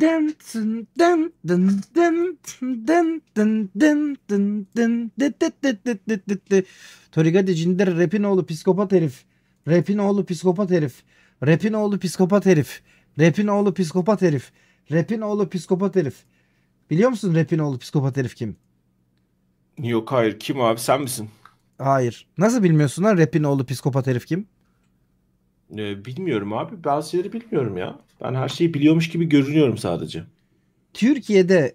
dın dın dın dın dın dın dın dın dın dın Torigadi Cinder rapin oğlu psikopat herif. Rapin oğlu psikopat herif. Rapin oğlu psikopat herif. Rapin oğlu psikopat herif. Rapin oğlu psikopat herif. Biliyor musun rapin oğlu psikopat herif kim? Yok hayır kim abi sen misin? Hayır. Nasıl bilmiyorsun lan rapin oğlu psikopat herif kim? Ee, bilmiyorum abi. Bazı şeyleri bilmiyorum ya. Ben her şeyi biliyormuş gibi görünüyorum sadece. Türkiye'de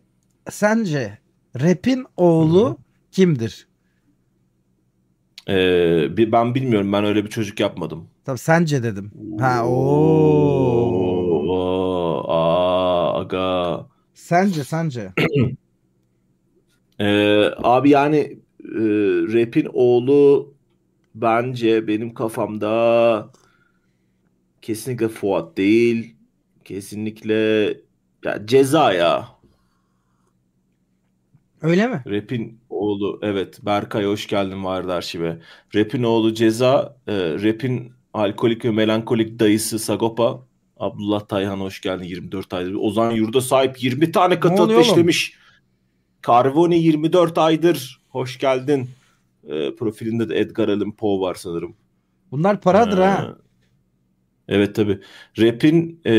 sence rap'in oğlu Hı-hı. kimdir? Ee, ben bilmiyorum. Ben öyle bir çocuk yapmadım. Tabii sence dedim. Ha o. Aga. Sence sence. ee, abi yani e, rap'in oğlu bence benim kafamda Kesinlikle Fuat değil. Kesinlikle ya ceza ya. Öyle mi? Rap'in oğlu evet Berkay hoş geldin vardı arşive. Rap'in oğlu Ceza, e, Rap'in alkolik ve melankolik dayısı Sagopa. Abdullah Tayhan hoş geldin 24 aydır. Ozan Yurda sahip 20 tane katı ateşlemiş. Oğlum? Carvoni 24 aydır hoş geldin. E, profilinde de Edgar Allan Poe var sanırım. Bunlar paradır ee, ha. Evet tabi. Rap'in e,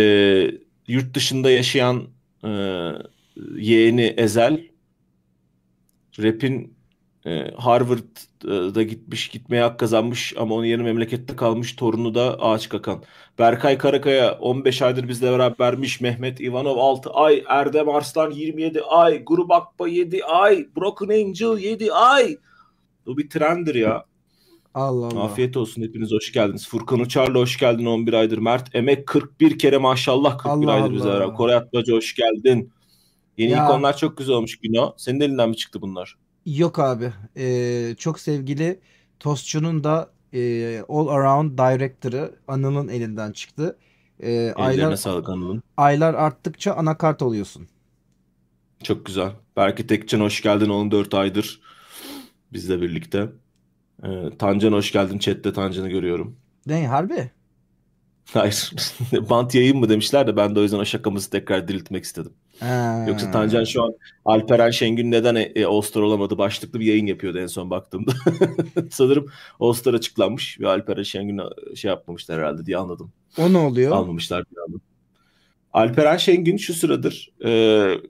yurt dışında yaşayan e, yeğeni Ezel Rap'in e, Harvard'da gitmiş gitmeye hak kazanmış ama onun yerine memlekette kalmış torunu da ağaç kakan. Berkay Karakaya 15 aydır bizle berabermiş. Mehmet Ivanov 6 ay. Erdem Arslan 27 ay. Grup 7 ay. Broken Angel 7 ay. Bu bir trendir ya. Allah Allah. Afiyet olsun hepiniz hoş geldiniz. Furkan Uçar'la hoş geldin 11 aydır Mert. Emek 41 kere maşallah 41 Allah aydır bize beraber. Koray Atmaca hoş geldin. Yeni ya. onlar çok güzel olmuş Güno. Senin elinden mi çıktı bunlar? Yok abi. Ee, çok sevgili Tostçu'nun da e, All Around Director'ı Anıl'ın elinden çıktı. Ee, Ellerine aylar, sağlık Anıl'ın. Aylar arttıkça anakart oluyorsun. Çok güzel. Berke Tekcan hoş geldin 14 aydır bizle birlikte. Ee, Tancan hoş geldin. Chat'te Tancan'ı görüyorum. Ne harbi? Hayır. Bant yayın mı demişler de ben de o yüzden o şakamızı tekrar diriltmek istedim. Ha. Yoksa Tancan şu an Alperen Şengün neden e, e, olamadı başlıklı bir yayın yapıyordu en son baktığımda. Sanırım Oster açıklanmış ve Alperen Şengün e, şey yapmamışlar herhalde diye anladım. O ne oluyor? Almamışlar diye anladım. Alperen Şengün şu sıradır. E,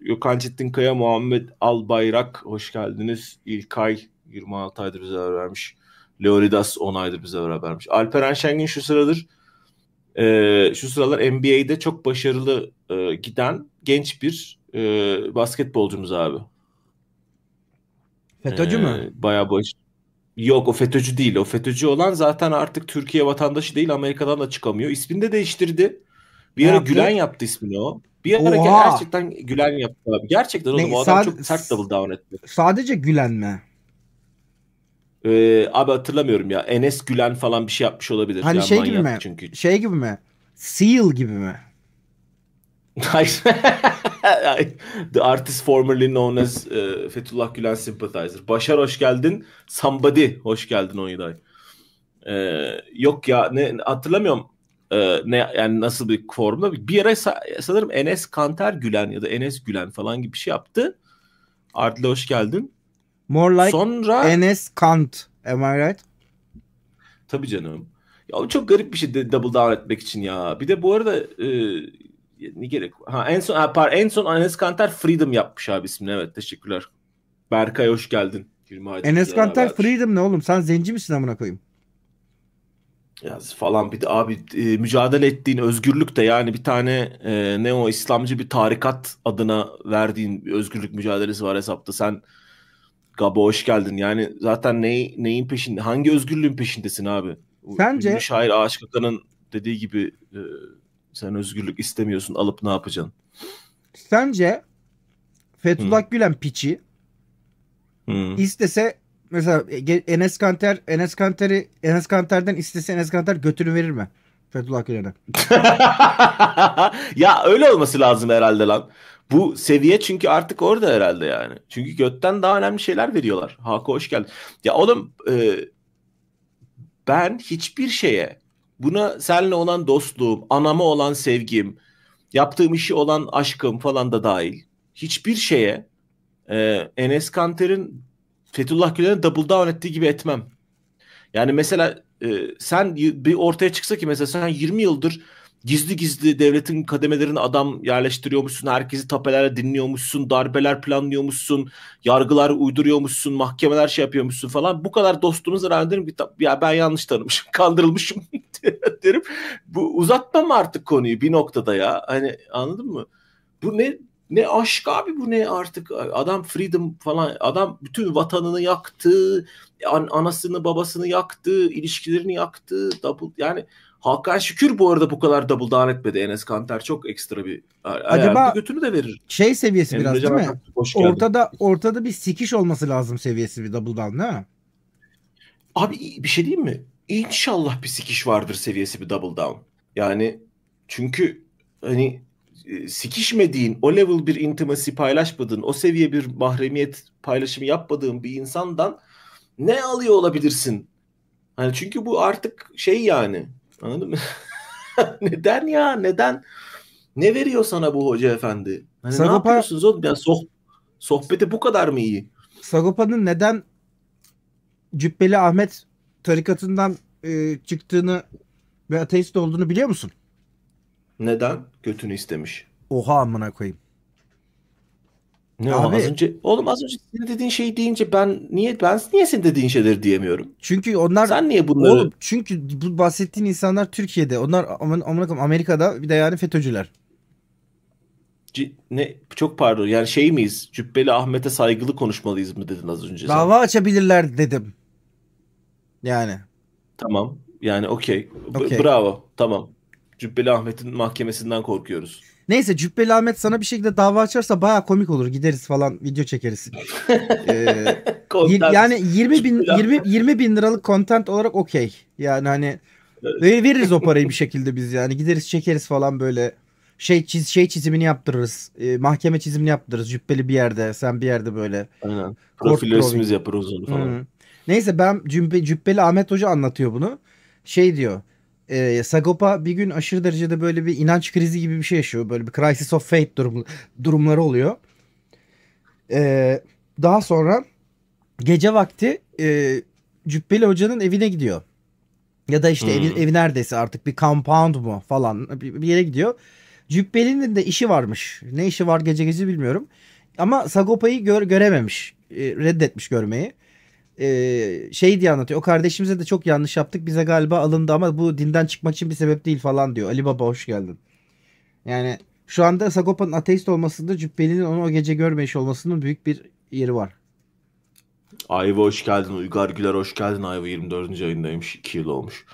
Gökhan Çetin Kaya, Muhammed Albayrak hoş geldiniz. İlkay 26 aydır bize vermiş. Leonidas 10 aydır bize berabermiş. Alperen Şengün şu sıradır e, şu sıralar NBA'de çok başarılı e, giden genç bir e, basketbolcumuz abi. FETÖ'cü ee, mü? Bayağı boş. Yok o FETÖ'cü değil. O FETÖ'cü olan zaten artık Türkiye vatandaşı değil Amerika'dan da çıkamıyor. İsmini de değiştirdi. Bir ne ara yaptı? Gülen yaptı ismini o. Bir ara Oha. gerçekten Gülen yaptı abi. Gerçekten oğlum ne, o adam sad- çok sert double down etti. Sadece Gülen mi? Ee, abi hatırlamıyorum ya. Enes Gülen falan bir şey yapmış olabilir. Hani ya, şey gibi mi? Çünkü. Şey gibi mi? Seal gibi mi? The artist formerly known as e, Fethullah Gülen sympathizer. Başar hoş geldin. Somebody hoş geldin 17 ay. E, ee, yok ya ne hatırlamıyorum e, ne yani nasıl bir formda. Bir ara sanırım Enes Kanter Gülen ya da Enes Gülen falan gibi bir şey yaptı. Artlı hoş geldin. More like Sonra... Enes Kant. Am I right? Tabii canım. Ya çok garip bir şey double down etmek için ya. Bir de bu arada e, ne gerek? Ha en son ha, par, en son Enes Kanter Freedom yapmış abi ismini. Evet teşekkürler. Berkay hoş geldin. Enes Kanter Freedom ne oğlum? Sen zenci misin amına koyayım? Ya falan bir de abi e, mücadele ettiğin özgürlük de yani bir tane e, o İslamcı bir tarikat adına verdiğin özgürlük mücadelesi var hesapta. Sen Gabo hoş geldin. Yani zaten ne, neyin peşinde, hangi özgürlüğün peşindesin abi? Sence? Ünlü şair Ağaç Kaka'nın dediği gibi e, sen özgürlük istemiyorsun alıp ne yapacaksın? Sence Fethullah Hı. Gülen piçi Hı. istese mesela e, Enes Kanter Enes Kanter'i Enes Kanter'den istese Enes Kanter götünü verir mi? Fethullah Gülen'e. ya öyle olması lazım herhalde lan. Bu seviye çünkü artık orada herhalde yani. Çünkü götten daha önemli şeyler veriyorlar. Hako hoş geldin. Ya oğlum e, ben hiçbir şeye buna seninle olan dostluğum, anama olan sevgim, yaptığım işi olan aşkım falan da dahil. Hiçbir şeye e, Enes Kanter'in Fethullah Gülen'e double down ettiği gibi etmem. Yani mesela e, sen bir ortaya çıksa ki mesela sen 20 yıldır gizli gizli devletin kademelerine adam yerleştiriyormuşsun, herkesi tapelerle dinliyormuşsun, darbeler planlıyormuşsun, yargılar uyduruyormuşsun, mahkemeler şey yapıyormuşsun falan. Bu kadar dostumuza rağmen derim ki ya ben yanlış tanımışım, kandırılmışım derim. Bu uzatma mı artık konuyu bir noktada ya? Hani anladın mı? Bu ne ne aşk abi bu ne artık adam freedom falan adam bütün vatanını yaktı an, anasını babasını yaktı ilişkilerini yaktı double yani Hakk'a şükür bu arada bu kadar double down etmedi. Enes Kanter çok ekstra bir Acaba götünü de verir. Şey seviyesi Emre biraz değil mi? Ortada ortada bir sikiş olması lazım seviyesi bir double down değil mi? Abi bir şey diyeyim mi? İnşallah bir sikiş vardır seviyesi bir double down. Yani çünkü hani e, sikişmediğin, o level bir intimacy paylaşmadığın, o seviye bir mahremiyet paylaşımı yapmadığın bir insandan ne alıyor olabilirsin? Hani çünkü bu artık şey yani Anladın mı? neden ya? Neden? Ne veriyor sana bu hoca efendi? Hani Sagopa... ne yapıyorsunuz oğlum? Ya soh sohbeti bu kadar mı iyi? Sagopa'nın neden Cübbeli Ahmet tarikatından e, çıktığını ve ateist olduğunu biliyor musun? Neden? Götünü istemiş. Oha amına koyayım. Ne Abi, az önce oğlum az önce senin dediğin şeyi deyince ben niye ben niye senin dediğin şeyleri diyemiyorum? Çünkü onlar Sen niye bunları? Oğlum çünkü bu bahsettiğin insanlar Türkiye'de. Onlar aman aman Amerika'da bir de yani FETÖ'cüler. C- ne çok pardon. Yani şey miyiz? Cübbeli Ahmet'e saygılı konuşmalıyız mı dedin az önce? Dava sen? açabilirler dedim. Yani. Tamam. Yani okey. Okay. Bravo. Tamam. Cübbeli Ahmet'in mahkemesinden korkuyoruz. Neyse Cübbeli Ahmet sana bir şekilde dava açarsa baya komik olur. Gideriz falan video çekeriz. ee, yani 20 bin, 20, 20 bin liralık content olarak okey. Yani hani ver, veririz o parayı bir şekilde biz yani. Gideriz çekeriz falan böyle. Şey çiz şey çizimini yaptırırız. E, mahkeme çizimini yaptırırız. Cübbeli bir yerde, sen bir yerde böyle. Aynen. Profil resmimiz yaparız onu falan. Hı-hı. Neyse ben Cübbeli Ahmet Hoca anlatıyor bunu. Şey diyor e, Sagopa bir gün aşırı derecede böyle bir inanç krizi gibi bir şey yaşıyor. Böyle bir crisis of faith durum, durumları oluyor. E, daha sonra gece vakti e, Cübbeli Hoca'nın evine gidiyor. Ya da işte hmm. evi, evi neredeyse artık bir compound mu falan bir, bir yere gidiyor. Cübbeli'nin de işi varmış. Ne işi var gece gece bilmiyorum. Ama Sagopa'yı gör, görememiş. E, reddetmiş görmeyi şey diye anlatıyor. O kardeşimize de çok yanlış yaptık. Bize galiba alındı ama bu dinden çıkmak için bir sebep değil falan diyor. Ali Baba hoş geldin. Yani şu anda Sagopa'nın ateist olmasında Cübbeli'nin onu o gece görmeyiş olmasının büyük bir yeri var. Ayva hoş geldin. Uygar Güler hoş geldin. Ayva 24. ayındaymış. 2 yıl olmuş.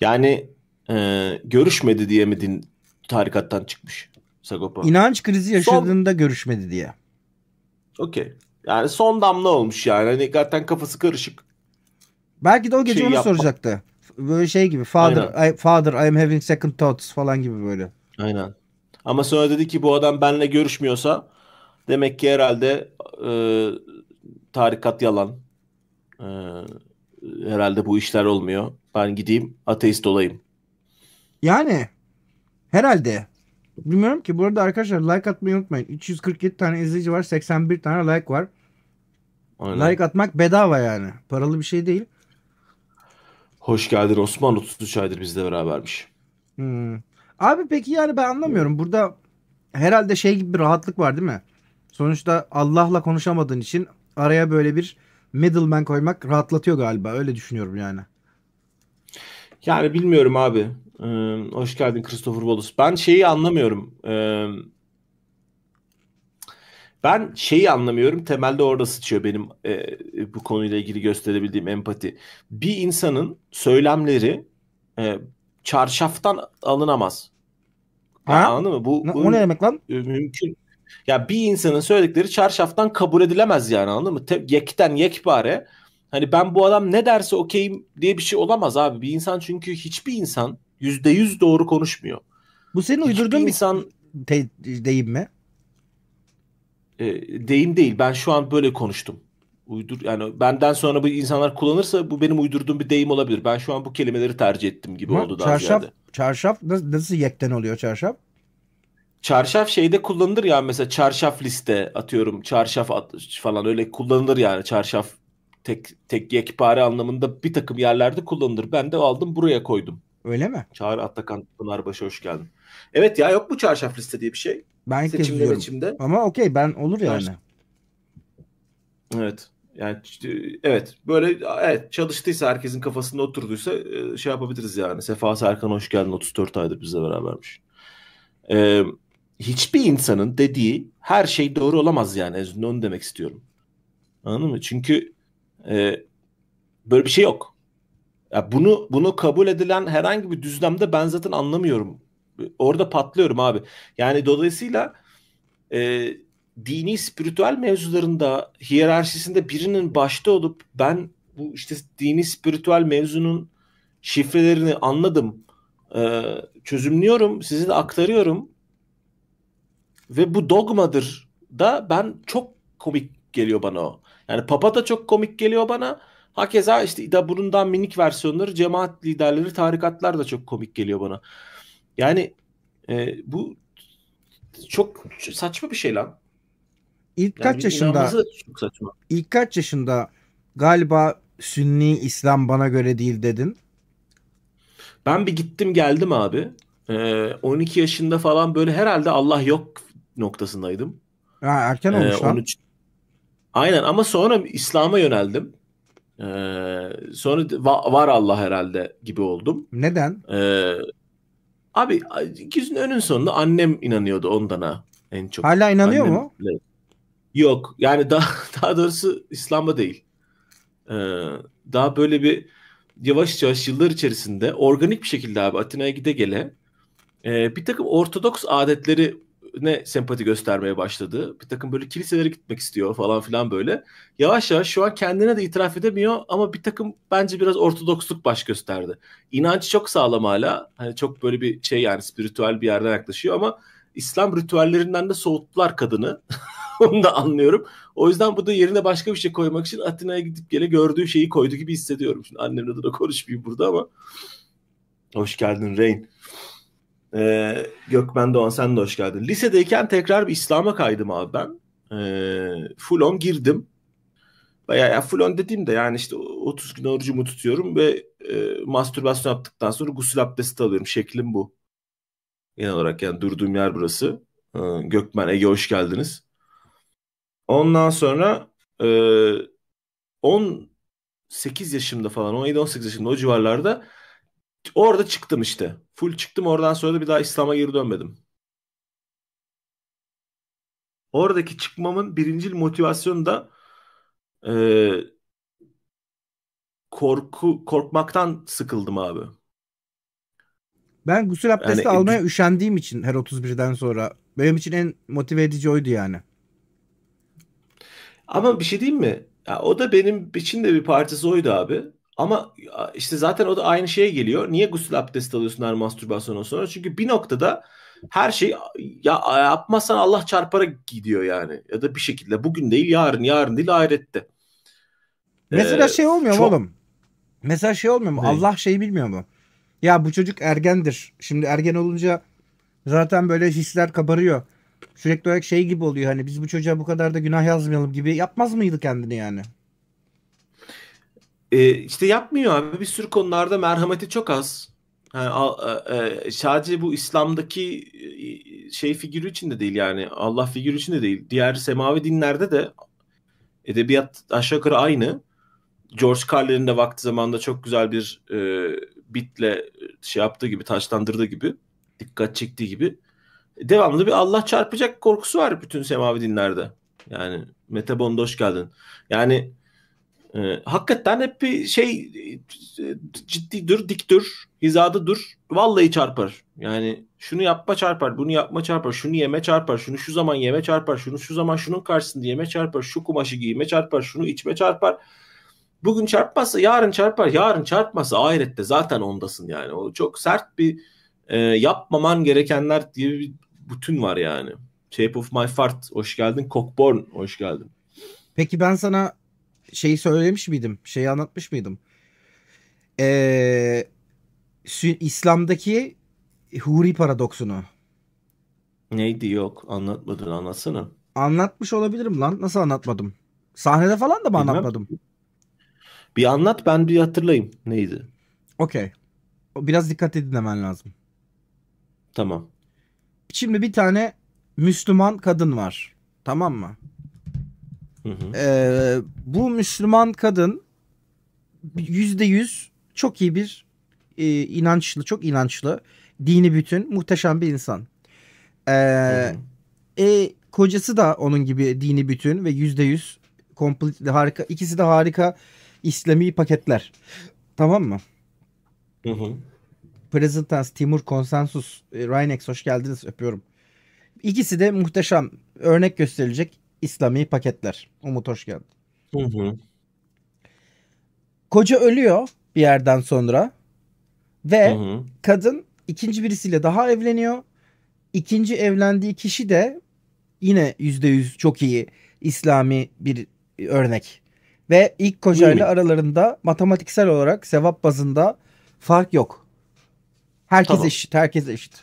Yani e, görüşmedi diye mi din tarikattan çıkmış Sagopa? İnanç krizi yaşadığında Son... görüşmedi diye. Okey. Yani son damla olmuş yani. Hani zaten kafası karışık. Belki de o gece şey onu yapma. soracaktı. Böyle şey gibi father I, father I am having second thoughts falan gibi böyle. Aynen. Ama sonra dedi ki bu adam benle görüşmüyorsa demek ki herhalde e, tarikat yalan. E, herhalde bu işler olmuyor. Ben gideyim ateist olayım. Yani herhalde. Bilmiyorum ki. Bu arada arkadaşlar like atmayı unutmayın. 347 tane izleyici var. 81 tane like var. Aynen. Like atmak bedava yani. Paralı bir şey değil. Hoş geldin Osman. 33 aydır bizle berabermiş. Hmm. Abi peki yani ben anlamıyorum. Burada herhalde şey gibi bir rahatlık var değil mi? Sonuçta Allah'la konuşamadığın için araya böyle bir middleman koymak rahatlatıyor galiba. Öyle düşünüyorum yani. Yani bilmiyorum abi. Ee, hoş geldin Christopher Wallace. Ben şeyi anlamıyorum. Ee, ben şeyi anlamıyorum. Temelde orada sıçıyor benim e, bu konuyla ilgili gösterebildiğim empati. Bir insanın söylemleri e, çarşaftan alınamaz. Ha? Anladın mı? Bu, ne, bu o ne demek lan? E, mümkün. Ya bir insanın söyledikleri çarşaftan kabul edilemez yani anladın mı? Te- yekten yekpare. Hani ben bu adam ne derse okeyim diye bir şey olamaz abi. Bir insan çünkü hiçbir insan yüzde yüz doğru konuşmuyor. Bu senin hiçbir uydurduğun bir insan... Te- deyim mi? e, deyim değil. Ben şu an böyle konuştum. Uydur yani benden sonra bu insanlar kullanırsa bu benim uydurduğum bir deyim olabilir. Ben şu an bu kelimeleri tercih ettim gibi Ama oldu daha çarşaf, ziyade. Çarşaf nasıl, nasıl yekten oluyor çarşaf? Çarşaf şeyde kullanılır ya mesela çarşaf liste atıyorum çarşaf at, falan öyle kullanılır yani çarşaf tek tek yekpare anlamında bir takım yerlerde kullanılır. Ben de aldım buraya koydum. Öyle mi? Çağrı Atakan Pınarbaşı hoş geldin. Evet ya yok mu çarşaf liste diye bir şey? Ben seçimde seçimde. Ama okey ben olur yani. Evet. Yani evet böyle evet çalıştıysa herkesin kafasında oturduysa e, şey yapabiliriz yani. Sefa Serkan hoş geldin 34 aydır bizle berabermiş. Ee, hiçbir insanın dediği her şey doğru olamaz yani. Özünde onu demek istiyorum. Anladın mı? Çünkü e, böyle bir şey yok. Ya bunu bunu kabul edilen herhangi bir düzlemde ben zaten anlamıyorum orada patlıyorum abi. Yani dolayısıyla e, dini spiritüel mevzularında hiyerarşisinde birinin başta olup ben bu işte dini spiritüel mevzunun şifrelerini anladım e, çözümlüyorum size de aktarıyorum ve bu dogmadır da ben çok komik geliyor bana o. Yani Papa da çok komik geliyor bana. Hakeza işte da bundan minik versiyonları cemaat liderleri tarikatlar da çok komik geliyor bana. Yani e, bu çok saçma bir şey lan. İlk yani yaşında? Çok saçma. İlk kaç yaşında galiba Sünni İslam bana göre değil dedin? Ben bir gittim geldim abi. Ee, 12 yaşında falan böyle herhalde Allah yok noktasındaydım. Ha, erken e, olmuş ee, 13... Aynen ama sonra İslam'a yöneldim. Ee, sonra var Allah herhalde gibi oldum. Neden? Ee, Abi ikizin önün sonunda annem inanıyordu ondan ha en çok. Hala inanıyor annem, mu? Yok yani daha daha doğrusu İslam'a değil. Ee, daha böyle bir yavaş yavaş yıllar içerisinde organik bir şekilde abi Atina'ya gide gele e, bir takım ortodoks adetleri ne sempati göstermeye başladı. Bir takım böyle kiliselere gitmek istiyor falan filan böyle. Yavaş yavaş şu an kendine de itiraf edemiyor ama bir takım bence biraz ortodoksluk baş gösterdi. İnancı çok sağlam hala. Hani çok böyle bir şey yani spiritüel bir yerden yaklaşıyor ama İslam ritüellerinden de soğuttular kadını. Onu da anlıyorum. O yüzden bu da yerine başka bir şey koymak için Atina'ya gidip gele gördüğü şeyi koydu gibi hissediyorum. Şimdi annemle de konuşmayayım burada ama. Hoş geldin Rain. Ee, Gökmen Doğan sen de hoş geldin. Lisedeyken tekrar bir İslam'a kaydım abi ben. Ee, full on girdim. Bayağı ya full on dediğimde yani işte 30 gün orucumu tutuyorum ve e, mastürbasyon yaptıktan sonra gusül abdesti alıyorum. Şeklim bu. Genel olarak yani durduğum yer burası. Ee, Gökmen Ege hoş geldiniz. Ondan sonra e, 18 yaşımda falan 17-18 yaşımda o civarlarda orada çıktım işte. Full çıktım oradan sonra da bir daha İslam'a geri dönmedim. Oradaki çıkmamın birincil motivasyonu da e, korku korkmaktan sıkıldım abi. Ben gusül abdesti yani, e, almaya e, üşendiğim için her 31'den sonra benim için en motive edici oydu yani. Ama bir şey diyeyim mi? Ya, o da benim için de bir parçası oydu abi. Ama işte zaten o da aynı şeye geliyor. Niye gusül abdesti alıyorsun her mastürbasyondan sonra? Çünkü bir noktada her şey ya yapmazsan Allah çarpara gidiyor yani. Ya da bir şekilde bugün değil yarın, yarın değil ahirette. Mesela ee, şey olmuyor çok... oğlum. Mesela şey olmuyor mu? Ne? Allah şeyi bilmiyor mu? Ya bu çocuk ergendir. Şimdi ergen olunca zaten böyle hisler kabarıyor. Sürekli olarak şey gibi oluyor hani biz bu çocuğa bu kadar da günah yazmayalım gibi yapmaz mıydı kendini yani? e, işte yapmıyor abi. Bir sürü konularda merhameti çok az. Yani, e, sadece bu İslam'daki e, şey figürü için de değil yani Allah figürü için de değil. Diğer semavi dinlerde de edebiyat aşağı yukarı aynı. George Carlin'in de vakti zamanında çok güzel bir e, bitle şey yaptığı gibi, taşlandırdığı gibi, dikkat çektiği gibi devamlı bir Allah çarpacak korkusu var bütün semavi dinlerde. Yani Mete Bond hoş geldin. Yani ee, hakikaten hep bir şey e, ciddi dur, dik dur, hizada dur. Vallahi çarpar. Yani şunu yapma çarpar, bunu yapma çarpar, şunu yeme çarpar, şunu şu zaman yeme çarpar, şunu şu zaman şunun karşısında yeme çarpar, şu kumaşı giyme çarpar, şunu içme çarpar. Bugün çarpmazsa yarın çarpar, yarın çarpmazsa ahirette zaten ondasın yani. O çok sert bir e, yapmaman gerekenler diye bir bütün var yani. Shape of My Fart hoş geldin. Cockborn hoş geldin. Peki ben sana şeyi söylemiş miydim? Şeyi anlatmış mıydım? Ee, İslam'daki huri paradoksunu. Neydi yok anlatmadın anlatsana. Anlatmış olabilirim lan. Nasıl anlatmadım? Sahnede falan da mı Bilmem. anlatmadım? Bir anlat ben bir hatırlayayım neydi. Okey. Biraz dikkat edin hemen lazım. Tamam. Şimdi bir tane Müslüman kadın var. Tamam mı? Ee, bu Müslüman kadın yüzde yüz çok iyi bir e, inançlı, çok inançlı, dini bütün, muhteşem bir insan. Ee, E, kocası da onun gibi dini bütün ve yüzde yüz komple harika. İkisi de harika İslami paketler. Tamam mı? Hı hı. Present Timur Konsensus, e, Ryanex hoş geldiniz öpüyorum. İkisi de muhteşem örnek gösterilecek İslami paketler. Umut hoş geldin. Hı hı. Koca ölüyor bir yerden sonra ve hı hı. kadın ikinci birisiyle daha evleniyor. İkinci evlendiği kişi de yine yüzde yüz çok iyi İslami bir örnek. Ve ilk kocayla aralarında matematiksel olarak sevap bazında fark yok. Herkes tamam. eşit, herkes eşit.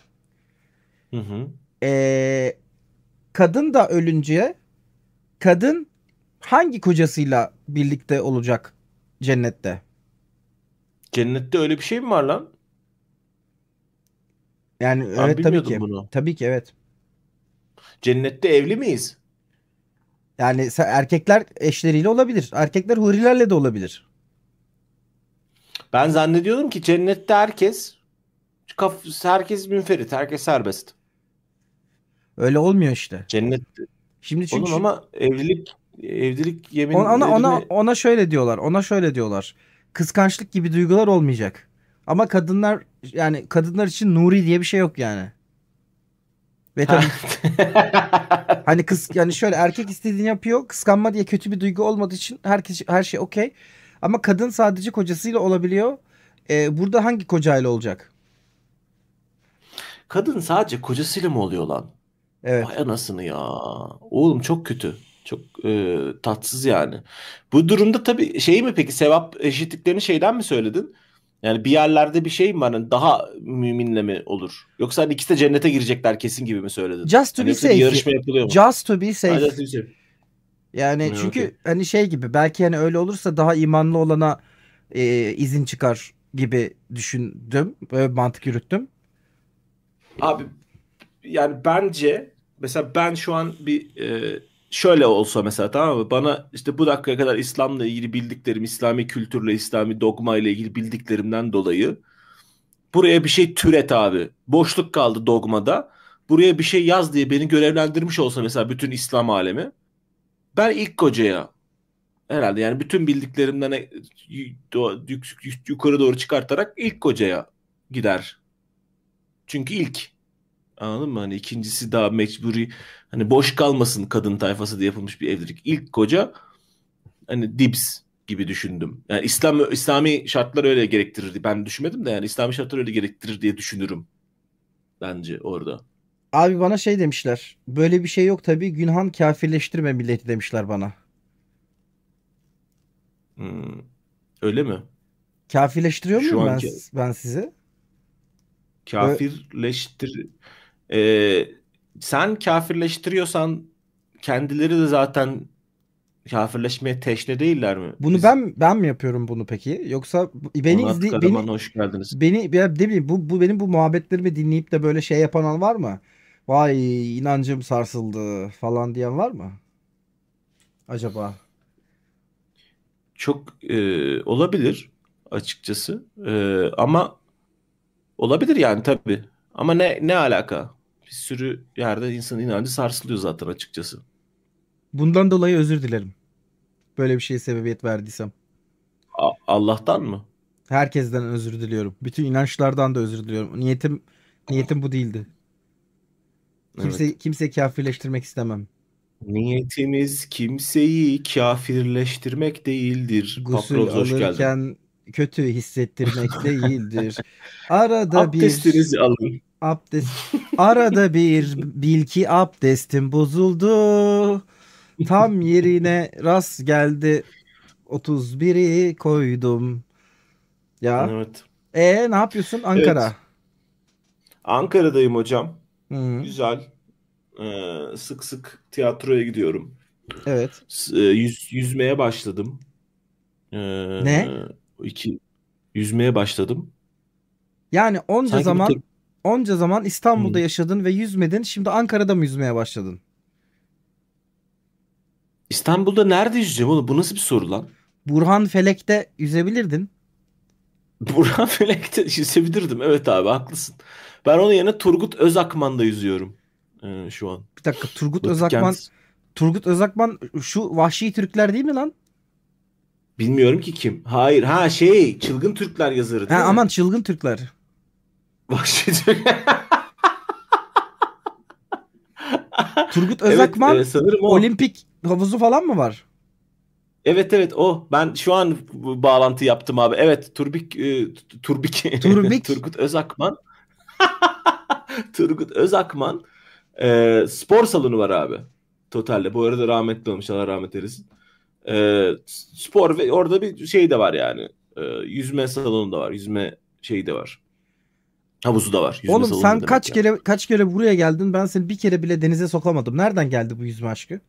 Hı hı. Ee, kadın da ölünceye kadın hangi kocasıyla birlikte olacak cennette? Cennette öyle bir şey mi var lan? Yani ben evet tabii ki. Bunu. Tabii ki evet. Cennette evli miyiz? Yani erkekler eşleriyle olabilir. Erkekler hurilerle de olabilir. Ben zannediyordum ki cennette herkes herkes münferit, herkes serbest. Öyle olmuyor işte. Cennette Şimdi çünkü Oğlum ama evlilik evlilik yemin ona ona, ona ona şöyle diyorlar. Ona şöyle diyorlar. Kıskançlık gibi duygular olmayacak. Ama kadınlar yani kadınlar için nuri diye bir şey yok yani. Ve tabii hani kız yani şöyle erkek istediğini yapıyor. Kıskanma diye kötü bir duygu olmadığı için herkes her şey okey. Ama kadın sadece kocasıyla olabiliyor. Ee, burada hangi kocayla olacak? Kadın sadece kocasıyla mı oluyor lan? Evet. Vay anasını ya. Oğlum çok kötü. Çok e, tatsız yani. Bu durumda tabii şey mi peki sevap eşitliklerini şeyden mi söyledin? Yani bir yerlerde bir şey mi var? Hani daha müminle mi olur? Yoksa hani ikisi de cennete girecekler kesin gibi mi söyledin? Just to hani be safe. Yarışma yapılıyor mu? Just to be safe. Ha, just to be safe. Yani hmm, çünkü okay. hani şey gibi belki hani öyle olursa daha imanlı olana e, izin çıkar gibi düşündüm. Böyle mantık yürüttüm. Abi yani bence Mesela ben şu an bir e, şöyle olsa mesela tamam mı? Bana işte bu dakikaya kadar İslam'la ilgili bildiklerim, İslami kültürle, İslami dogma ile ilgili bildiklerimden dolayı buraya bir şey türet abi. Boşluk kaldı dogmada. Buraya bir şey yaz diye beni görevlendirmiş olsa mesela bütün İslam alemi. Ben ilk kocaya herhalde yani bütün bildiklerimden e, yukarı doğru çıkartarak ilk kocaya gider. Çünkü ilk Anladın mı? Hani ikincisi daha mecburi hani boş kalmasın kadın tayfası diye yapılmış bir evlilik. İlk koca hani dibs gibi düşündüm. Yani İslam İslami şartlar öyle gerektirirdi Ben düşünmedim de yani İslami şartlar öyle gerektirir diye düşünürüm. Bence orada. Abi bana şey demişler. Böyle bir şey yok tabii. Günhan kafirleştirme milleti demişler bana. Hmm. Öyle mi? Kafirleştiriyor Şu muyum ben, ben sizi? Kafirleştir... Ö ee, sen kafirleştiriyorsan kendileri de zaten kafirleşmeye teşne değiller mi? Bunu Biz... ben ben mi yapıyorum bunu peki? Yoksa beni izli beni hoş geldiniz. Beni ya ne bileyim bu, bu benim bu muhabbetlerimi dinleyip de böyle şey yapan var mı? Vay inancım sarsıldı falan diyen var mı? Acaba? Çok e, olabilir açıkçası. E, ama olabilir yani tabii. Ama ne ne alaka? bir sürü yerde insanın inancı sarsılıyor zaten açıkçası. Bundan dolayı özür dilerim. Böyle bir şeye sebebiyet verdiysem. A- Allah'tan mı? Herkesten özür diliyorum. Bütün inançlardan da özür diliyorum. Niyetim niyetim bu değildi. Kimse evet. kimse kafirleştirmek istemem. Niyetimiz kimseyi kafirleştirmek değildir. Gusül Paproz, hoş alırken geldin. kötü hissettirmek değildir. Arada Abdestinizi bir alın. Abdest. Arada bir bilki abdestim bozuldu. Tam yerine rast geldi. 31'i koydum. Ya. Evet. E ne yapıyorsun Ankara? Evet. Ankara'dayım hocam. Hı. Güzel. Ee, sık sık tiyatroya gidiyorum. Evet. Ee, yüz, yüzmeye başladım. Ee, ne? İki, yüzmeye başladım. Yani onca Sanki zaman Onca zaman İstanbul'da Hı. Hmm. yaşadın ve yüzmedin. Şimdi Ankara'da mı yüzmeye başladın? İstanbul'da nerede yüzeceğim oğlum? Bu nasıl bir soru lan? Burhan Felek'te yüzebilirdin. Burhan Felek'te yüzebilirdim. Evet abi haklısın. Ben onun yerine Turgut Özakman'da yüzüyorum ee, şu an. Bir dakika Turgut Batı Özakman kent. Turgut Özakman şu Vahşi Türkler değil mi lan? Bilmiyorum ki kim. Hayır ha şey Çılgın Türkler yazarı. Ha, mi? aman Çılgın Türkler. Başlayacak. Turgut Özakman evet, sanırım o. olimpik havuzu falan mı var? Evet evet o. Ben şu an bağlantı yaptım abi. Evet Turbik e, Turbik Turbik Turgut Özakman. Turgut Özakman e, spor salonu var abi. Totalde. Bu arada rahmetli olmuş. Allah rahmet eylesin. E, spor ve orada bir şey de var yani. E, yüzme salonu da var. Yüzme şeyi de var. Havuzu da var. Yüzme Oğlum sen kaç ya. kere kaç kere buraya geldin? Ben seni bir kere bile denize sokamadım. Nereden geldi bu yüzme aşkı?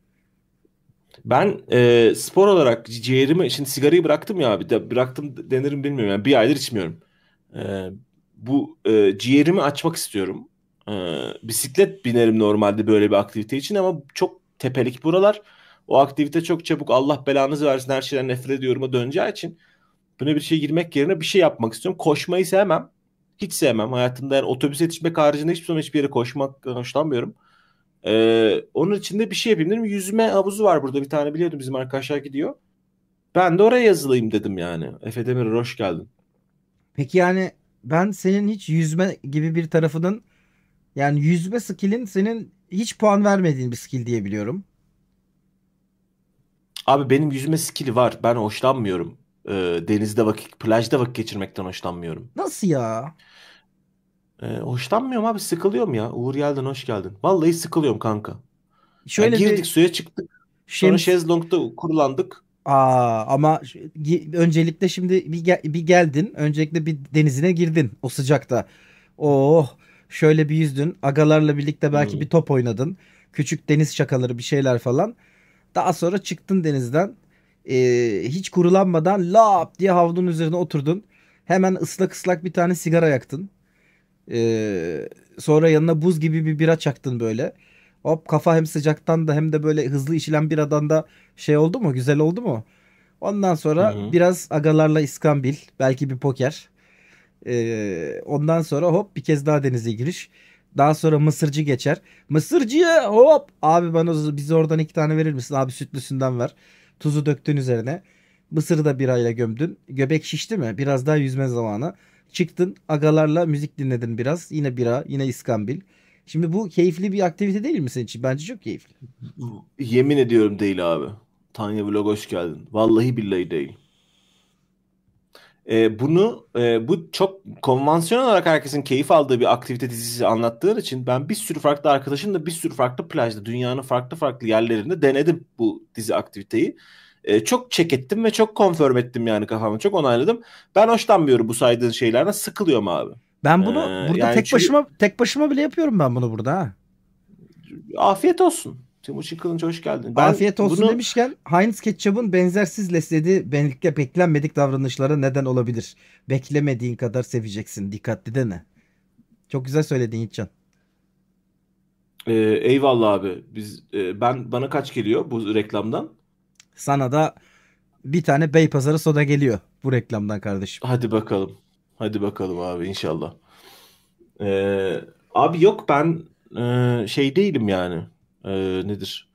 Ben e, spor olarak ciğerimi şimdi sigarayı bıraktım ya abi. De, bıraktım denirim bilmiyorum. Yani bir aydır içmiyorum. E, bu e, ciğerimi açmak istiyorum. E, bisiklet binerim normalde böyle bir aktivite için ama çok tepelik buralar. O aktivite çok çabuk Allah belanızı versin her şeyden nefret ediyorum'a döneceği için buna bir şey girmek yerine bir şey yapmak istiyorum. Koşmayı sevmem hiç sevmem. Hayatımda yani otobüs yetişmek haricinde hiçbir zaman hiçbir yere koşmak hoşlanmıyorum. Ee, onun içinde bir şey yapayım dedim. Yüzme havuzu var burada bir tane biliyordum bizim arkadaşlar gidiyor. Ben de oraya yazılayım dedim yani. Efe Demir hoş geldin. Peki yani ben senin hiç yüzme gibi bir tarafının yani yüzme skillin senin hiç puan vermediğin bir skill diye biliyorum. Abi benim yüzme skilli var. Ben hoşlanmıyorum. Ee, denizde vakit, plajda vakit geçirmekten hoşlanmıyorum. Nasıl ya? Ee, hoşlanmıyorum abi sıkılıyorum ya. Uğur Yelden hoş geldin. Vallahi sıkılıyorum kanka. Şöyle yani girdik bir... suya çıktık. Şimdi... Sonra şezlongda kurulandık. Aa ama öncelikle şimdi bir, gel bir geldin. Öncelikle bir denizine girdin o sıcakta. Oh şöyle bir yüzdün. Agalarla birlikte belki hmm. bir top oynadın. Küçük deniz şakaları bir şeyler falan. Daha sonra çıktın denizden. Ee, hiç kurulanmadan lap diye havlunun üzerine oturdun. Hemen ıslak ıslak bir tane sigara yaktın. Ee, sonra yanına buz gibi bir bira çaktın böyle. Hop kafa hem sıcaktan da hem de böyle hızlı içilen biradan da şey oldu mu? Güzel oldu mu? Ondan sonra Hı-hı. biraz agalarla iskambil. Belki bir poker. Ee, ondan sonra hop bir kez daha denize giriş. Daha sonra mısırcı geçer. Mısırcıya hop abi bana bize oradan iki tane verir misin? Abi sütlüsünden ver. Tuzu döktün üzerine. Mısırı da birayla gömdün. Göbek şişti mi? Biraz daha yüzme zamanı. Çıktın agalarla müzik dinledin biraz. Yine bira, yine iskambil. Şimdi bu keyifli bir aktivite değil mi senin için? Bence çok keyifli. Yemin ediyorum değil abi. Tanya Vlog hoş geldin. Vallahi billahi değil. E, bunu e, bu çok konvansiyonel olarak herkesin keyif aldığı bir aktivite dizisi anlattığın için ben bir sürü farklı arkadaşımla bir sürü farklı plajda dünyanın farklı farklı yerlerinde denedim bu dizi aktiviteyi e, çok çek ettim ve çok konfirm ettim yani kafamı. Çok onayladım. Ben hoşlanmıyorum bu saydığın şeylerden. Sıkılıyorum abi. Ben bunu ee, burada yani tek çünkü... başıma tek başıma bile yapıyorum ben bunu burada ha. Afiyet olsun. Timuçin Kılınç hoş geldin. Ben Afiyet olsun bunu... demişken Heinz ketçapın benzersiz lesledi benlikle beklenmedik davranışlara neden olabilir. Beklemediğin kadar seveceksin. Dikkatli de ne? Çok güzel söyledin Yiğitcan. Ee, eyvallah abi. Biz e, ben bana kaç geliyor bu reklamdan? Sana da bir tane Beypazarı soda geliyor bu reklamdan kardeşim. Hadi bakalım. Hadi bakalım abi inşallah. Ee, abi yok ben e, şey değilim yani. E, nedir?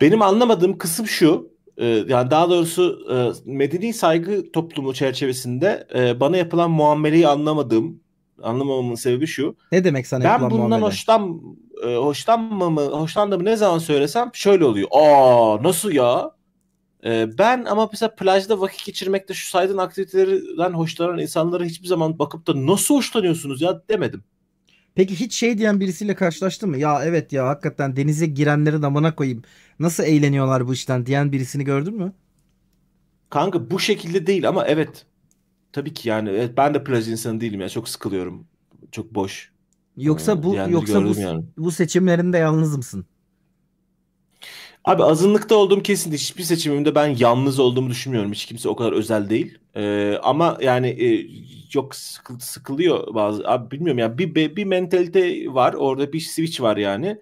Benim anlamadığım kısım şu. E, yani daha doğrusu e, medeni saygı toplumu çerçevesinde e, bana yapılan muameleyi anlamadığım anlamamamın sebebi şu. Ne demek sana ben yapılan bundan muamele? hoşlan e, hoşlanmamı hoşlandığımı ne zaman söylesem şöyle oluyor. Aa nasıl ya? E, ben ama mesela plajda vakit geçirmekte şu saydığın aktivitelerden hoşlanan insanlara hiçbir zaman bakıp da nasıl hoşlanıyorsunuz ya demedim. Peki hiç şey diyen birisiyle karşılaştın mı? Ya evet ya hakikaten denize girenlerin amına koyayım. Nasıl eğleniyorlar bu işten diyen birisini gördün mü? Kanka bu şekilde değil ama evet. Tabii ki yani evet, ben de plaj insanı değilim ya. Çok sıkılıyorum. Çok boş. Yoksa ee, bu ee, yoksa bu yani. bu seçimlerinde yalnız mısın? Abi azınlıkta olduğum kesin. Hiçbir seçimimde ben yalnız olduğumu düşünmüyorum. Hiç kimse o kadar özel değil. Ee, ama yani e, çok sıkı, sıkılıyor bazı. Abi bilmiyorum ya yani bir bir mentalite var. Orada bir switch var yani.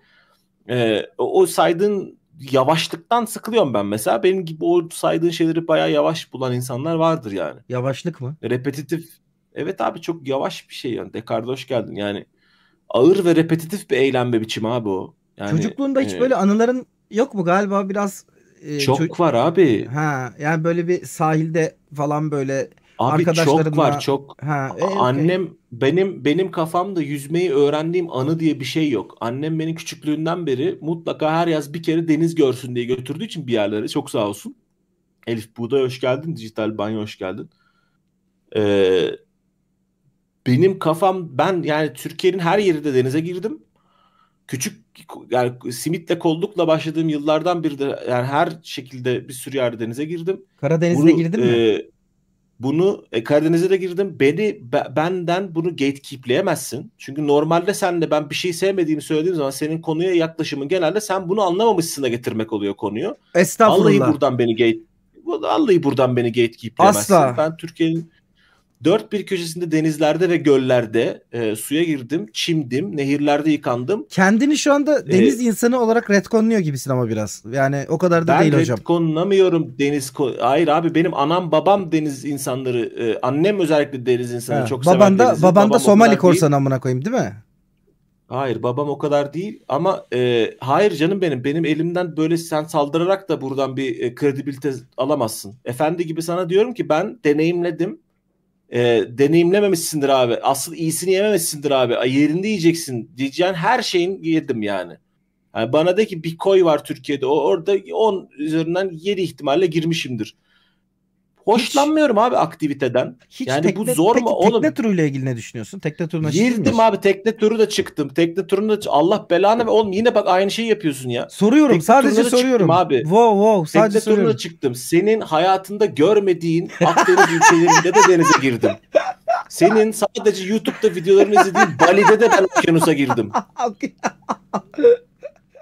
Ee, o, o saydığın yavaşlıktan sıkılıyorum ben mesela. Benim gibi o saydığın şeyleri bayağı yavaş bulan insanlar vardır yani. Yavaşlık mı? Repetitif. Evet abi çok yavaş bir şey yani. Descartes hoş geldin. Yani ağır ve repetitif bir eğlenme biçimi abi o. Yani, Çocukluğunda hiç e... böyle anıların Yok mu galiba biraz e, çok ço- var abi. Ha yani böyle bir sahilde falan böyle Abi çok var çok. Ha, e, okay. Annem benim benim kafamda yüzmeyi öğrendiğim anı diye bir şey yok. Annem benim küçüklüğünden beri mutlaka her yaz bir kere deniz görsün diye götürdüğü için bir yerlere çok sağ olsun. Elif Buğday hoş geldin. Dijital Banyo hoş geldin. Ee, benim kafam ben yani Türkiye'nin her yerinde denize girdim küçük yani simitle kollukla başladığım yıllardan biri de yani her şekilde bir sürü yer denize girdim. Karadeniz'de bunu, girdin e, mi? Bunu e, Karadeniz'e de girdim. Beni be, benden bunu gatekeepleyemezsin. Çünkü normalde sen de ben bir şey sevmediğimi söylediğim zaman senin konuya yaklaşımın genelde sen bunu anlamamışsına getirmek oluyor konuyu. Estağfurullah. Vallahi buradan beni gate Allahı buradan beni gatekeepleyemezsin. Asla. Ben Türkiye'nin Dört bir köşesinde denizlerde ve göllerde e, suya girdim, çimdim, nehirlerde yıkandım. Kendini şu anda e, deniz ee, insanı olarak retconluyor gibisin ama biraz. Yani o kadar da değil hocam. Ben retconlamıyorum deniz. Ko- Hayır abi benim anam babam deniz insanları. E, annem özellikle deniz insanı ha, çok baban sever da, denizi. Baban babam da Somali korsanı amına koyayım değil mi? Hayır babam o kadar değil ama e, hayır canım benim benim elimden böyle sen saldırarak da buradan bir e, kredibilite alamazsın. Efendi gibi sana diyorum ki ben deneyimledim e, deneyimlememişsindir abi. Asıl iyisini yememişsindir abi. Yerinde yiyeceksin diyeceğin her şeyin yedim yani. yani bana de ki bir koy var Türkiye'de. O, orada 10 üzerinden 7 ihtimalle girmişimdir. Hoşlanmıyorum hiç, abi aktiviteden. Hiç yani tekne, bu zor mu tekne oğlum? Tekne turuyla ilgili ne düşünüyorsun? Tekne turuna Girdim abi tekne turu da çıktım. Tekne turunda Allah belanı ve oğlum yine bak aynı şeyi yapıyorsun ya. Soruyorum tekne sadece soruyorum. Abi. Wow wow sadece soruyorum. turuna çıktım. Senin hayatında görmediğin Akdeniz ülkelerinde de denize girdim. Senin sadece YouTube'da videolarını izlediğin Bali'de de ben okyanusa girdim.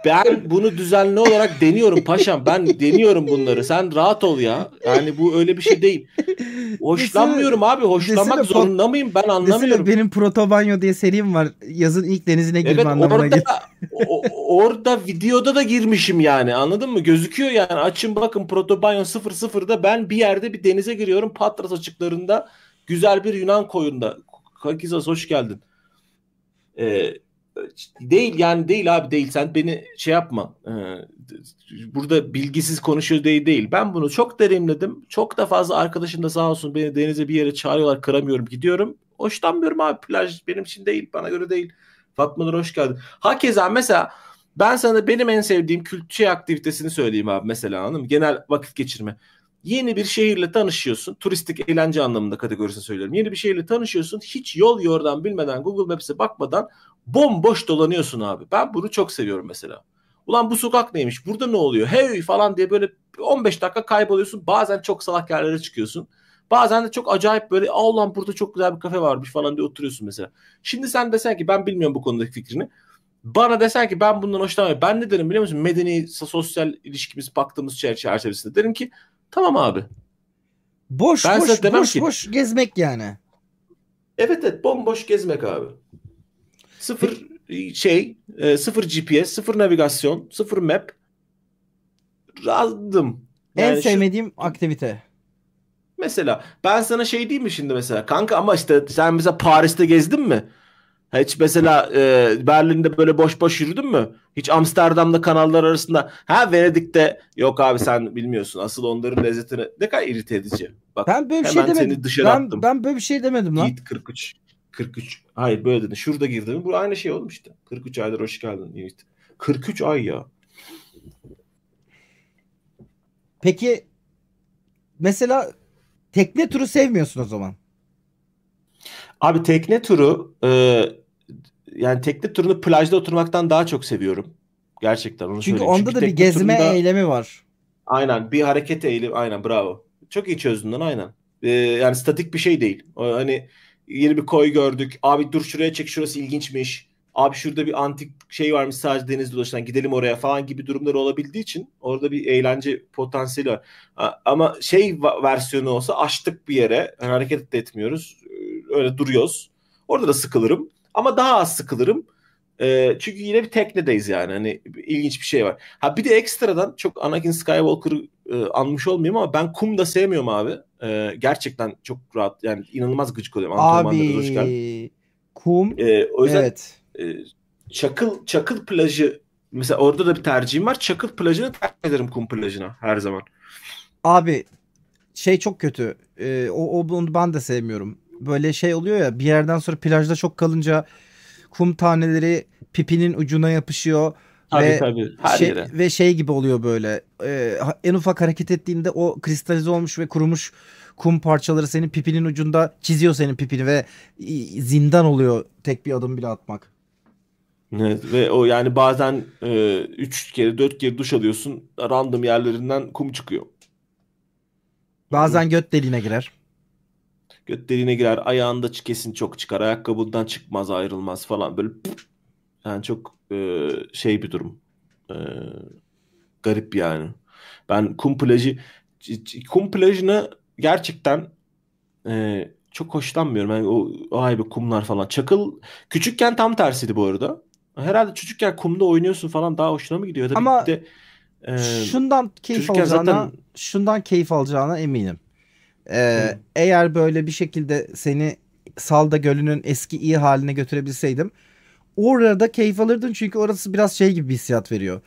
ben bunu düzenli olarak deniyorum paşam. Ben deniyorum bunları. Sen rahat ol ya. Yani bu öyle bir şey değil. Hoşlanmıyorum desene, abi. Hoşlanmak desene, zorunda mıyım? Ben anlamıyorum. Desene, benim Proto Banyo diye serim var. Yazın ilk denizine girme evet, anlamına orada, o, orada videoda da girmişim yani. Anladın mı? Gözüküyor yani. Açın bakın Proto Banyo 00'da ben bir yerde bir denize giriyorum. Patras açıklarında güzel bir Yunan koyunda. Kakizas hoş geldin. Eee Değil yani değil abi değil sen beni şey yapma ee, burada bilgisiz konuşuyor değil değil ben bunu çok deneyimledim çok da fazla arkadaşım da sağ olsun beni denize bir yere çağırıyorlar kıramıyorum gidiyorum hoşlanmıyorum abi plaj benim için değil bana göre değil Fatma Nur hoş geldin hakeza mesela ben sana benim en sevdiğim kültür şey aktivitesini söyleyeyim abi mesela anladın Genel vakit geçirme. Yeni bir şehirle tanışıyorsun. Turistik eğlence anlamında kategorisini söylüyorum. Yeni bir şehirle tanışıyorsun. Hiç yol yordan bilmeden Google Maps'e bakmadan bomboş dolanıyorsun abi. Ben bunu çok seviyorum mesela. Ulan bu sokak neymiş? Burada ne oluyor? Hey falan diye böyle 15 dakika kayboluyorsun. Bazen çok salak yerlere çıkıyorsun. Bazen de çok acayip böyle aa ulan burada çok güzel bir kafe varmış falan diye oturuyorsun mesela. Şimdi sen desen ki ben bilmiyorum bu konudaki fikrini. Bana desen ki ben bundan hoşlanmıyorum. Ben ne derim biliyor musun? Medeni sosyal ilişkimiz baktığımız çerçevesinde derim ki tamam abi. Boş ben boş boş, ki, boş gezmek yani. Evet evet bomboş gezmek abi. Sıfır şey, e, sıfır GPS, sıfır navigasyon, sıfır map. Razdım. Yani en sevmediğim şu... aktivite. Mesela ben sana şey diyeyim mi şimdi mesela kanka ama işte sen mesela Paris'te gezdin mi? Hiç mesela e, Berlin'de böyle boş boş yürüdün mü? Hiç Amsterdam'da kanallar arasında ha Venedik'te yok abi sen bilmiyorsun asıl onların lezzetini ne kadar irite edici. Bak ben böyle bir şey demedim. ben, attım. Ben böyle bir şey demedim lan. Yiğit 43. 43 hayır böyle dedin. Şurada girdim Bu aynı şey oğlum işte. 43 aydır hoş geldin Yiğit. 43 ay ya. Peki mesela tekne turu sevmiyorsun o zaman. Abi tekne turu e, yani tekne turunu plajda oturmaktan daha çok seviyorum. Gerçekten onu Çünkü onda Çünkü da bir gezme turunda, eylemi var. Aynen bir hareket eylemi aynen bravo. Çok iyi çözdün lan aynen. E, yani statik bir şey değil. O, hani yeni bir koy gördük. Abi dur şuraya çek şurası ilginçmiş. Abi şurada bir antik şey varmış sadece deniz dolaşan gidelim oraya falan gibi durumlar olabildiği için orada bir eğlence potansiyeli var. Ama şey versiyonu olsa açtık bir yere yani hareket de etmiyoruz. E, öyle duruyoruz. Orada da sıkılırım ama daha az sıkılırım. E, çünkü yine bir teknedeyiz yani. Hani ilginç bir şey var. Ha bir de ekstradan çok Anakin Skywalker'ı e, anmış olmayayım ama ben kum da sevmiyorum abi e, gerçekten çok rahat yani inanılmaz gıcık oluyorum. Abi kum. E, o yüzden evet. e, Çakıl Çakıl plajı mesela orada da bir tercihim var. Çakıl plajını tercih ederim kum plajına her zaman. Abi şey çok kötü. E, o, o onu ben de sevmiyorum. Böyle şey oluyor ya bir yerden sonra plajda çok kalınca kum taneleri pipinin ucuna yapışıyor. Tabii ve tabii. Her şey, yere. Ve şey gibi oluyor böyle. E, en ufak hareket ettiğinde o kristalize olmuş ve kurumuş kum parçaları senin pipinin ucunda çiziyor senin pipini ve zindan oluyor tek bir adım bile atmak. Evet ve o yani bazen 3 e, üç kere 4 kere duş alıyorsun random yerlerinden kum çıkıyor. Bazen göt deliğine girer. Göt deliğine girer ayağında kesin çok çıkar ayakkabından çıkmaz ayrılmaz falan böyle yani çok ee, şey bir durum. Ee, garip yani. Ben kum plajı kum plajını gerçekten e, çok hoşlanmıyorum. Yani o ay bir kumlar falan. Çakıl küçükken tam tersiydi bu arada. Herhalde çocukken kumda oynuyorsun falan daha hoşuna mı gidiyor? Tabii Ama de, e, şundan keyif alacağına zaten... şundan keyif alacağına eminim. Ee, eğer böyle bir şekilde seni Salda Gölü'nün eski iyi haline götürebilseydim Orada keyif alırdın çünkü orası biraz şey gibi bir hissiyat veriyor.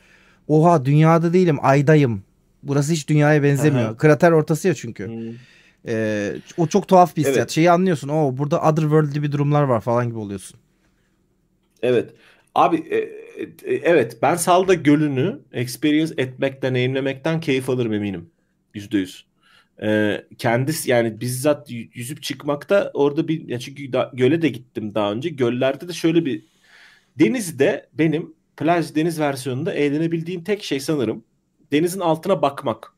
Oha dünyada değilim aydayım. Burası hiç dünyaya benzemiyor. Aha. Krater ortası ya çünkü. Hmm. Ee, o çok tuhaf bir hissiyat. Evet. Şeyi anlıyorsun. O burada otherworldly bir durumlar var falan gibi oluyorsun. Evet. Abi e, e, evet ben Salda Gölü'nü experience etmekten, eğimlemekten keyif alırım eminim. Yüzde yüz. Ee, kendisi yani bizzat yüzüp çıkmakta orada bir ya çünkü da, göle de gittim daha önce. Göllerde de şöyle bir Denizde benim plaj deniz versiyonunda eğlenebildiğim tek şey sanırım denizin altına bakmak.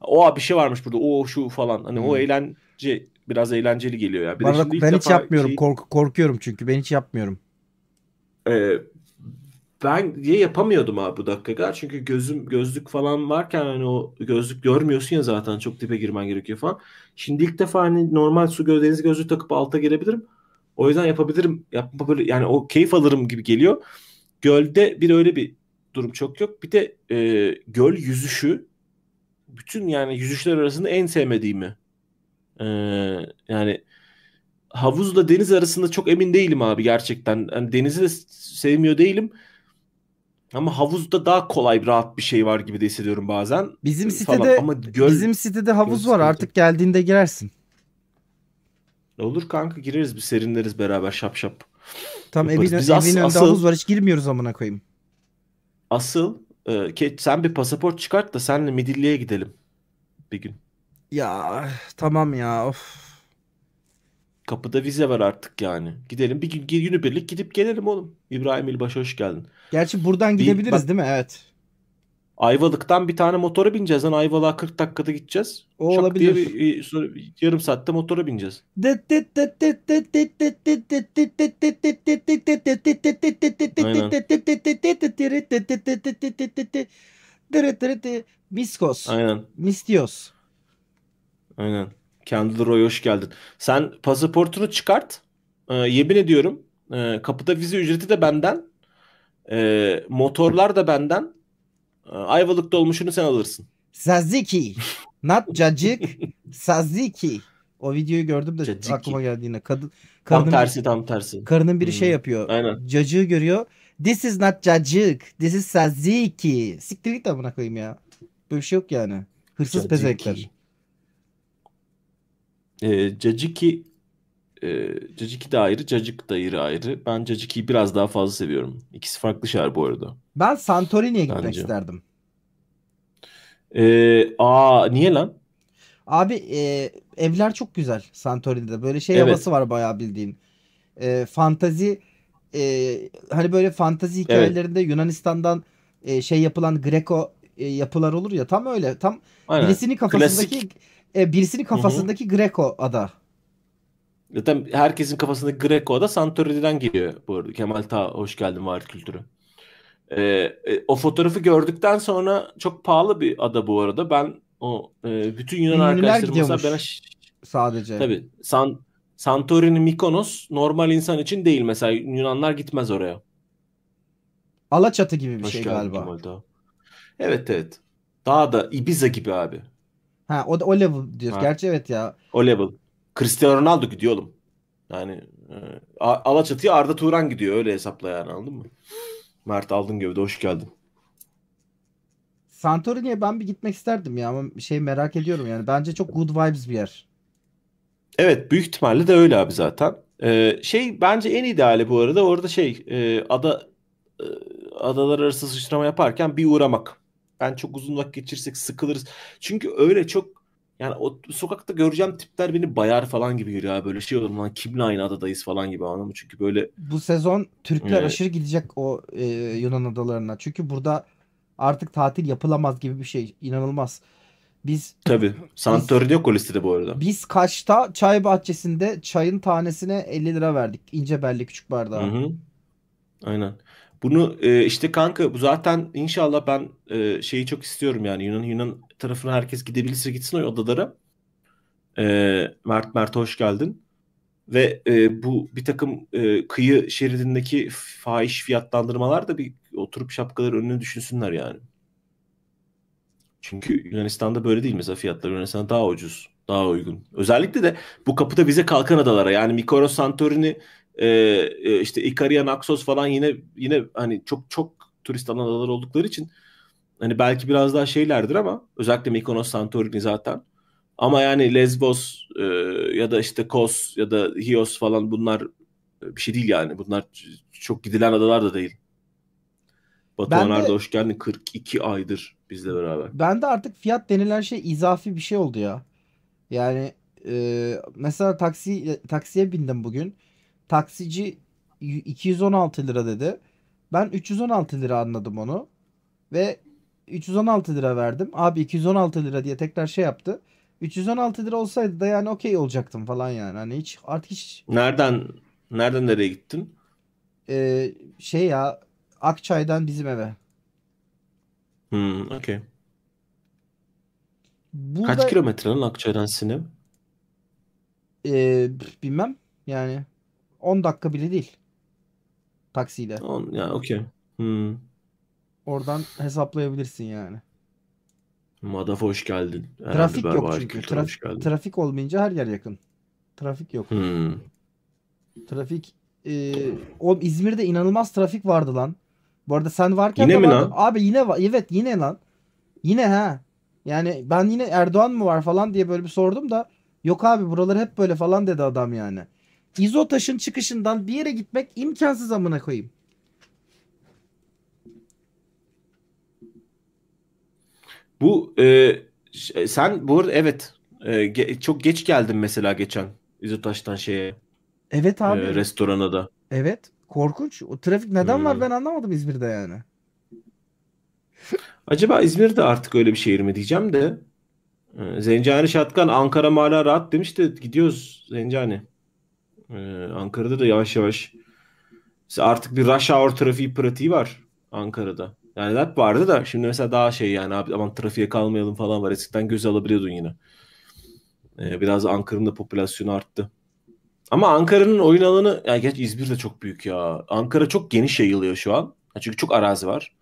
O bir şey varmış burada. O şu falan. Hani hmm. o eğlence biraz eğlenceli geliyor ya. Bir Bana, ben hiç yapmıyorum. Şey... Kork korkuyorum çünkü. Ben hiç yapmıyorum. Ee, ben diye yapamıyordum abi bu dakika kadar. Çünkü gözüm gözlük falan varken hani o gözlük görmüyorsun ya zaten çok dibe girmen gerekiyor falan. Şimdi ilk defa hani normal su göz deniz gözlüğü takıp alta girebilirim. O yüzden yapabilirim. Yapma böyle yani o keyif alırım gibi geliyor. Gölde bir öyle bir durum çok yok. Bir de e, göl yüzüşü bütün yani yüzüşler arasında en sevmediğimi. E, yani havuzla deniz arasında çok emin değilim abi gerçekten. Yani denizi de sevmiyor değilim. Ama havuzda daha kolay rahat bir şey var gibi de hissediyorum bazen. Bizim sitede falan. Ama göl, bizim sitede havuz göl var. Sıkıntı. Artık geldiğinde girersin. E, olur kanka gireriz bir serinleriz beraber şap şap. Tam evin, Biz evin as- önünde asıl, havuz var hiç girmiyoruz amına koyayım. Asıl e, ke- sen bir pasaport çıkart da senle Midilli'ye gidelim bir gün. Ya tamam ya of. Kapıda vize var artık yani. Gidelim bir gün günübirlik gidip gelelim oğlum. İbrahim İlbaş hoş geldin. Gerçi buradan bir, gidebiliriz bak, değil mi? Evet. Ayvalık'tan bir tane motora bineceğiz. Lan Ayvalık'a 40 dakikada gideceğiz. O Şak olabilir. Diye bir, sonra bir yarım saatte motora bineceğiz. Aynen. Miskos. Aynen. Mistios. Aynen. Kendi Roy hoş geldin. Sen pasaportunu çıkart. Ee, yemin ediyorum. E, kapıda vize ücreti de benden. E, motorlar da benden. Ayvalık'ta ee, olmuşunu sen alırsın. Saziki. Not cacık. Saziki. O videoyu gördüm de Caciki. aklıma geldi yine. Kadın, karının, tam tersi tam tersi. Karının biri şey hmm. şey yapıyor. Aynen. Cacığı görüyor. This is not cacık. This is saziki. Siktir git amına koyayım ya. Böyle bir şey yok yani. Hırsız caciki. pezevekler. E, ee, caciki e, Caciki da ayrı, Cacık da ayrı ayrı. Ben Cacik'i biraz daha fazla seviyorum. İkisi farklı şeyler bu arada. Ben Santorini'ye gitmek Bence. isterdim. E, aa niye lan? Abi e, evler çok güzel Santorini'de. Böyle şey evet. var bayağı bildiğin. E, fantazi e, hani böyle fantazi hikayelerinde evet. Yunanistan'dan e, şey yapılan Greco e, yapılar olur ya tam öyle. Tam Aynen. birisinin kafasındaki Klasik. e, birisinin kafasındaki Hı-hı. Greco ada. Zaten herkesin kafasında Greco da Santorini'den geliyor bu arada. Kemal Ta hoş geldin Varit Kültürü. Ee, e, o fotoğrafı gördükten sonra çok pahalı bir ada bu arada. Ben o e, bütün Yunan arkadaşlarımıza ben sadece. Tabii. San, Santorini, Mikonos normal insan için değil mesela Yunanlar gitmez oraya. Alaçatı gibi bir Hoş şey galiba. Kemal'da. Evet evet. Daha da Ibiza gibi abi. Ha o da o level diyor. Gerçi evet ya. O level. Cristiano Ronaldo gidiyor oğlum. Yani e, Alaçatı'ya Arda Turan gidiyor. Öyle hesapla yani anladın mı? Mert aldın gövde hoş geldin. Santorini'ye ben bir gitmek isterdim ya ama şey merak ediyorum yani. Bence çok good vibes bir yer. Evet büyük ihtimalle de öyle abi zaten. Ee, şey bence en ideali bu arada orada şey e, ada e, adalar arası sıçrama yaparken bir uğramak. Ben çok uzun vakit geçirsek sıkılırız. Çünkü öyle çok yani o sokakta göreceğim tipler beni bayar falan gibi geliyor ya. Böyle şey olur lan kimle aynı adadayız falan gibi anlamı. Çünkü böyle... Bu sezon Türkler evet. aşırı gidecek o e, Yunan adalarına. Çünkü burada artık tatil yapılamaz gibi bir şey. inanılmaz. Biz Tabii. Santorini yok o listede bu arada. Biz kaçta çay bahçesinde çayın tanesine 50 lira verdik. ince belli küçük bardağı. Hı hı. Aynen. Bunu e, işte kanka bu zaten inşallah ben e, şeyi çok istiyorum yani Yunan Yunan tarafına herkes gidebilirse gitsin o odalara. E, ee, Mert Mert hoş geldin. Ve e, bu bir takım e, kıyı şeridindeki fahiş fiyatlandırmalar da bir oturup şapkaları önüne düşünsünler yani. Çünkü Yunanistan'da böyle değil mesela fiyatlar. Yunanistan daha ucuz, daha uygun. Özellikle de bu kapıda bize kalkan adalara yani Mikoros, Santorini, e, e işte Ikaria, Naxos falan yine yine hani çok çok turist alan adalar oldukları için Hani belki biraz daha şeylerdir ama özellikle Mykonos, Santorini zaten. Ama yani Lesbos e, ya da işte Kos ya da Hios falan bunlar e, bir şey değil yani. Bunlar çok gidilen adalar da değil. Batuhan Arda hoş geldin. 42 aydır bizle beraber. Ben de artık fiyat denilen şey izafi bir şey oldu ya. Yani e, mesela taksi taksiye bindim bugün. Taksici 216 lira dedi. Ben 316 lira anladım onu. Ve 316 lira verdim. Abi 216 lira diye tekrar şey yaptı. 316 lira olsaydı da yani okey olacaktım falan yani. Hani hiç artık hiç... Nereden nereden nereye gittin? Ee, şey ya Akçay'dan bizim eve. Hmm, okey. Burada... Kaç kilometre lan Akçay'dan Sinem? Ee, bilmem. Yani 10 dakika bile değil. Taksiyle. 10, ya okey. Hmm. Oradan hesaplayabilirsin yani. Madaf hoş geldin. trafik yok çünkü. Tra trafik olmayınca her yer yakın. Trafik yok. Hmm. Trafik e, oğlum İzmir'de inanılmaz trafik vardı lan. Bu arada sen varken yine de mi lan? Abi yine var. Evet yine lan. Yine ha. Yani ben yine Erdoğan mı var falan diye böyle bir sordum da yok abi buralar hep böyle falan dedi adam yani. İzo çıkışından bir yere gitmek imkansız amına koyayım. Bu e, e, sen bu arada evet e, ge, çok geç geldin mesela geçen İzotaş'tan şeye. Evet e, abi. E, restorana da. Evet. Korkunç. O trafik neden hmm. var ben anlamadım İzmir'de yani. Acaba İzmir'de artık öyle bir şehir mi diyeceğim de. E, Zencani Şatkan Ankara mala rahat demiş de gidiyoruz Zencani. Ee, Ankara'da da yavaş yavaş artık bir rush hour trafiği pratiği var Ankara'da. Yani hep vardı da şimdi mesela daha şey yani abi aman trafiğe kalmayalım falan var. Eskiden göz alabiliyordun yine. Ee, biraz Ankara'nın da popülasyonu arttı. Ama Ankara'nın oyun alanı yani geç İzmir de çok büyük ya. Ankara çok geniş yayılıyor şu an. Çünkü çok arazi var.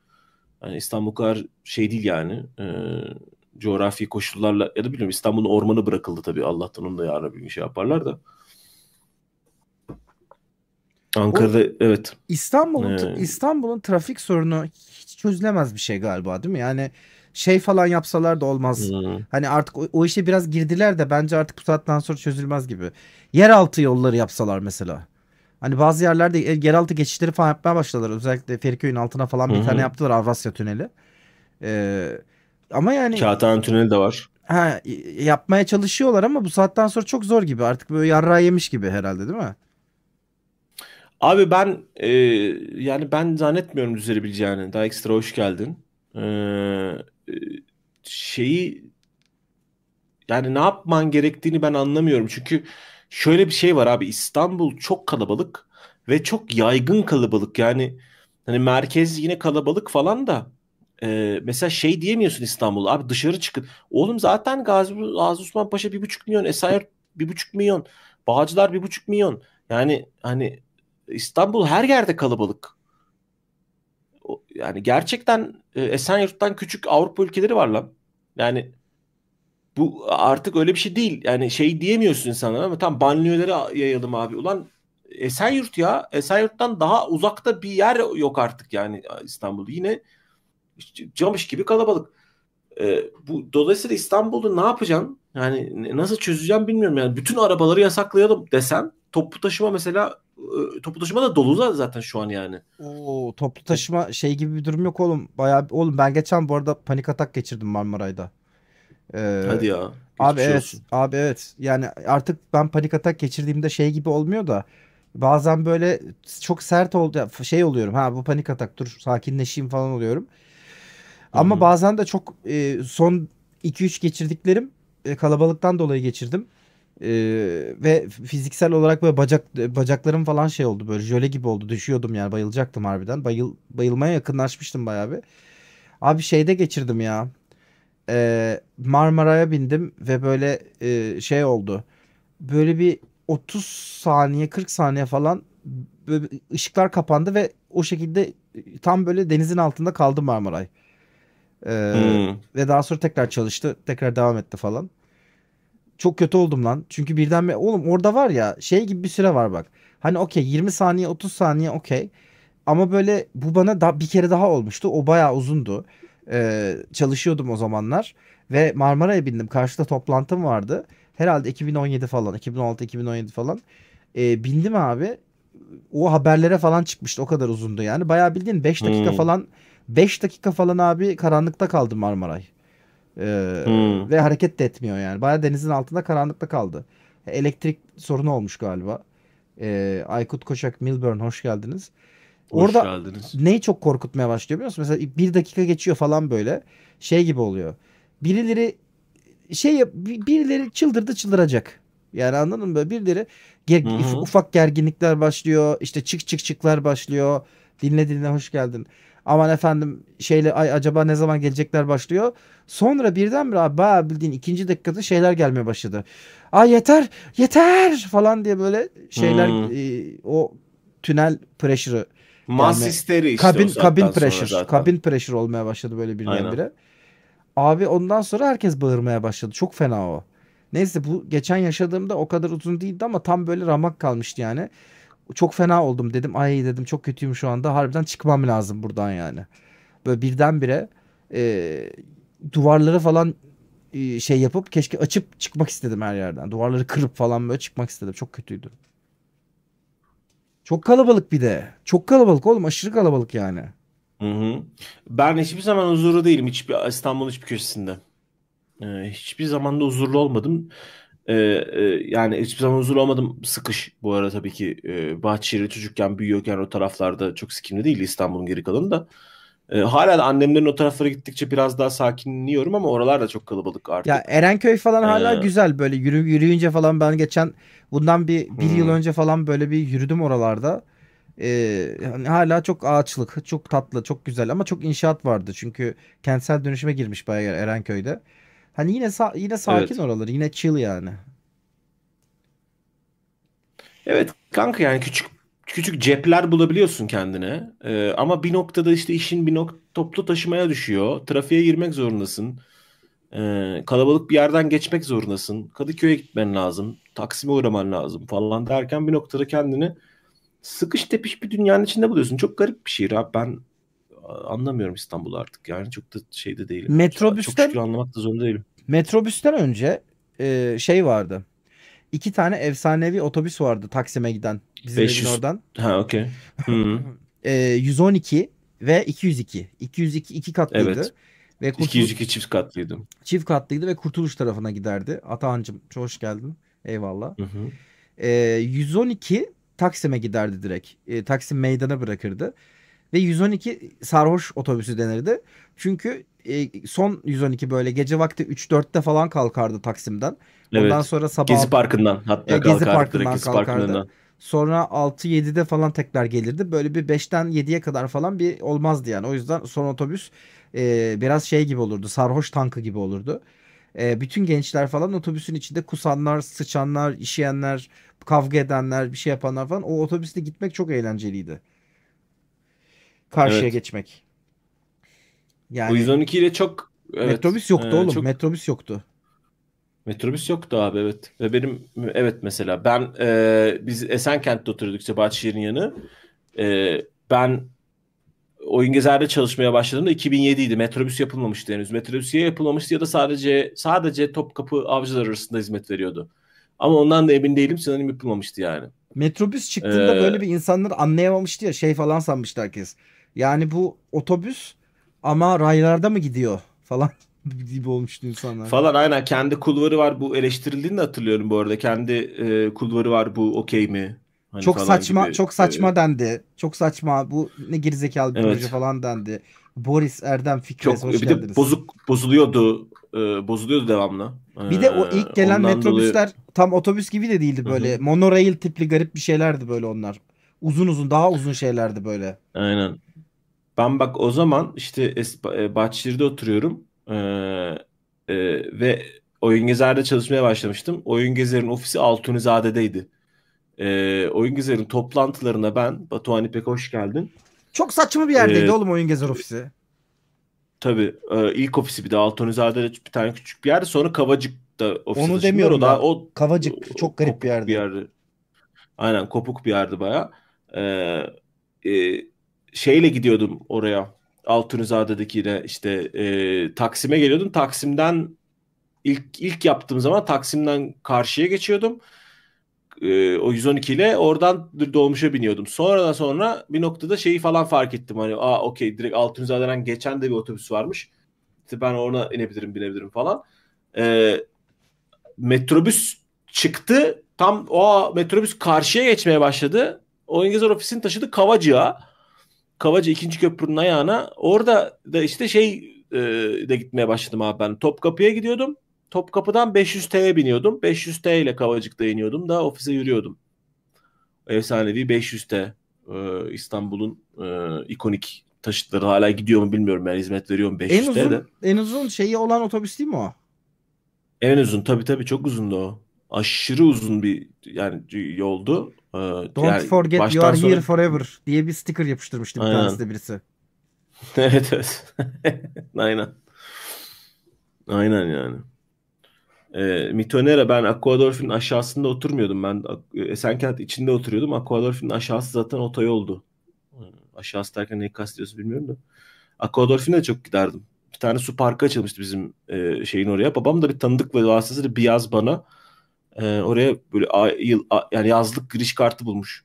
Yani İstanbul kadar şey değil yani. E, coğrafi koşullarla ya da bilmiyorum İstanbul'un ormanı bırakıldı tabii. Allah'tan onu da yarın bir şey yaparlar da. Ankara'da o, evet. İstanbul'un ee, İstanbul'un trafik sorunu çözülemez bir şey galiba değil mi? Yani şey falan yapsalar da olmaz. Hmm. Hani artık o, o işe biraz girdiler de bence artık bu saatten sonra çözülmez gibi. Yeraltı yolları yapsalar mesela. Hani bazı yerlerde e, yeraltı geçişleri falan yapmaya başladılar. Özellikle Feriköy'ün altına falan bir hı tane yaptılar Avrasya Tüneli. Ee, ama yani... Kağıthane Tüneli de var. Ha, yapmaya çalışıyorlar ama bu saatten sonra çok zor gibi. Artık böyle yarrağı yemiş gibi herhalde değil mi? Abi ben e, yani ben zannetmiyorum düzelebileceğini. Daha ekstra hoş geldin. Ee, şeyi yani ne yapman gerektiğini ben anlamıyorum. Çünkü şöyle bir şey var abi İstanbul çok kalabalık ve çok yaygın kalabalık. Yani hani merkez yine kalabalık falan da e, mesela şey diyemiyorsun İstanbul abi dışarı çıkın. Oğlum zaten Gazi, Gazi Osman Paşa bir buçuk milyon, Esenyurt bir buçuk milyon, Bağcılar bir buçuk milyon. Yani hani İstanbul her yerde kalabalık. Yani gerçekten e, Esenyurt'tan küçük Avrupa ülkeleri var lan. Yani bu artık öyle bir şey değil. Yani şey diyemiyorsun insanlara ama tam banliyölere yayalım abi. Ulan Esenyurt ya. Esenyurt'tan daha uzakta bir yer yok artık yani İstanbul'da. Yine camış gibi kalabalık. E, bu dolayısıyla İstanbul'da ne yapacaksın? Yani nasıl çözeceğim bilmiyorum yani. Bütün arabaları yasaklayalım desen toplu taşıma mesela toplu taşıma da dolu zaten şu an yani. Oo, toplu taşıma şey gibi bir durum yok oğlum. Bayağı oğlum ben geçen bu arada panik atak geçirdim Marmaray'da. Ee, Hadi ya. abi evet. Olsun. Abi evet. Yani artık ben panik atak geçirdiğimde şey gibi olmuyor da bazen böyle çok sert oldu şey oluyorum. Ha bu panik atak dur sakinleşeyim falan oluyorum. Ama Hı-hı. bazen de çok e, son 2-3 geçirdiklerim e, kalabalıktan dolayı geçirdim ve fiziksel olarak böyle bacak bacaklarım falan şey oldu böyle jöle gibi oldu düşüyordum yani bayılacaktım harbiden bayıl bayılmaya yakınlaşmıştım bayağı bir abi şeyde geçirdim ya ee, Marmara'ya bindim ve böyle e, şey oldu böyle bir 30 saniye 40 saniye falan böyle ışıklar kapandı ve o şekilde tam böyle denizin altında kaldım Marmaray. Ee, hmm. Ve daha sonra tekrar çalıştı. Tekrar devam etti falan çok kötü oldum lan. Çünkü birden oğlum orada var ya şey gibi bir süre var bak. Hani okey 20 saniye 30 saniye okey. Ama böyle bu bana da bir kere daha olmuştu. O bayağı uzundu. Ee, çalışıyordum o zamanlar ve Marmara'ya bindim. Karşıda toplantım vardı. Herhalde 2017 falan, 2016-2017 falan. Ee, bindim abi. O haberlere falan çıkmıştı. O kadar uzundu yani. Bayağı bildiğin 5 dakika hmm. falan 5 dakika falan abi karanlıkta kaldım Marmaray. Ee, hmm. Ve hareket de etmiyor yani. Baya denizin altında karanlıkta kaldı. Elektrik sorunu olmuş galiba. Ee, Aykut Koçak Milburn hoş geldiniz. Hoş Orada geldiniz. neyi çok korkutmaya başlıyor biliyor musun? Mesela bir dakika geçiyor falan böyle. Şey gibi oluyor. Birileri şey birileri çıldırdı çıldıracak. Yani anladın mı? Böyle birileri ger Hı-hı. ufak gerginlikler başlıyor. İşte çık çık çıklar başlıyor. Dinle dinle hoş geldin aman efendim şeyle ay acaba ne zaman gelecekler başlıyor. Sonra birdenbire abi bayağı bildiğin ikinci dakikada şeyler gelmeye başladı. Ay yeter yeter falan diye böyle şeyler hmm. e, o tünel pressure'ı. Mass yani, işte kabin, kabin pressure. Zaten. Kabin pressure olmaya başladı böyle birdenbire. Abi ondan sonra herkes bağırmaya başladı. Çok fena o. Neyse bu geçen yaşadığımda o kadar uzun değildi ama tam böyle ramak kalmıştı yani çok fena oldum dedim. Ay dedim çok kötüyüm şu anda. Harbiden çıkmam lazım buradan yani. Böyle birdenbire e, duvarları falan e, şey yapıp keşke açıp çıkmak istedim her yerden. Duvarları kırıp falan böyle çıkmak istedim. Çok kötüydü. Çok kalabalık bir de. Çok kalabalık oğlum. Aşırı kalabalık yani. Hı hı. Ben hiçbir zaman huzurlu değilim. Hiçbir İstanbul'un hiçbir köşesinde. Ee, hiçbir zaman da huzurlu olmadım. Ee, e, yani hiçbir zaman huzur olmadım. Sıkış bu arada tabii ki e, ee, Bahçeşehir'i çocukken büyüyorken o taraflarda çok sikimli değil İstanbul'un geri kalanı da. E, hala da annemlerin o taraflara gittikçe biraz daha sakinliyorum ama oralar da çok kalabalık artık. Ya Erenköy falan hala ee... güzel böyle yürü, yürüyünce falan ben geçen bundan bir, bir hmm. yıl önce falan böyle bir yürüdüm oralarda. Ee, hani hala çok ağaçlık, çok tatlı, çok güzel ama çok inşaat vardı. Çünkü kentsel dönüşüme girmiş bayağı Erenköy'de. Hani yine sa yine sakin evet. oraları. Yine chill yani. Evet kanka yani küçük küçük cepler bulabiliyorsun kendine. Ee, ama bir noktada işte işin bir nokta toplu taşımaya düşüyor. Trafiğe girmek zorundasın. Ee, kalabalık bir yerden geçmek zorundasın. Kadıköy'e gitmen lazım. Taksim'e uğraman lazım falan derken bir noktada kendini sıkış tepiş bir dünyanın içinde buluyorsun. Çok garip bir şey abi. Ben anlamıyorum İstanbul'u artık. Yani çok da şeyde değilim. Metrobüsten, çok şükür anlamak da zorunda değilim. Metrobüsten önce e, şey vardı. İki tane efsanevi otobüs vardı Taksim'e giden. Bizim 500... oradan. Ha okey. e, 112 ve 202. 202 iki katlıydı. Evet. Ve kurtuluş... 202 çift katlıydı. Çift katlıydı ve Kurtuluş tarafına giderdi. Atahancım hoş geldin. Eyvallah. Hı hı. E, 112 Taksim'e giderdi direkt. E, Taksim meydana bırakırdı ve 112 sarhoş otobüsü denirdi. Çünkü e, son 112 böyle gece vakti 3-4'te falan kalkardı Taksim'den. Evet. Ondan sonra sabah... Gezi Parkı'ndan e, hatta e, kalkardı. Gezi Parkı'ndan kalkardı. Sonra 6-7'de falan tekrar gelirdi. Böyle bir 5'ten 7'ye kadar falan bir olmazdı yani. O yüzden son otobüs e, biraz şey gibi olurdu. Sarhoş tankı gibi olurdu. E, bütün gençler falan otobüsün içinde kusanlar, sıçanlar, işeyenler, kavga edenler, bir şey yapanlar falan. O otobüste gitmek çok eğlenceliydi karşıya evet. geçmek. Yani o 12 ile çok evet, metrobüs yoktu ee, oğlum. Çok... Metrobüs yoktu. Metrobüs yoktu abi evet. Ve benim evet mesela ben e, biz Esenkent'te oturuyorduk işte Bahçeşehir'in yanı. E, ben oyun gezerde çalışmaya başladığımda 2007 idi. Metrobüs yapılmamıştı henüz. Metrobüs ya yapılmamıştı ya da sadece sadece Topkapı Avcılar arasında hizmet veriyordu. Ama ondan da emin değilim sanırım yapılmamıştı yani. Metrobüs çıktığında ee, böyle bir insanlar anlayamamıştı ya şey falan sanmıştı herkes. Yani bu otobüs ama raylarda mı gidiyor falan gibi olmuştu insanlar. Falan aynen kendi kulvarı var bu eleştirildiğini de hatırlıyorum bu arada. Kendi e, kulvarı var bu okey mi? Hani çok saçma gibi. çok saçma dendi. Çok saçma bu ne gerizekalı bir evet. proje falan dendi. Boris Erdem Fikret çok, hoş bir De bozuk bozuluyordu. E, bozuluyordu devamlı. Ee, bir de o e, ilk gelen metrobüsler dolayı... tam otobüs gibi de değildi böyle. Hı-hı. Monorail tipli garip bir şeylerdi böyle onlar. Uzun uzun daha uzun şeylerdi böyle. Aynen. Ben bak o zaman işte e, Bahçeşehir'de oturuyorum ee, e, ve Oyun Gezer'de çalışmaya başlamıştım. Oyun Gezer'in ofisi Altunizade'deydi. Ee, Oyun Gezer'in toplantılarına ben Batuhan İpek hoş geldin. Çok saçma bir yerdeydi ee, oğlum Oyun Gezer ofisi. Tabii e, ilk ofisi bir de Altunizade'de bir tane küçük bir yer. Sonra Kavacık'ta ofisi. Onu demiyorum o da, o, Kavacık çok garip bir yerdi. bir yerdi. Aynen kopuk bir yerdi baya. Ee, e, şeyle gidiyordum oraya. Altunizade'dekine işte e, Taksim'e geliyordum. Taksim'den ilk ilk yaptığım zaman Taksim'den karşıya geçiyordum. E, o 112 ile oradan dolmuşa biniyordum. Sonradan sonra bir noktada şeyi falan fark ettim. Hani aa okey direkt Altunizade'den geçen de bir otobüs varmış. İşte ben ona inebilirim binebilirim falan. E, metrobüs çıktı. Tam o metrobüs karşıya geçmeye başladı. O İngilizler ofisini taşıdı Kavacığa. Kavaca ikinci köprünün ayağına. Orada da işte şey e, de gitmeye başladım abi ben. Topkapı'ya gidiyordum. Topkapı'dan 500T'ye biniyordum. 500T ile Kavacık'ta iniyordum. Daha ofise yürüyordum. Efsanevi 500T. Ee, İstanbul'un e, ikonik taşıtları hala gidiyor mu bilmiyorum yani hizmet veriyor mu 500 en uzun, de. En uzun şeyi olan otobüs değil mi o? En uzun tabii tabii çok uzundu o. Aşırı uzun bir yani yoldu. Ee, Don't yani forget you are sonra... here forever diye bir sticker yapıştırmıştı bir Aynen. tanesi de birisi. evet evet. Aynen. Aynen yani. E, Mitonera ben Aquadorf'un aşağısında oturmuyordum. Ben e, Esenkent içinde oturuyordum. Aquadorf'un aşağısı zaten otoyoldu. Ee, aşağısı derken neyi kastediyorsun bilmiyorum da. Aquadorf'una de çok giderdim. Bir tane su parkı açılmıştı bizim e, şeyin oraya. Babam da bir tanıdık ve vasıtasıyla bir bana e, oraya böyle a, yıl, a, yani yazlık giriş kartı bulmuş.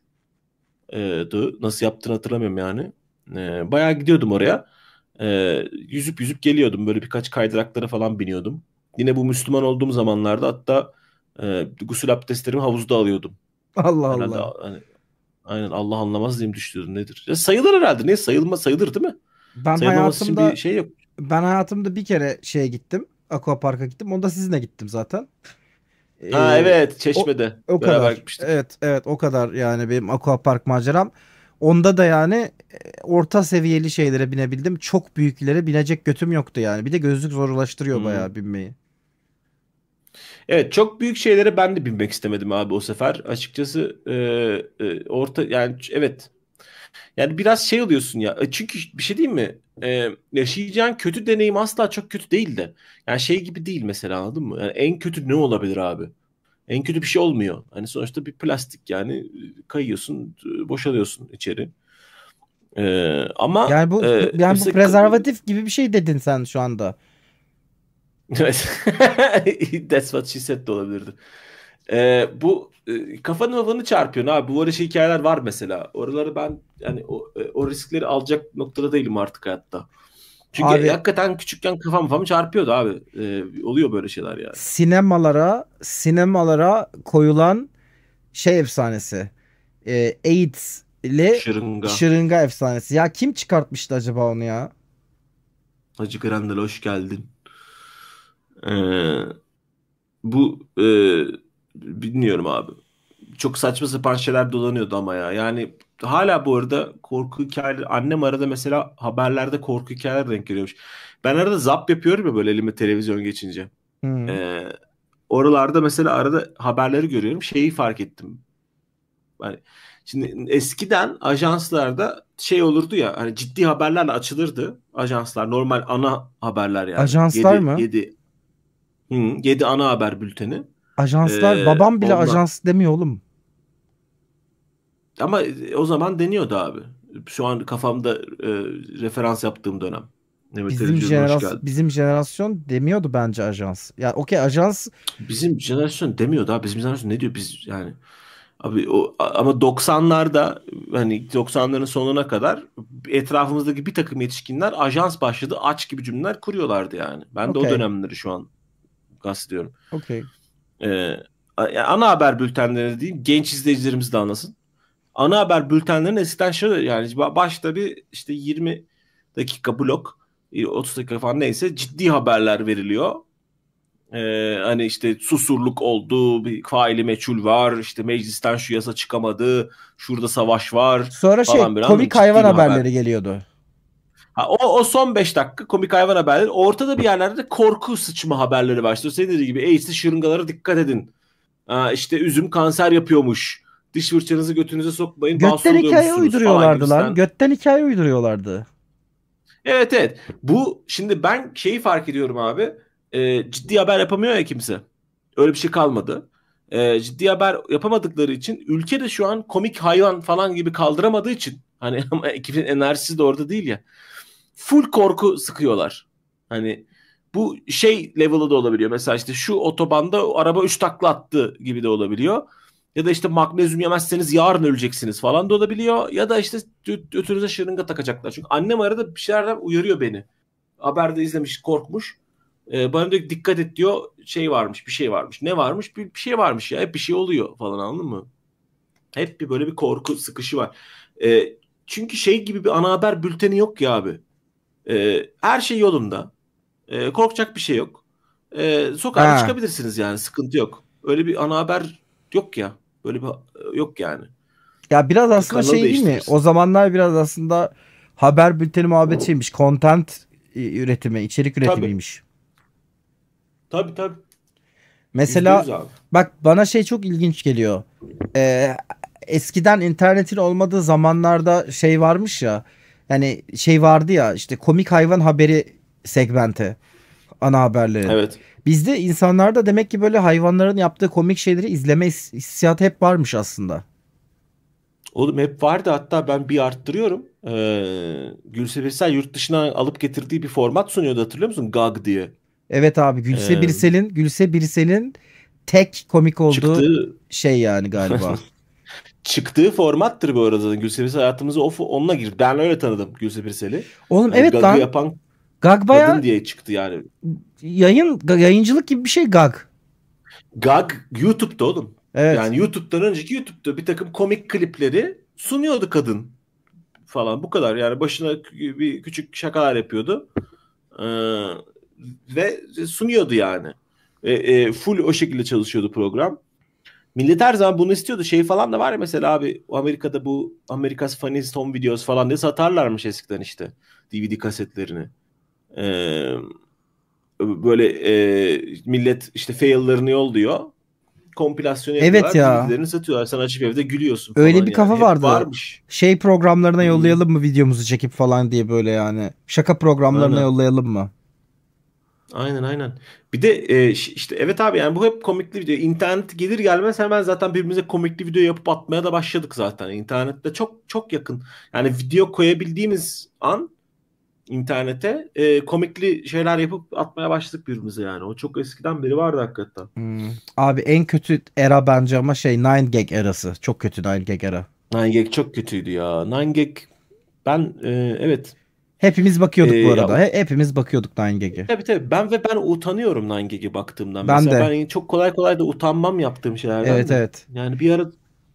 E, nasıl yaptığını hatırlamıyorum yani. E, bayağı gidiyordum oraya. E, yüzüp yüzüp geliyordum. Böyle birkaç kaydıraklara falan biniyordum. Yine bu Müslüman olduğum zamanlarda hatta e, gusül abdestlerimi havuzda alıyordum. Allah herhalde, Allah. Hani, aynen Allah anlamaz diye mi düştürdüm nedir? Ya sayılır herhalde. Ne sayılma sayılır değil mi? Ben Sayılmaması hayatımda bir şey yok. Ben hayatımda bir kere şeye gittim. Aquapark'a gittim. Onda sizinle gittim zaten. Ha ee, evet Çeşme'de. O, o kadar. Bakmıştık. Evet evet o kadar yani benim aquapark maceram. Onda da yani e, orta seviyeli şeylere binebildim. Çok büyüklere binecek götüm yoktu yani. Bir de gözlük zorlaştırıyor hmm. bayağı binmeyi. Evet çok büyük şeylere ben de binmek istemedim abi o sefer. Açıkçası e, e, orta yani evet yani biraz şey oluyorsun ya. E, çünkü bir şey diyeyim mi? Ee, yaşayacağın kötü deneyim asla çok kötü değil de. Yani şey gibi değil mesela anladın mı? Yani en kötü ne olabilir abi? En kötü bir şey olmuyor. Hani sonuçta bir plastik yani e, kayıyorsun, e, boşalıyorsun içeri. Ee, ama yani bu e, yani mesela... bu prezervatif gibi bir şey dedin sen şu anda. Evet. That's what she said de olabilirdi. E, bu e, kafanı kafanı çarpıyor abi. Bu arada şey hikayeler var mesela. Oraları ben yani o, e, o riskleri alacak noktada değilim artık hayatta. Çünkü abi, hakikaten küçükken kafam kafam çarpıyordu abi. E, oluyor böyle şeyler yani. Sinemalara sinemalara koyulan şey efsanesi. E, AIDS ile şırınga. şırınga efsanesi. Ya kim çıkartmıştı acaba onu ya? Hacı Grandel hoş geldin. Ee, bu e, bilmiyorum abi. Çok saçma sapan şeyler dolanıyordu ama ya. Yani hala bu arada korku hikayeleri annem arada mesela haberlerde korku hikayeler denk geliyormuş. Ben arada zap yapıyorum ya böyle elime televizyon geçince. Hmm. Ee, oralarda mesela arada haberleri görüyorum. Şeyi fark ettim. Yani şimdi eskiden ajanslarda şey olurdu ya hani ciddi haberlerle açılırdı ajanslar normal ana haberler yani. Ajanslar 7, mı? Yedi Hı, 7 ana haber bülteni. Ajanslar ee, babam bile ondan... ajans demiyor oğlum. Ama o zaman deniyordu abi. Şu an kafamda e, referans yaptığım dönem. bizim, jenerasyon, bizim jenerasyon demiyordu bence ajans. Ya yani, okey ajans bizim jenerasyon demiyordu abi. Bizim jenerasyon ne diyor biz yani Abi o ama 90'larda hani 90'ların sonuna kadar etrafımızdaki bir takım yetişkinler ajans başladı aç gibi cümleler kuruyorlardı yani. Ben de okay. o dönemleri şu an kastediyorum. Okey e, ana haber bültenleri değil genç izleyicilerimiz de anlasın. Ana haber bültenlerinin eskiden şöyle yani başta bir işte 20 dakika blok 30 e, dakika falan neyse ciddi haberler veriliyor. Ee, hani işte susurluk oldu, bir faili meçhul var, işte meclisten şu yasa çıkamadı, şurada savaş var. Sonra şey biraz. komik hayvan haberleri haber. geliyordu. Ha, o, o son 5 dakika komik hayvan haberleri. Ortada bir yerlerde de korku sıçma haberleri başlıyor. Senin dediğin gibi AIDS'li şırıngalara dikkat edin. Aa, işte üzüm kanser yapıyormuş. Diş fırçanızı götünüze sokmayın. Götten hikaye uyduruyorlardı lan. Götten hikaye uyduruyorlardı. Evet evet. Bu şimdi ben şeyi fark ediyorum abi. E, ciddi haber yapamıyor ya kimse. Öyle bir şey kalmadı. E, ciddi haber yapamadıkları için ülke de şu an komik hayvan falan gibi kaldıramadığı için hani ama ekibin enerjisi de orada değil ya full korku sıkıyorlar. Hani bu şey level'ı da olabiliyor. Mesela işte şu otobanda araba 3 takla attı gibi de olabiliyor. Ya da işte magnezyum yemezseniz yarın öleceksiniz falan da olabiliyor. Ya da işte ötünüze şırınga takacaklar. Çünkü annem arada bir şeylerden uyarıyor beni. Haberde izlemiş korkmuş. Ee, bana diyor dikkat et diyor şey varmış bir şey varmış. Ne varmış bir, bir şey varmış ya hep bir şey oluyor falan anladın mı? Hep bir böyle bir korku sıkışı var. Ee, çünkü şey gibi bir ana haber bülteni yok ya abi. E, her şey yolunda. E, korkacak bir şey yok. E, sokağa ha. çıkabilirsiniz yani sıkıntı yok. Öyle bir ana haber yok ya. Böyle bir e, yok yani. Ya biraz aslında Kanalı şey değil mi? O zamanlar biraz aslında haber bülteni muhabbet şeymiş. Content e, üretimi, içerik üretimiymiş. Tabii tabii. tabii. Mesela bak bana şey çok ilginç geliyor. Ee, eskiden internetin olmadığı zamanlarda şey varmış ya hani şey vardı ya işte komik hayvan haberi segmenti ana haberleri. Evet. Bizde insanlarda demek ki böyle hayvanların yaptığı komik şeyleri izleme hissiyatı hep varmış aslında. Oğlum hep vardı hatta ben bir arttırıyorum. Ee, Gülse Birsel yurt dışına alıp getirdiği bir format sunuyordu hatırlıyor musun? Gag diye. Evet abi Gülse ee, Birsel'in Gülse Birsel'in tek komik olduğu çıktığı... şey yani galiba. çıktığı formattır bu arada. Gülse Birsel hayatımıza of, onunla girdi. Ben öyle tanıdım Gülse Birsel'i. Oğlum yani evet Gag'ı lan. yapan Gag bayağı kadın diye çıktı yani. Yayın yayıncılık gibi bir şey Gag. Gag YouTube'da oğlum. Evet. Yani YouTube'dan önceki YouTube'da bir takım komik klipleri sunuyordu kadın falan bu kadar. Yani başına bir küçük şakalar yapıyordu. Ee, ve sunuyordu yani. E, e, full o şekilde çalışıyordu program. Millet her zaman bunu istiyordu. Şey falan da var ya mesela abi Amerika'da bu Amerikas Funny Home Videos falan diye satarlarmış eskiden işte DVD kasetlerini. Ee, böyle e, millet işte fail'larını yolluyor. Kompilasyonu evet yapıyorlar. Evet ya. DVD'lerini satıyorlar. Sen açıp evde gülüyorsun Öyle bir yani. kafa Hep vardı. Varmış. Şey programlarına hmm. yollayalım mı videomuzu çekip falan diye böyle yani. Şaka programlarına Aynen. yollayalım mı? Aynen aynen. Bir de e, işte evet abi yani bu hep komikli video. İnternet gelir gelmez hemen zaten birbirimize komikli video yapıp atmaya da başladık zaten. İnternette çok çok yakın. Yani video koyabildiğimiz an internete e, komikli şeyler yapıp atmaya başladık birbirimize yani. O çok eskiden beri vardı hakikaten. Hmm. Abi en kötü era bence ama şey 9gag erası. Çok kötü 9gag era. 9gag çok kötüydü ya. 9gag ben e, evet Hepimiz bakıyorduk ee, bu arada. Ama... Hepimiz bakıyorduk Nangege. gg Tabii tabii. Ben ve ben utanıyorum Nangege baktığımdan. Ben Mesela de. ben çok kolay kolay da utanmam yaptığım şeylerden. Evet de. evet. Yani bir ara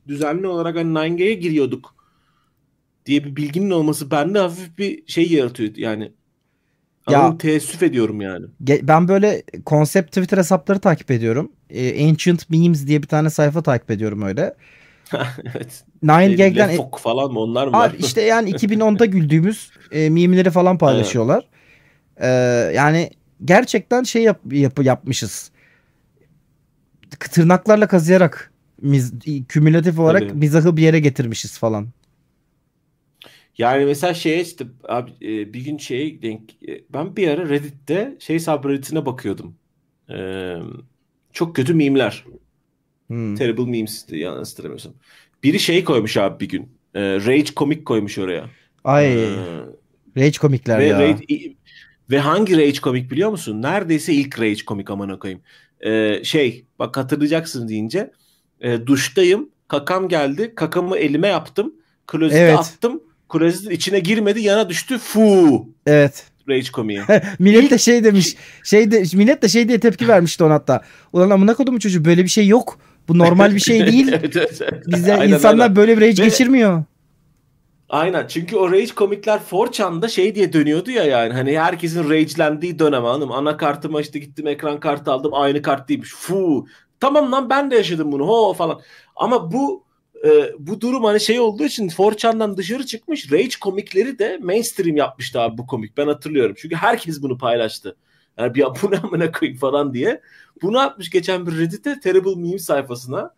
düzenli olarak hani 9 giriyorduk diye bir bilginin olması bende hafif bir şey yaratıyor. Yani ya, teessüf ediyorum yani. Ben böyle konsept Twitter hesapları takip ediyorum. Ee, Ancient Memes diye bir tane sayfa takip ediyorum öyle. Nine şey, Gag'den Lefok e- falan mı onlar mı? Abi işte yani 2010'da güldüğümüz e, mimleri falan paylaşıyorlar. Evet. yani gerçekten şey yap, yap, yapmışız. Tırnaklarla kazıyarak miz, kümülatif olarak Tabii. mizahı bir yere getirmişiz falan. Yani mesela şey işte abi, e, bir gün şey denk e, ben bir ara Reddit'te şey subredditine bakıyordum. Ee, çok kötü mimler. Hmm. Terrible Memes'ti yanlış hatırlamıyorsam. Biri şey koymuş abi bir gün. E, Rage Comic koymuş oraya. Ay. Ee, Rage komikler ve ya. Rage, ve hangi Rage komik biliyor musun? Neredeyse ilk Rage komik aman koyayım. Ee, şey bak hatırlayacaksın deyince e, duştayım kakam geldi kakamı elime yaptım klozete evet. attım klozetin içine girmedi yana düştü fu. Evet. Rage komiği. millet de şey demiş. Şey de, millet de şey diye tepki vermişti ona hatta. Ulan amına kodumu çocuğu böyle bir şey yok. Bu normal bir şey değil. Bizde aynen, insanlar aynen. böyle bir rage Ve, geçirmiyor. Aynen çünkü o rage komikler 4 şey diye dönüyordu ya yani hani herkesin rage'lendiği dönem hanım anakartıma işte gittim ekran kartı aldım aynı kart değilmiş fu tamam lan ben de yaşadım bunu ho falan ama bu e, bu durum hani şey olduğu için 4 dışarı çıkmış rage komikleri de mainstream yapmıştı abi bu komik ben hatırlıyorum çünkü herkes bunu paylaştı yani bir bu ne amına koyayım falan diye. Bunu atmış geçen bir Reddit'te terrible meme sayfasına.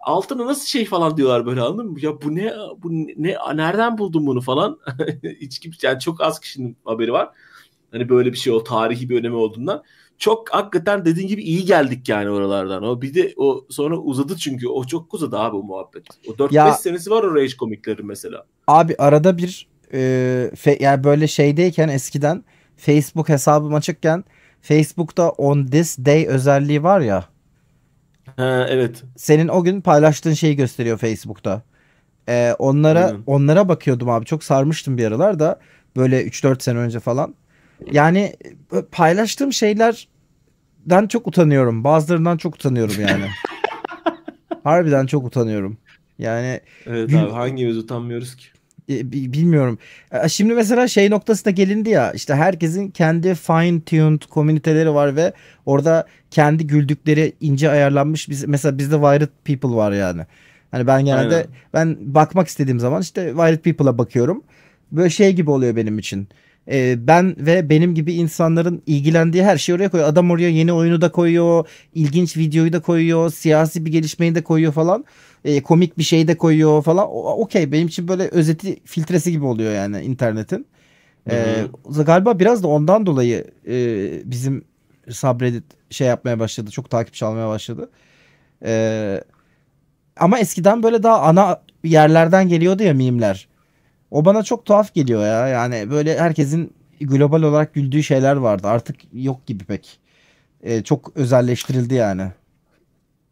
Altına nasıl şey falan diyorlar böyle anladın mı? Ya bu ne bu ne nereden buldun bunu falan. Hiç kimse yani çok az kişinin haberi var. Hani böyle bir şey o tarihi bir önemi olduğundan. Çok hakikaten dediğin gibi iyi geldik yani oralardan. O bir de o sonra uzadı çünkü o çok uzadı abi o muhabbet. O 4-5 ya, senesi var o Rage komikleri mesela. Abi arada bir e, fe, yani böyle şeydeyken eskiden Facebook hesabım açıkken Facebook'ta on this day özelliği var ya. Ha, evet. Senin o gün paylaştığın şeyi gösteriyor Facebook'ta. Ee, onlara Aynen. onlara bakıyordum abi. Çok sarmıştım bir aralar da böyle 3-4 sene önce falan. Yani e, paylaştığım şeylerden çok utanıyorum. Bazılarından çok utanıyorum yani. Harbiden çok utanıyorum. Yani Evet abi hangimiz utanmıyoruz ki? E, bilmiyorum. E, şimdi mesela şey noktasına gelindi ya işte herkesin kendi fine tuned komüniteleri var ve orada kendi güldükleri ince ayarlanmış biz mesela bizde Wired People var yani. Hani ben genelde Aynen. ben bakmak istediğim zaman işte Wired People'a bakıyorum. Böyle şey gibi oluyor benim için. Ee, ben ve benim gibi insanların ilgilendiği her şeyi oraya koyuyor. Adam oraya yeni oyunu da koyuyor, ilginç videoyu da koyuyor, siyasi bir gelişmeyi de koyuyor falan. E, komik bir şey de koyuyor falan. Okey benim için böyle özeti filtresi gibi oluyor yani internetin. E, galiba biraz da ondan dolayı e, bizim Sabredit şey yapmaya başladı. Çok takipçi almaya başladı. E, ama eskiden böyle daha ana yerlerden geliyordu ya mimler. O bana çok tuhaf geliyor ya. Yani böyle herkesin global olarak güldüğü şeyler vardı. Artık yok gibi pek. Ee, çok özelleştirildi yani.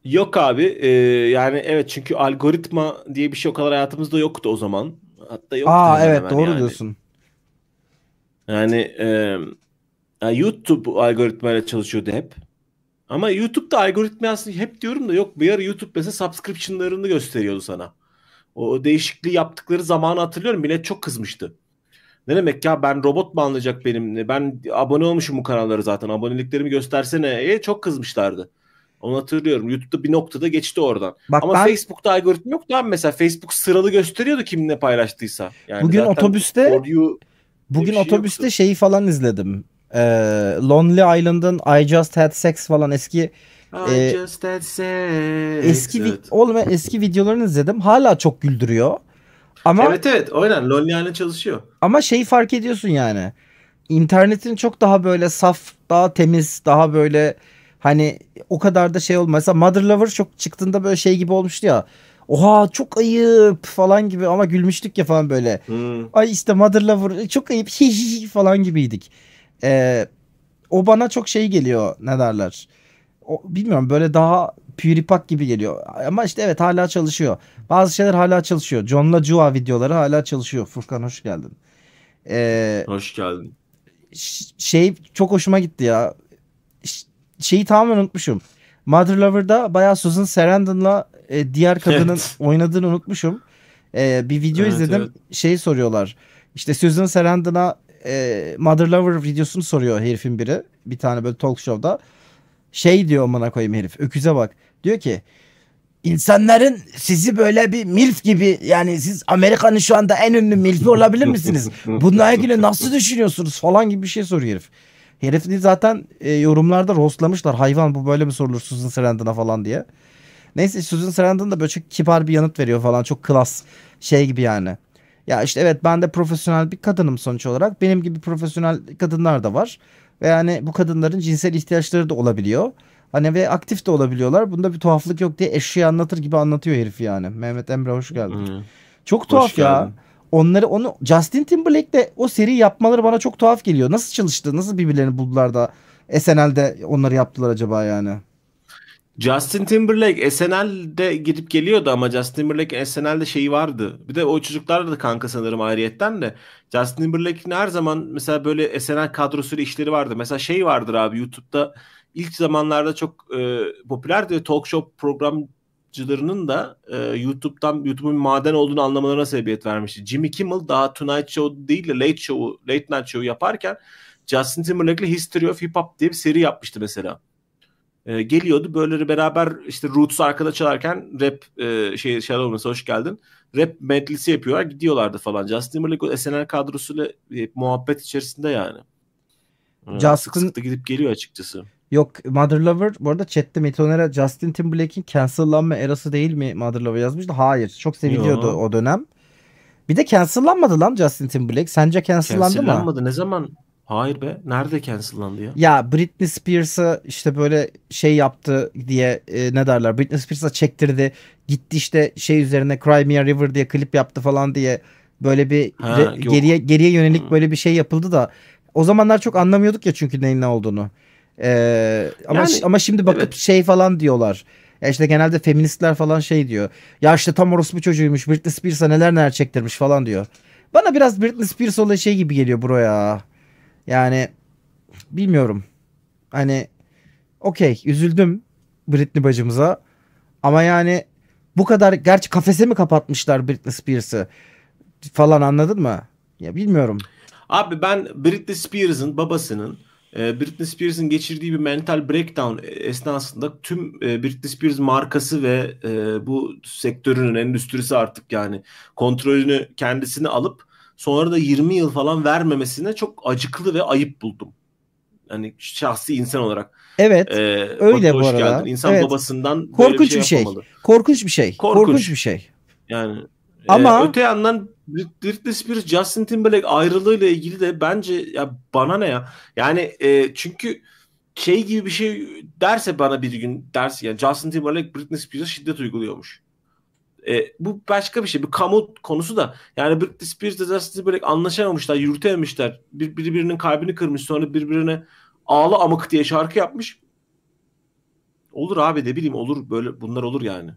Yok abi. Ee, yani evet çünkü algoritma diye bir şey o kadar hayatımızda yoktu o zaman. Hatta yoktu. Aa evet doğru yani. diyorsun. Yani e, YouTube algoritmayla çalışıyordu hep. Ama YouTube'da algoritma aslında hep diyorum da yok bir ara YouTube mesela subscription'larını gösteriyordu sana. O değişikliği yaptıkları zamanı hatırlıyorum. Millet çok kızmıştı. Ne demek ya ben robot mu anlayacak benim Ben abone olmuşum bu kanallara zaten. Aboneliklerimi göstersene. E, çok kızmışlardı. Onu hatırlıyorum. YouTube'da bir noktada geçti oradan. Bak Ama ben... Facebook'ta algoritma yoktu abi mesela. Facebook sıralı gösteriyordu kim ne paylaştıysa. Yani bugün otobüste audio bugün şey otobüste yoktu. şeyi falan izledim. Ee, Lonely Island'ın I Just Had Sex falan eski ee, eski evet. olmayan eski videolarını izledim. Hala çok güldürüyor. Ama Evet evet oynan LoL yani çalışıyor. Ama şeyi fark ediyorsun yani. İnternetin çok daha böyle saf, daha temiz, daha böyle hani o kadar da şey olmaz. Mesela Mother Lover çok çıktığında böyle şey gibi olmuştu ya. Oha çok ayıp falan gibi ama gülmüştük ya falan böyle. Hmm. Ay işte Mother Lover çok ayıp hi hi falan gibiydik. Ee, o bana çok şey geliyor ne derler o, bilmiyorum böyle daha Puripak gibi geliyor. Ama işte evet hala çalışıyor. Bazı şeyler hala çalışıyor. John'la Jua videoları hala çalışıyor. Furkan hoş geldin. Ee, hoş geldin. Şey çok hoşuma gitti ya. Ş şeyi tamamen unutmuşum. Mother Lover'da bayağı Susan Sarandon'la e, diğer kadının evet. oynadığını unutmuşum. E, bir video evet, izledim. Evet. Şey soruyorlar. İşte Susan Sarandon'a e, Mother Lover videosunu soruyor herifin biri. Bir tane böyle talk show'da. Şey diyor amına koyayım herif. Öküze bak. Diyor ki insanların sizi böyle bir milf gibi yani siz Amerika'nın şu anda en ünlü milfi olabilir misiniz? Bununla ilgili nasıl düşünüyorsunuz falan gibi bir şey soruyor herif. Herifini zaten e, yorumlarda rostlamışlar. Hayvan bu böyle mi sorulur Susan Sarandon'a falan diye. Neyse Susan Sarandon da böyle çok kibar bir yanıt veriyor falan. Çok klas şey gibi yani. Ya işte evet ben de profesyonel bir kadınım sonuç olarak. Benim gibi profesyonel kadınlar da var. Ve yani bu kadınların cinsel ihtiyaçları da olabiliyor. Hani ve aktif de olabiliyorlar. Bunda bir tuhaflık yok diye eşeği anlatır gibi anlatıyor herif yani. Mehmet Emre hoş geldin. Hmm. Çok tuhaf hoş ya. Onları onu Justin Timberlake de o seri yapmaları bana çok tuhaf geliyor. Nasıl çalıştı? Nasıl birbirlerini buldular da SNL'de onları yaptılar acaba yani? Justin Timberlake SNL'de gidip geliyordu ama Justin Timberlake SNL'de şeyi vardı. Bir de o çocuklar da kanka sanırım ayrıyetten de. Justin Timberlake'in her zaman mesela böyle SNL kadrosuyla işleri vardı. Mesela şey vardır abi YouTube'da ilk zamanlarda çok e, popülerdi. Talk show programcılarının da e, YouTube'dan YouTube'un maden olduğunu anlamalarına sebebiyet vermişti. Jimmy Kimmel daha Tonight Show değil de Late Show'u, Late Night Show'u yaparken Justin Timberlake'le History of Hip Hop diye bir seri yapmıştı mesela e, geliyordu. Böyle beraber işte Roots arkada çalarken rap e, şey Shadow olması hoş geldin. Rap meclisi yapıyorlar gidiyorlardı falan. Justin Timberlake SNL kadrosuyla e, muhabbet içerisinde yani. Ee, Justin... Sık sık da gidip geliyor açıkçası. Yok Mother Lover bu arada chatte Metonera Justin Timberlake'in cancellanma erası değil mi Mother Lover yazmıştı. Hayır çok seviliyordu Yo. o dönem. Bir de cancellanmadı lan Justin Timberlake. Sence cancellandı mı? Cancellanmadı ne zaman? Hayır be. Nerede cancellandı ya? Ya Britney Spears'ı işte böyle şey yaptı diye e, ne derler? Britney Spears'a çektirdi. Gitti işte şey üzerine Cry Me a River diye klip yaptı falan diye böyle bir ha, re, geriye geriye yönelik ha. böyle bir şey yapıldı da o zamanlar çok anlamıyorduk ya çünkü neyin ne olduğunu. Ee, ama yani, ama şimdi bakıp evet. şey falan diyorlar. Ya işte genelde feministler falan şey diyor. Ya işte tam orospu çocuğuymuş. Britney Spears'a neler neler çektirmiş falan diyor. Bana biraz Britney Spears olay şey gibi geliyor bro ya. Yani bilmiyorum. Hani okey üzüldüm Britney bacımıza. Ama yani bu kadar gerçi kafese mi kapatmışlar Britney Spears'ı falan anladın mı? Ya bilmiyorum. Abi ben Britney Spears'ın babasının e, Britney Spears'ın geçirdiği bir mental breakdown esnasında tüm e, Britney Spears markası ve e, bu sektörünün endüstrisi artık yani kontrolünü kendisini alıp sonra da 20 yıl falan vermemesine çok acıklı ve ayıp buldum. Yani şahsi insan olarak. Evet. Ee, öyle bu arada. Geldin. İnsan evet. babasından korkunç böyle bir şey, bir şey. Korkunç bir şey. Korkunç, korkunç bir şey. Yani e, ama ee, öte yandan Britney Spears Justin Timberlake ayrılığıyla ilgili de bence ya bana ne ya? Yani e, çünkü şey gibi bir şey derse bana bir gün ders yani Justin Timberlake Britney Spears'a şiddet uyguluyormuş. E, bu başka bir şey. Bir kamu konusu da. Yani Britney Spears Disaster'ı böyle anlaşamamışlar, yürütememişler. Bir, birbirinin kalbini kırmış. Sonra birbirine ağla amık diye şarkı yapmış. Olur abi de bileyim olur böyle bunlar olur yani.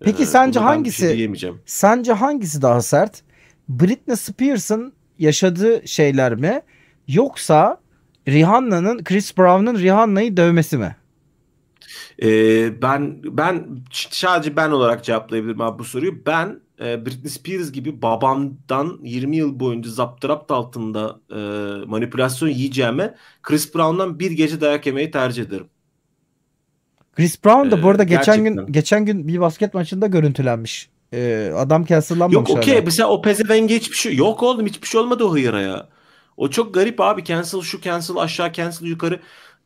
Peki ee, sence hangisi? Şey sence hangisi daha sert? Britney Spears'ın yaşadığı şeyler mi yoksa Rihanna'nın Chris Brown'ın Rihanna'yı dövmesi mi? E, ben ben sadece ben olarak cevaplayabilirim abi bu soruyu. Ben e, Britney Spears gibi babamdan 20 yıl boyunca zaptırapt altında e, manipülasyon yiyeceğime Chris Brown'dan bir gece dayak yemeyi tercih ederim. Chris Brown da ee, bu arada geçen gerçekten. gün geçen gün bir basket maçında görüntülenmiş. Ee, adam cancellanmamış. Yok okey mesela o pezevenge hiçbir şey yok oğlum hiçbir şey olmadı o hıyara ya. O çok garip abi cancel şu cancel aşağı cancel yukarı.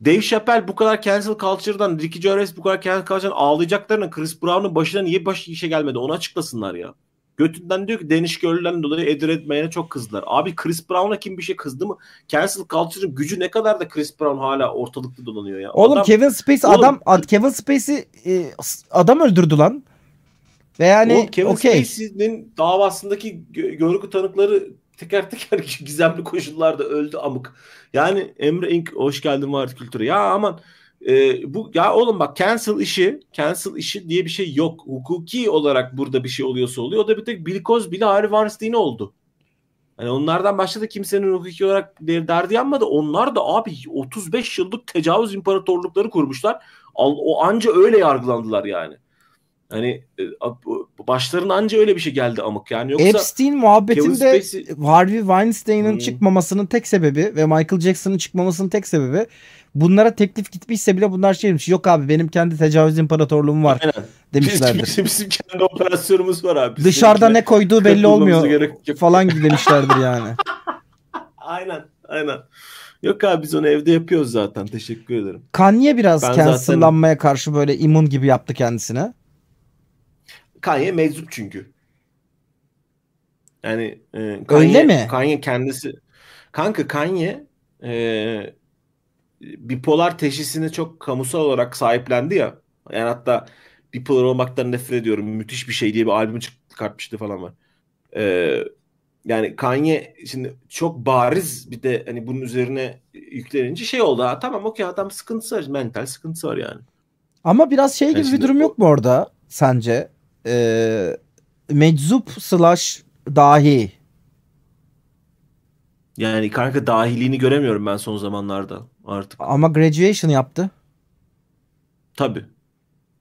Dave Chappelle bu kadar cancel culture'dan, Ricky Gervais bu kadar cancel culture'dan ağlayacaklarına Chris Brown'un başına niye baş işe gelmedi onu açıklasınlar ya. Götünden diyor ki Deniz Görül'den dolayı Edir Edmeyen'e çok kızdılar. Abi Chris Brown'a kim bir şey kızdı mı? Cancel Culture'ın gücü ne kadar da Chris Brown hala ortalıkta dolanıyor ya. Oğlum adam, Kevin Spacey oğlum, adam Kevin Spacey e, adam öldürdü lan. Ve yani oğlum, Kevin okay. Spacey'nin davasındaki görgü tanıkları teker teker gizemli koşullarda öldü amık. Yani Emre İnk hoş geldin Varit kültürü. Ya aman e, bu ya oğlum bak cancel işi cancel işi diye bir şey yok. Hukuki olarak burada bir şey oluyorsa oluyor. O da bir tek Bill Cosby ile Harvey Weinstein oldu. Hani onlardan başta da kimsenin hukuki olarak derdi yanmadı. Onlar da abi 35 yıllık tecavüz imparatorlukları kurmuşlar. Al O anca öyle yargılandılar yani. Hani e, başlarına anca öyle bir şey geldi amık yani. Yoksa Epstein muhabbetinde Spacey... Harvey Weinstein'ın hmm. çıkmamasının tek sebebi ve Michael Jackson'ın çıkmamasının tek sebebi bunlara teklif gitmişse bile bunlar şeymiş. Yok abi benim kendi tecavüz imparatorluğum var Aynen. demişlerdir. Bizim, bizim kendi operasyonumuz var abi. Biz Dışarıda ne koyduğu belli olmuyor falan demişlerdir yani. aynen aynen. Yok abi biz onu evde yapıyoruz zaten. Teşekkür ederim. Kanye biraz ben cancellanmaya zaten... karşı böyle imun gibi yaptı kendisine. Kanye meczup çünkü. Yani e, Kanye, Öyle mi? Kanye kendisi kanka Kanye e, bipolar teşhisini çok kamusal olarak sahiplendi ya. Yani hatta bipolar olmaktan nefret ediyorum. Müthiş bir şey diye bir albüm çıkartmıştı falan var. Ee, yani Kanye şimdi çok bariz bir de hani bunun üzerine yüklenince şey oldu. Ha, tamam okey adam sıkıntısı var. Mental sıkıntısı var yani. Ama biraz şey gibi yani bir durum o... yok mu orada sence? e, meczup slash dahi. Yani kanka dahiliğini göremiyorum ben son zamanlarda artık. Ama graduation yaptı. Tabi.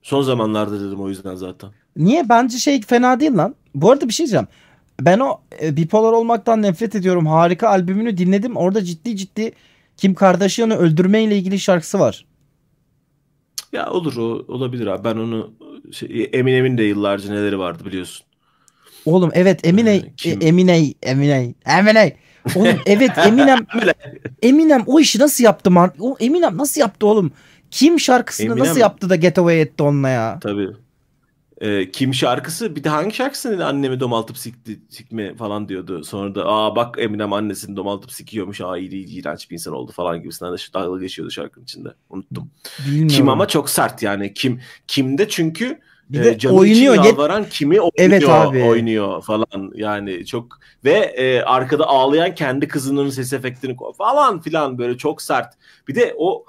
Son zamanlarda dedim o yüzden zaten. Niye? Bence şey fena değil lan. Bu arada bir şey diyeceğim. Ben o e, bipolar olmaktan nefret ediyorum. Harika albümünü dinledim. Orada ciddi ciddi Kim Kardashian'ı öldürmeyle ilgili şarkısı var. Ya olur o olabilir abi. Ben onu şey, Eminem'in de yıllarca neleri vardı biliyorsun. Oğlum evet Emine ee, Kim? E, Emine Emine Emine Oğlum evet Eminem Eminem o işi nasıl yaptı man? O Eminem nasıl yaptı oğlum? Kim şarkısını Eminem nasıl yaptı da getaway etti onunla ya? Tabii e, Kim şarkısı bir de hangi şarkısının annemi domaltıp sikti, sikme falan diyordu. Sonra da aa bak Eminem annesini domaltıp sikiyormuş aa iyi iyi iğrenç bir insan oldu falan gibisinden de dalga geçiyordu şarkının içinde. Unuttum. Bilmiyorum. Kim ama çok sert yani. Kim kimde çünkü bir e, de e, canı oynuyor. Yet... Yalvaran kimi oynuyor, evet abi. oynuyor falan yani çok ve e, arkada ağlayan kendi kızının ses efektini falan filan böyle çok sert. Bir de o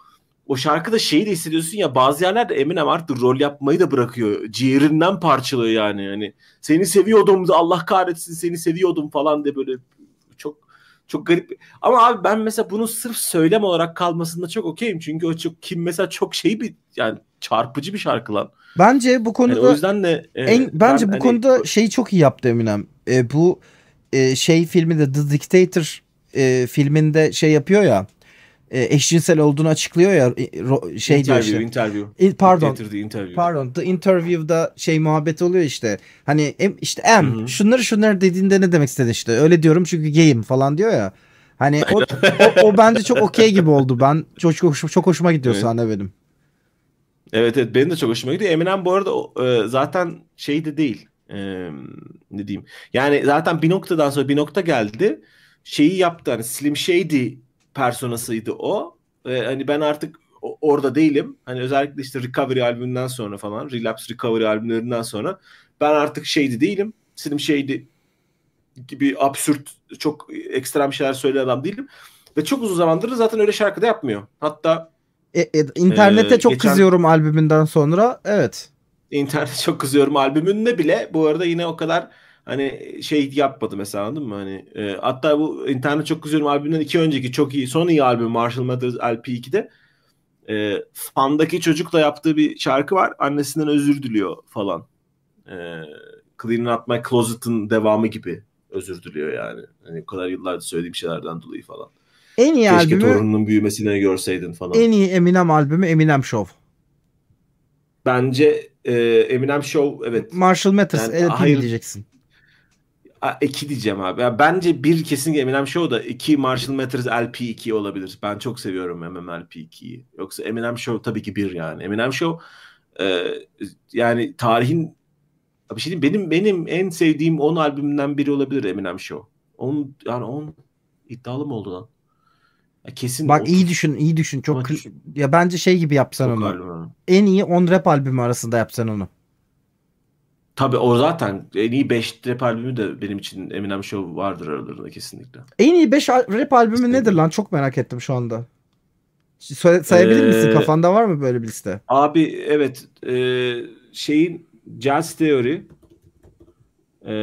o şarkıda şeyi de hissediyorsun ya bazı yerlerde Eminem artık rol yapmayı da bırakıyor. Ciğerinden parçalıyor yani. yani seni seviyordum Allah kahretsin seni seviyordum falan de böyle çok çok garip. Ama abi ben mesela bunu sırf söylem olarak kalmasında çok okeyim. Çünkü o çok kim mesela çok şey bir yani çarpıcı bir şarkı lan. Bence bu hani konuda yani o yüzden de e, en, bence ben, bu hani, konuda şeyi çok iyi yaptı Eminem. E, bu e, şey filminde The Dictator e, filminde şey yapıyor ya e, eşcinsel olduğunu açıklıyor ya e, ro, şey interview, diyor işte. Interview. E, pardon. interview. Pardon. The interview'da şey muhabbet oluyor işte. Hani işte em şunları şunları dediğinde ne demek istedi işte. Öyle diyorum çünkü gayim falan diyor ya. Hani o, o, o bence çok okey gibi oldu. Ben çok çok, çok hoşuma gidiyor evet. sahne benim. Evet evet benim de çok hoşuma gidiyor. Eminem bu arada zaten şey de değil. ne diyeyim. Yani zaten bir noktadan sonra bir nokta geldi. Şeyi yaptı hani Slim Shady personasıydı o. Ee, hani ben artık orada değilim. Hani özellikle işte Recovery albümünden sonra falan, Relapse Recovery albümlerinden sonra ben artık şeydi değilim. Slim şeydi gibi absürt, çok ekstrem şeyler söyleyen adam değilim. Ve çok uzun zamandır zaten öyle şarkı da yapmıyor. Hatta e, e, internette e, çok geçen, kızıyorum albümünden sonra. Evet. İnternete çok kızıyorum albümünde bile bu arada yine o kadar hani e, şey yapmadı mesela anladın mı? Hani e, hatta bu internet çok kızıyorum albümden iki önceki çok iyi son iyi albüm Marshall Mathers LP2'de e, fandaki çocukla yaptığı bir şarkı var. Annesinden özür diliyor falan. E, Clean Out My Closet'ın devamı gibi özür diliyor yani. Hani o kadar yıllardır söylediğim şeylerden dolayı falan. En iyi Keşke albümü... torununun büyümesini görseydin falan. En iyi Eminem albümü Eminem Show. Bence e, Eminem Show evet. Marshall Mathers yani, LP hayır, diyeceksin. 2 diyeceğim abi. Ya bence bir kesin Eminem Show da 2 Marshall Mathers LP2 olabilir. Ben çok seviyorum MMLP2'yi. Yoksa Eminem Show tabii ki bir yani. Eminem Show e, yani tarihin abi şimdi şey benim benim en sevdiğim 10 albümden biri olabilir Eminem Show. 10 yani 10 iddialı mı oldu lan? Ya kesin. Bak 10. iyi düşün, iyi düşün. Çok Ama düşün. ya bence şey gibi yapsan çok onu. Albüm. En iyi 10 rap albümü arasında yapsan onu. Tabi o zaten en iyi 5 rap albümü de benim için Eminem Show vardır aralarında kesinlikle. En iyi 5 rap albümü kesinlikle. nedir lan? Çok merak ettim şu anda. Say sayabilir ee, misin? Kafanda var mı böyle bir liste? Abi evet. E, şeyin Jazz Theory e,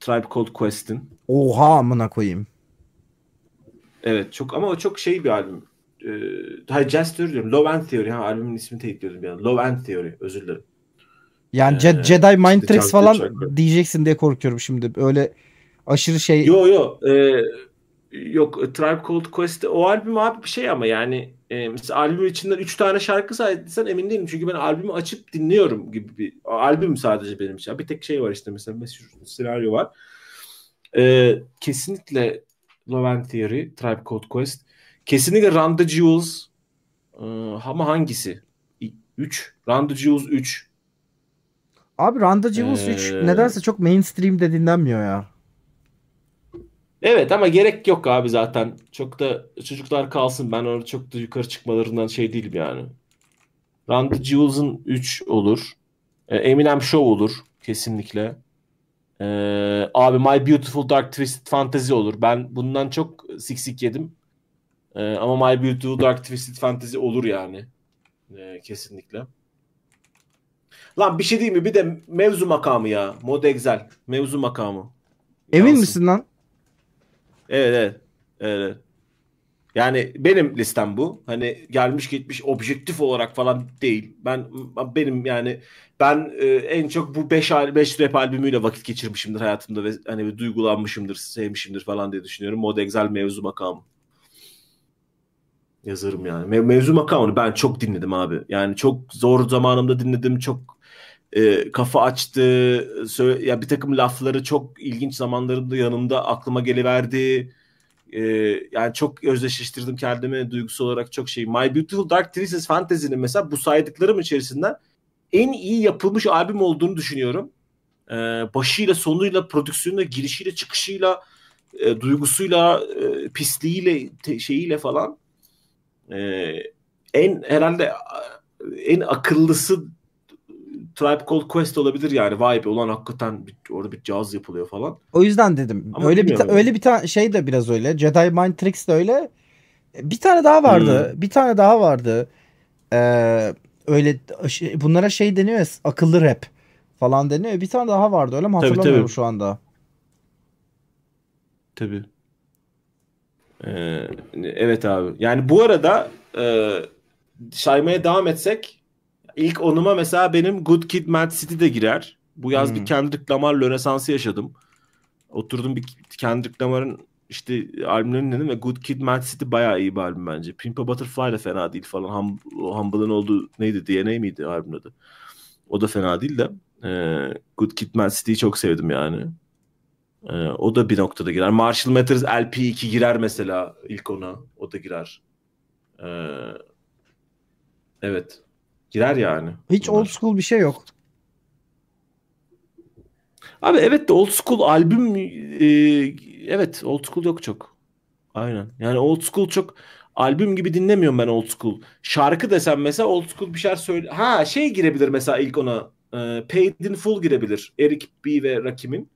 Tribe Called Quest'in. Oha amına koyayım. Evet çok ama o çok şey bir albüm. E, hayır Jazz Theory diyorum. Low End Theory. Ha, albümün ismini teyit bir an. Low End Theory. Özür dilerim. Yani ee, Jedi Mind işte Tricks falan çakra. diyeceksin diye korkuyorum şimdi. Öyle aşırı şey. Yo yo. E, yok Tribe Called Quest o albüm abi bir şey ama yani e, mesela albüm içinden 3 tane şarkı saydıysan emin değilim. Çünkü ben albümü açıp dinliyorum gibi bir albüm sadece benim için. Bir tek şey var işte mesela meşhur senaryo var. E, kesinlikle Love and Theory, Tribe Called Quest. Kesinlikle Run the Jewels. E, ama hangisi? 3. Run the Jewels 3. Abi Randa Civils ee... 3 nedense çok mainstream'de dinlenmiyor ya. Evet ama gerek yok abi zaten. Çok da çocuklar kalsın. Ben orada çok da yukarı çıkmalarından şey değilim yani. Randy Jewels'ın 3 olur. Ee, Eminem Show olur kesinlikle. Ee, abi My Beautiful Dark Twisted Fantasy olur. Ben bundan çok siksik yedim. Ee, ama My Beautiful Dark Twisted Fantasy olur yani. Ee, kesinlikle. Lan bir şey değil mi? Bir de mevzu makamı ya. Mod Excel. Mevzu makamı. Emin Yansın. misin lan? Evet evet. Evet. Yani benim listem bu. Hani gelmiş gitmiş objektif olarak falan değil. Ben benim yani ben e, en çok bu 5 5 rap albümüyle vakit geçirmişimdir hayatımda ve hani bir duygulanmışımdır, sevmişimdir falan diye düşünüyorum. Mod Excel mevzu makamı. Yazarım yani. Mev- mevzu makamını ben çok dinledim abi. Yani çok zor zamanımda dinledim. Çok e, kafa açtı. ya bir takım lafları çok ilginç zamanlarında yanımda aklıma geliverdi. E, yani çok özdeşleştirdim kendimi duygusal olarak çok şey. My Beautiful Dark Twisted Fantasy'nin mesela bu saydıklarım içerisinden en iyi yapılmış albüm olduğunu düşünüyorum. E, başıyla, sonuyla, prodüksiyonuyla, girişiyle, çıkışıyla, e, duygusuyla, e, pisliğiyle, te, şeyiyle falan. E, en herhalde en akıllısı Tribe Called Quest olabilir yani. Vay be ulan hakikaten bir, orada bir caz yapılıyor falan. O yüzden dedim. Ama öyle bir ta- öyle bir tane şey de biraz öyle. Jedi Mind Tricks de öyle. E, bir tane daha vardı. Hmm. Bir tane daha vardı. Ee, öyle şey, bunlara şey deniyor ya akıllı rap falan deniyor. Bir tane daha vardı öyle mi hatırlamıyorum tabii, tabii. şu anda. Tabii. Ee, evet abi. Yani bu arada e, saymaya devam etsek ilk onuma mesela benim Good Kid Mad City de girer. Bu yaz hmm. bir Kendrick Lamar rönesansı yaşadım. Oturdum bir Kendrick Lamar'ın işte albümlerini dinledim ve Good Kid Mad City bayağı iyi bir albüm bence. Pimpa Butterfly da fena değil falan. Hum, Humble'ın olduğu neydi? DNA miydi albümün adı? O da fena değil de. Ee, Good Kid Mad City'yi çok sevdim yani. Ee, o da bir noktada girer. Marshall Mathers LP2 girer mesela ilk ona. O da girer. Ee, evet. Girer yani. Hiç bunlar. old school bir şey yok. Abi evet de old school albüm e, evet old school yok çok. Aynen. Yani old school çok albüm gibi dinlemiyorum ben old school. Şarkı desem mesela old school bir şeyler söyle. Ha şey girebilir mesela ilk ona. E, Paid in Full girebilir. Eric B ve Rakim'in.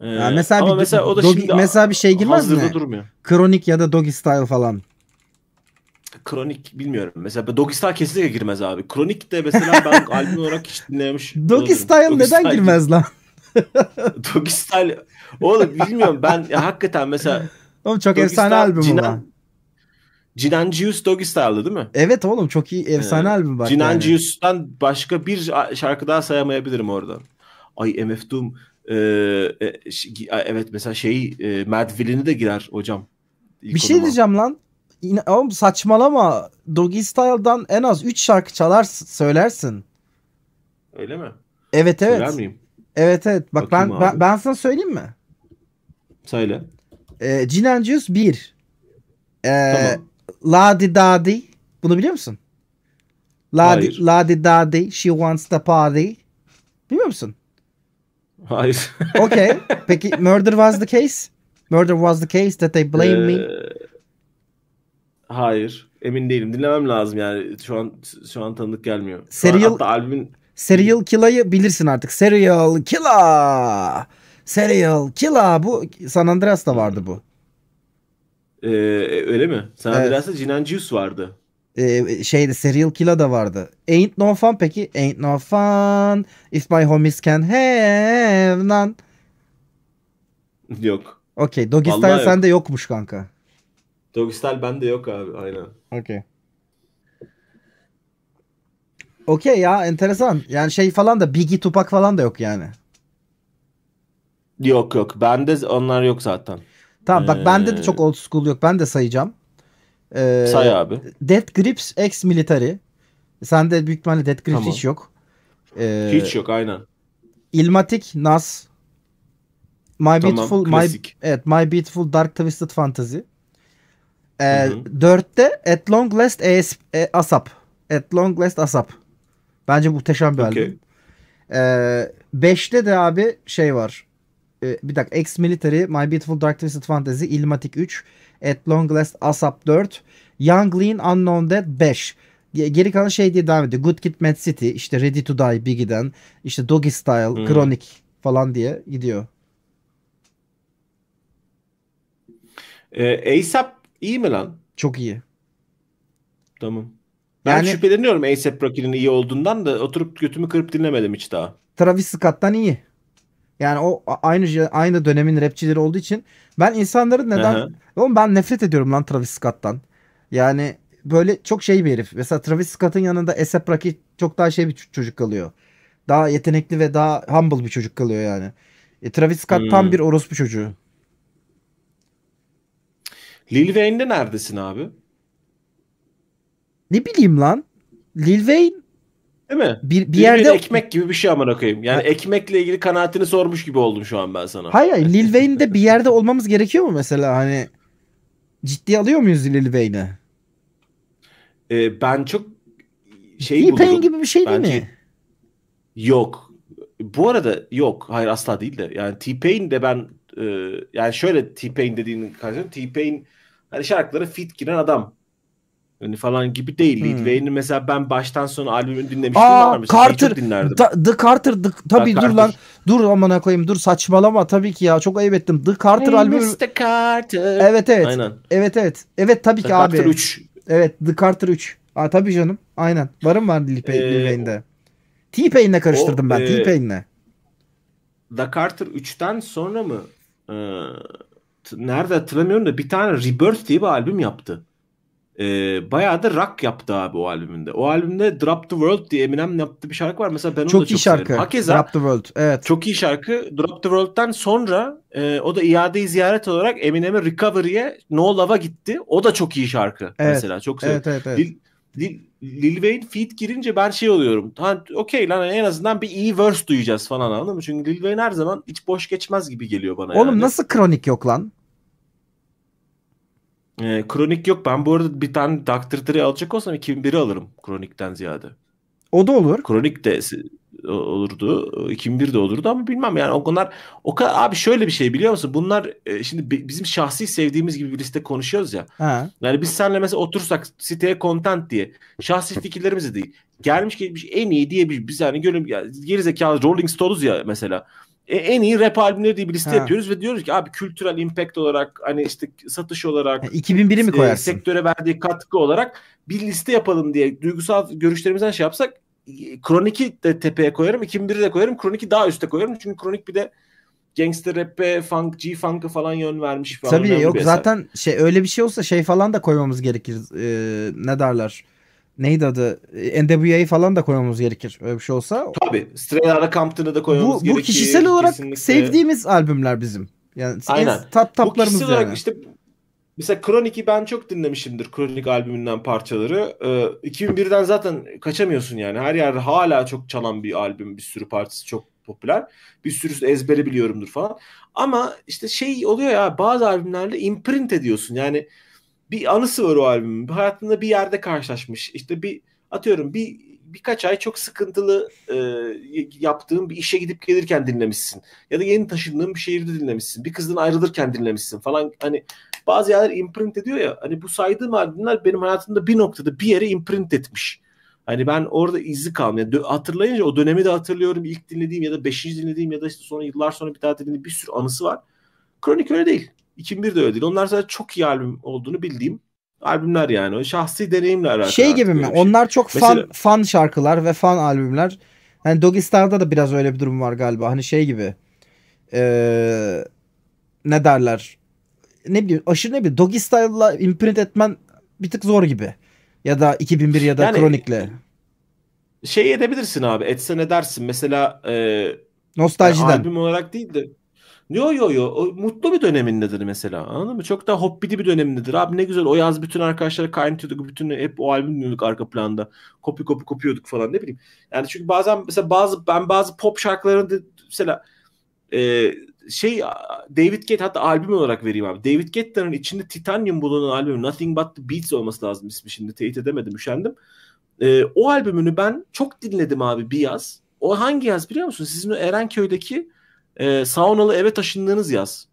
E, ya mesela ama bir, mesela o da dogi, şimdi mesela bir şey girmez mi? durmuyor. Kronik ya da Doggy Style falan kronik bilmiyorum. Mesela Dogistar kesinlikle girmez abi. Kronik de mesela ben albüm olarak hiç dinlemiş. Dogistyle Dog neden girmez gibi. lan? Dogistyle oğlum bilmiyorum ben ya, hakikaten mesela Oğlum çok Doggy efsane albüm Cinan, Cinancius Doggy Style'dı değil mi? Evet oğlum çok iyi efsane ee, albüm bak. Cinancius'tan yani. başka bir şarkı daha sayamayabilirim oradan. Ay MF Doom ee, evet mesela şey e, Mad Villain'i de girer hocam. İlk bir şey diyeceğim lan. Oğlum saçmalama. Doggy Style'dan en az 3 şarkı çalar söylersin. Öyle mi? Evet evet. Söyler miyim? Evet evet. Bak ben, ben ben sana söyleyeyim mi? Söyle. Ee, Gin and Juice 1. Ee, tamam. Ladi Dadi. Bunu biliyor musun? Ladi, Hayır. Ladi Dadi. She wants the party. Biliyor musun? Hayır. okay. Peki Murder was the case? Murder was the case that they blame ee, me. Hayır. Emin değilim. Dinlemem lazım yani. Şu an şu an tanıdık gelmiyor. Şu Serial hatta albümün Serial Killer'ı bilirsin artık. Serial Killer. Serial Killer bu San Andreas'ta vardı bu. Ee, e, öyle mi? San evet. Andreas'ta Jinan Juice vardı. Ee, şeyde Serial Killer da vardı. Ain't no fun peki? Ain't no fun if my homies can have none. Yok. Okey. Doggy Style sende yokmuş kanka. Dogstel bende yok abi aynen. Okey. Okey ya enteresan. Yani şey falan da Biggie Tupac falan da yok yani. Yok yok. Bende onlar yok zaten. Tamam bak ee... bende de ee, çok old school yok. Ben de sayacağım. Ee, Say abi. Dead Grips ex military. Sende büyük ihtimalle Dead Grips tamam. hiç yok. Ee, hiç yok aynen. Ilmatic, Nas. My tamam, Beautiful klasik. My Evet, My Beautiful Dark Twisted Fantasy. E, Dörtte At Long Last AS, e, ASAP. At Long Last ASAP. Bence muhteşem bir okay. albüm. E, beşte de abi şey var. E, bir dakika. Ex Military, My Beautiful Dark Twisted Fantasy, Ilmatic 3, At Long Last ASAP 4, Young Lean Unknown Dead 5. Geri kalan şey diye devam ediyor. Good Kid Mad City, işte Ready to Die Biggie'den, işte Doggy Style, hmm. Chronic falan diye gidiyor. E, ASAP İyi mi lan? Çok iyi. Tamam. Ben yani, şüpheleniyorum A$AP Rocky'nin iyi olduğundan da oturup götümü kırıp dinlemedim hiç daha. Travis Scott'tan iyi. Yani o aynı aynı dönemin rapçileri olduğu için ben insanların neden Aha. oğlum ben nefret ediyorum lan Travis Scott'tan. Yani böyle çok şey bir herif. Mesela Travis Scott'ın yanında A$AP Rocky çok daha şey bir çocuk kalıyor. Daha yetenekli ve daha humble bir çocuk kalıyor yani. E, Travis Scott hmm. tam bir orospu çocuğu. Lil Wayne de neredesin abi? Ne bileyim lan. Lil Wayne Değil mi? Bir, bir yerde ekmek gibi bir şey amına koyayım. Yani ha. ekmekle ilgili kanaatini sormuş gibi oldum şu an ben sana. Hayır hayır Lil de bir yerde olmamız gerekiyor mu mesela hani ciddi alıyor muyuz Lil Wayne'i? Ee, ben çok şeyi Deep buldum. gibi bir şey değil Bence... mi? Yok. Bu arada yok. Hayır asla değil de. Yani T-Pain de ben e, yani şöyle T-Pain dediğini karşılıyorum. T-Pain hani şarkıları fit giren adam. yani falan gibi değil. Hmm. Lead mesela ben baştan sona albümünü dinlemiştim. Aa, varmış. Carter. Dinlerdim. Da, The Carter. The, tabii The dur Carter. lan. Dur aman koyayım. Dur saçmalama tabii ki ya. Çok ayıp ettim. The Carter hey, albümü. Mr. Carter. Evet evet. Aynen. Evet evet. Evet tabii The ki Carter abi. 3. Evet The Carter 3. Aa, tabii canım. Aynen. Varım var T-Pain'de. Ee, T-Pain'le karıştırdım o, ben. E, T-Pain'le. The Carter 3'ten sonra mı e, nerede hatırlamıyorum da bir tane Rebirth diye bir albüm yaptı. E, bayağı da rock yaptı abi o albümünde. O albümde Drop the World diye Eminem yaptığı bir şarkı var. Mesela ben onu çok da iyi çok şarkı. Hakeza, Drop the World. Evet. Çok iyi şarkı. Drop the World'dan sonra e, o da iadeyi ziyaret olarak Eminem'e Recovery'e No Love'a gitti. O da çok iyi şarkı evet. mesela. Çok severim. Evet, evet, evet. Dil, dil, Lil Wayne feed girince ben şey oluyorum. Ha, okey lan en azından bir iyi verse duyacağız falan anladın mı? Çünkü Lil Wayne her zaman hiç boş geçmez gibi geliyor bana Oğlum yani. nasıl kronik yok lan? E, kronik yok. Ben bu arada bir tane Dr. Dre alacak olsam 2001'i alırım kronikten ziyade. O da olur. Kronik de olurdu. 2001 de olurdu ama bilmem yani o onlar o kadar abi şöyle bir şey biliyor musun? Bunlar e, şimdi bizim şahsi sevdiğimiz gibi bir liste konuşuyoruz ya. Ha. Yani biz senle mesela otursak siteye content diye şahsi fikirlerimizi değil. Gelmiş geçmiş en iyi diye bir biz yani gönül ya, geri zekalı Rolling Stones ya mesela. E, en iyi rap albümleri diye bir liste ha. yapıyoruz ve diyoruz ki abi kültürel impact olarak hani işte satış olarak 2001'i e, mi e, koyarsın? E, sektöre verdiği katkı olarak bir liste yapalım diye duygusal görüşlerimizden şey yapsak Kronik'i de tepeye koyarım. 2001'i de koyarım. Kronik'i daha üste koyarım. Çünkü Kronik bir de gangster rap'e, funk, G-funk'a falan yön vermiş falan. Tabii yok zaten şey öyle bir şey olsa şey falan da koymamız gerekir. Ee, ne derler? Neydi adı? NWA'yı falan da koymamız gerekir. Öyle bir şey olsa. Tabii. Straight Compton'ı da koymamız bu, bu gerekir. Bu kişisel olarak Kesinlikle. sevdiğimiz albümler bizim. Yani Aynen. Top, toplarımız bu kişisel yani. olarak işte Mesela Kronik'i ben çok dinlemişimdir Kronik albümünden parçaları. Ee, 2001'den zaten kaçamıyorsun yani. Her yerde hala çok çalan bir albüm. Bir sürü parçası çok popüler. Bir sürü ezberi biliyorumdur falan. Ama işte şey oluyor ya bazı albümlerde imprint ediyorsun. Yani bir anısı var o albümün. bir Hayatında bir yerde karşılaşmış. İşte bir atıyorum bir birkaç ay çok sıkıntılı e, yaptığın bir işe gidip gelirken dinlemişsin. Ya da yeni taşındığın bir şehirde dinlemişsin. Bir kızdan ayrılırken dinlemişsin falan. Hani bazı yerler imprint ediyor ya. Hani bu saydığım albümler benim hayatımda bir noktada bir yere imprint etmiş. Hani ben orada izi kalmıyor. Yani hatırlayınca o dönemi de hatırlıyorum. İlk dinlediğim ya da beşinci dinlediğim ya da işte sonra yıllar sonra bir daha dinlediğim bir sürü anısı var. Kronik öyle değil. 2001 de öyle değil. Onlar zaten çok iyi albüm olduğunu bildiğim albümler yani. O şahsi deneyimle alakalı. Şey gibi mi? Şey. Onlar çok fan fan şarkılar ve fan albümler. Hani Doggy Star'da da biraz öyle bir durum var galiba. Hani şey gibi. Ee, ne derler? ne bileyim aşırı ne bileyim Doggy Style'la imprint etmen bir tık zor gibi. Ya da 2001 ya da yani, Chronic'le. Şey edebilirsin abi. Etsen edersin. Mesela e, Nostaljiden. E, albüm olarak değil de Yo yo yo. O, mutlu bir dönemindedir mesela. Anladın mı? Çok daha hobbidi bir dönemindedir. Abi ne güzel o yaz bütün arkadaşlar kaynatıyorduk. Bütün hep o albüm dinliyorduk arka planda. Kopi kopi kopuyorduk falan ne bileyim. Yani çünkü bazen mesela bazı ben bazı pop şarkılarını mesela e, şey David Guetta hatta albüm olarak vereyim abi. David Guetta'nın içinde Titanium bulunan albüm Nothing But The Beats olması lazım ismi şimdi. Teyit edemedim, üşendim. Ee, o albümünü ben çok dinledim abi bir yaz. O hangi yaz biliyor musun? Sizin o Erenköy'deki e, saunalı eve taşındığınız yaz.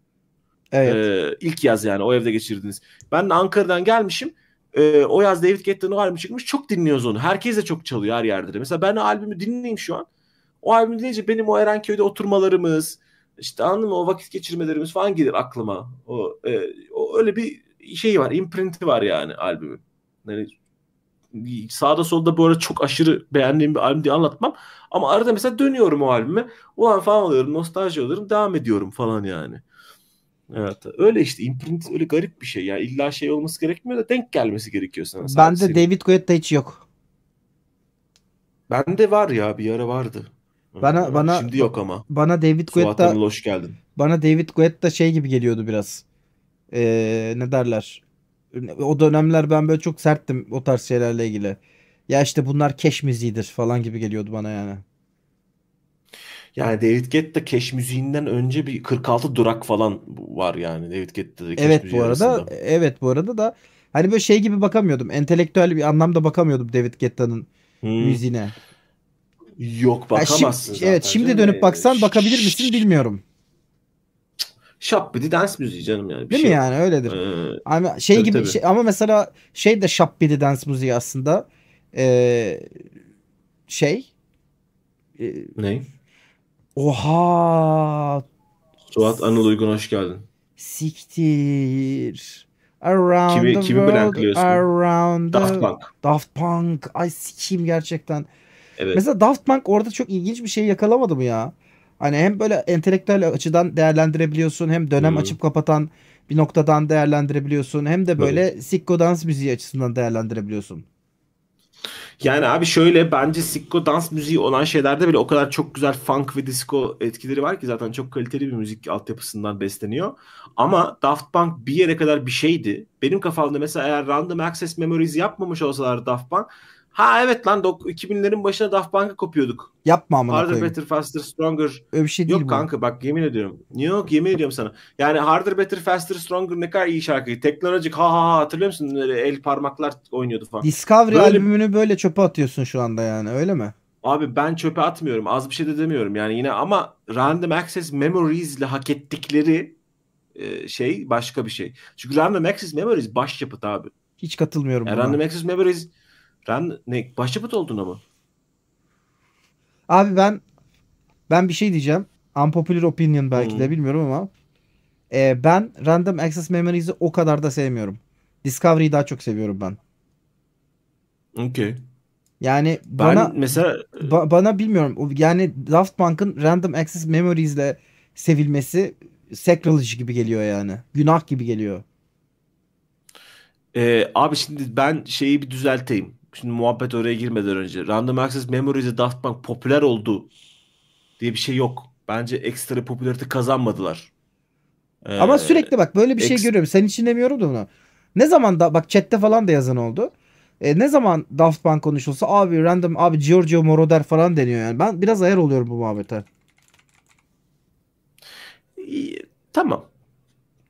Evet. Ee, ilk yaz yani o evde geçirdiniz. Ben de Ankara'dan gelmişim. E, o yaz David Guetta'nın albümü çıkmış. Çok dinliyoruz onu. Herkes de çok çalıyor her yerde. Mesela ben albümü dinleyeyim şu an. O albümü dinleyince benim o Erenköy'de oturmalarımız, işte anladın mı o vakit geçirmelerimiz falan gelir aklıma. O, e, o öyle bir şey var, imprinti var yani albümün. Yani sağda solda bu arada çok aşırı beğendiğim bir albüm diye anlatmam. Ama arada mesela dönüyorum o albüme. Ulan falan alıyorum, nostalji alıyorum, devam ediyorum falan yani. Evet. Öyle işte imprint öyle garip bir şey. Yani illa şey olması gerekmiyor da denk gelmesi gerekiyor sana. Bende David Guetta hiç yok. Bende var ya bir ara vardı. Bana bana şimdi yok ama. Bana David Guetta hoş geldin. Bana David Guetta şey gibi geliyordu biraz. Ee, ne derler? O dönemler ben böyle çok serttim o tarz şeylerle ilgili. Ya işte bunlar keş müziğidir falan gibi geliyordu bana yani. Yani David Guetta keş müziğinden önce bir 46 durak falan var yani David Guetta'da keş evet, bu arada, arasında. Evet bu arada da hani böyle şey gibi bakamıyordum. Entelektüel bir anlamda bakamıyordum David Guetta'nın hmm. müziğine. Yok bakamazsın yani şimdi, zaten. Evet şimdi dönüp baksan ee, bakabilir misin bilmiyorum. Şap bir dans müziği canım yani. Bir Değil şey. mi yani öyledir. Ee, ama şey tabii, gibi tabii. Şey, ama mesela şey de şap bir dans müziği aslında. Ee, şey. E, ne? Oha. Suat Anıl Uygun hoş geldin. Siktir. Around kimi, the kimi world, around the... Daft Punk. Daft Punk. Ay sikiyim gerçekten. Evet. Mesela Daft Punk orada çok ilginç bir şey yakalamadı mı ya? Hani hem böyle entelektüel açıdan değerlendirebiliyorsun hem dönem hmm. açıp kapatan bir noktadan değerlendirebiliyorsun hem de böyle evet. sikko dans müziği açısından değerlendirebiliyorsun. Yani abi şöyle bence sikko dans müziği olan şeylerde bile o kadar çok güzel funk ve disco etkileri var ki zaten çok kaliteli bir müzik altyapısından besleniyor. Ama Daft Punk bir yere kadar bir şeydi. Benim kafamda mesela eğer Random Access Memories yapmamış olsalar Daft Punk Ha evet lan 2000'lerin başına Daft Punk'a kopuyorduk. Yapma amına Harder, koyayım. Better, Faster, Stronger. Öyle bir şey değil Yok bu. kanka bak yemin ediyorum. Yok yemin ediyorum sana. Yani Harder, Better, Faster, Stronger ne kadar iyi şarkı, Teknolojik ha ha ha hatırlıyor musun? Böyle el parmaklar oynuyordu falan. Discovery böyle... albümünü böyle çöpe atıyorsun şu anda yani öyle mi? Abi ben çöpe atmıyorum. Az bir şey de demiyorum yani yine ama Random Access Memories ile hak ettikleri e, şey başka bir şey. Çünkü Random Access Memories başyapıt abi. Hiç katılmıyorum. Yani buna. Random Access Memories Ram ne başyapıt olduğuna mı? Abi ben ben bir şey diyeceğim. Unpopular opinion belki hmm. de bilmiyorum ama e, ben Random Access Memories'i o kadar da sevmiyorum. Discovery'i daha çok seviyorum ben. Okey. Yani ben bana mesela ba, bana bilmiyorum yani Daft Punk'ın Random Access Memories'le sevilmesi sacrilege gibi geliyor yani. Günah gibi geliyor. Ee, abi şimdi ben şeyi bir düzelteyim. Şimdi muhabbet oraya girmeden önce. Random Access Memories'e Daft Punk popüler oldu diye bir şey yok. Bence ekstra popülarite kazanmadılar. Ee, Ama sürekli bak böyle bir şey görüyorum. Sen için demiyorum da bunu. Ne zaman da bak chatte falan da yazan oldu. E, ne zaman Daft Punk konuşulsa abi random abi Giorgio Moroder falan deniyor yani. Ben biraz ayar oluyorum bu muhabbete. İyi, tamam.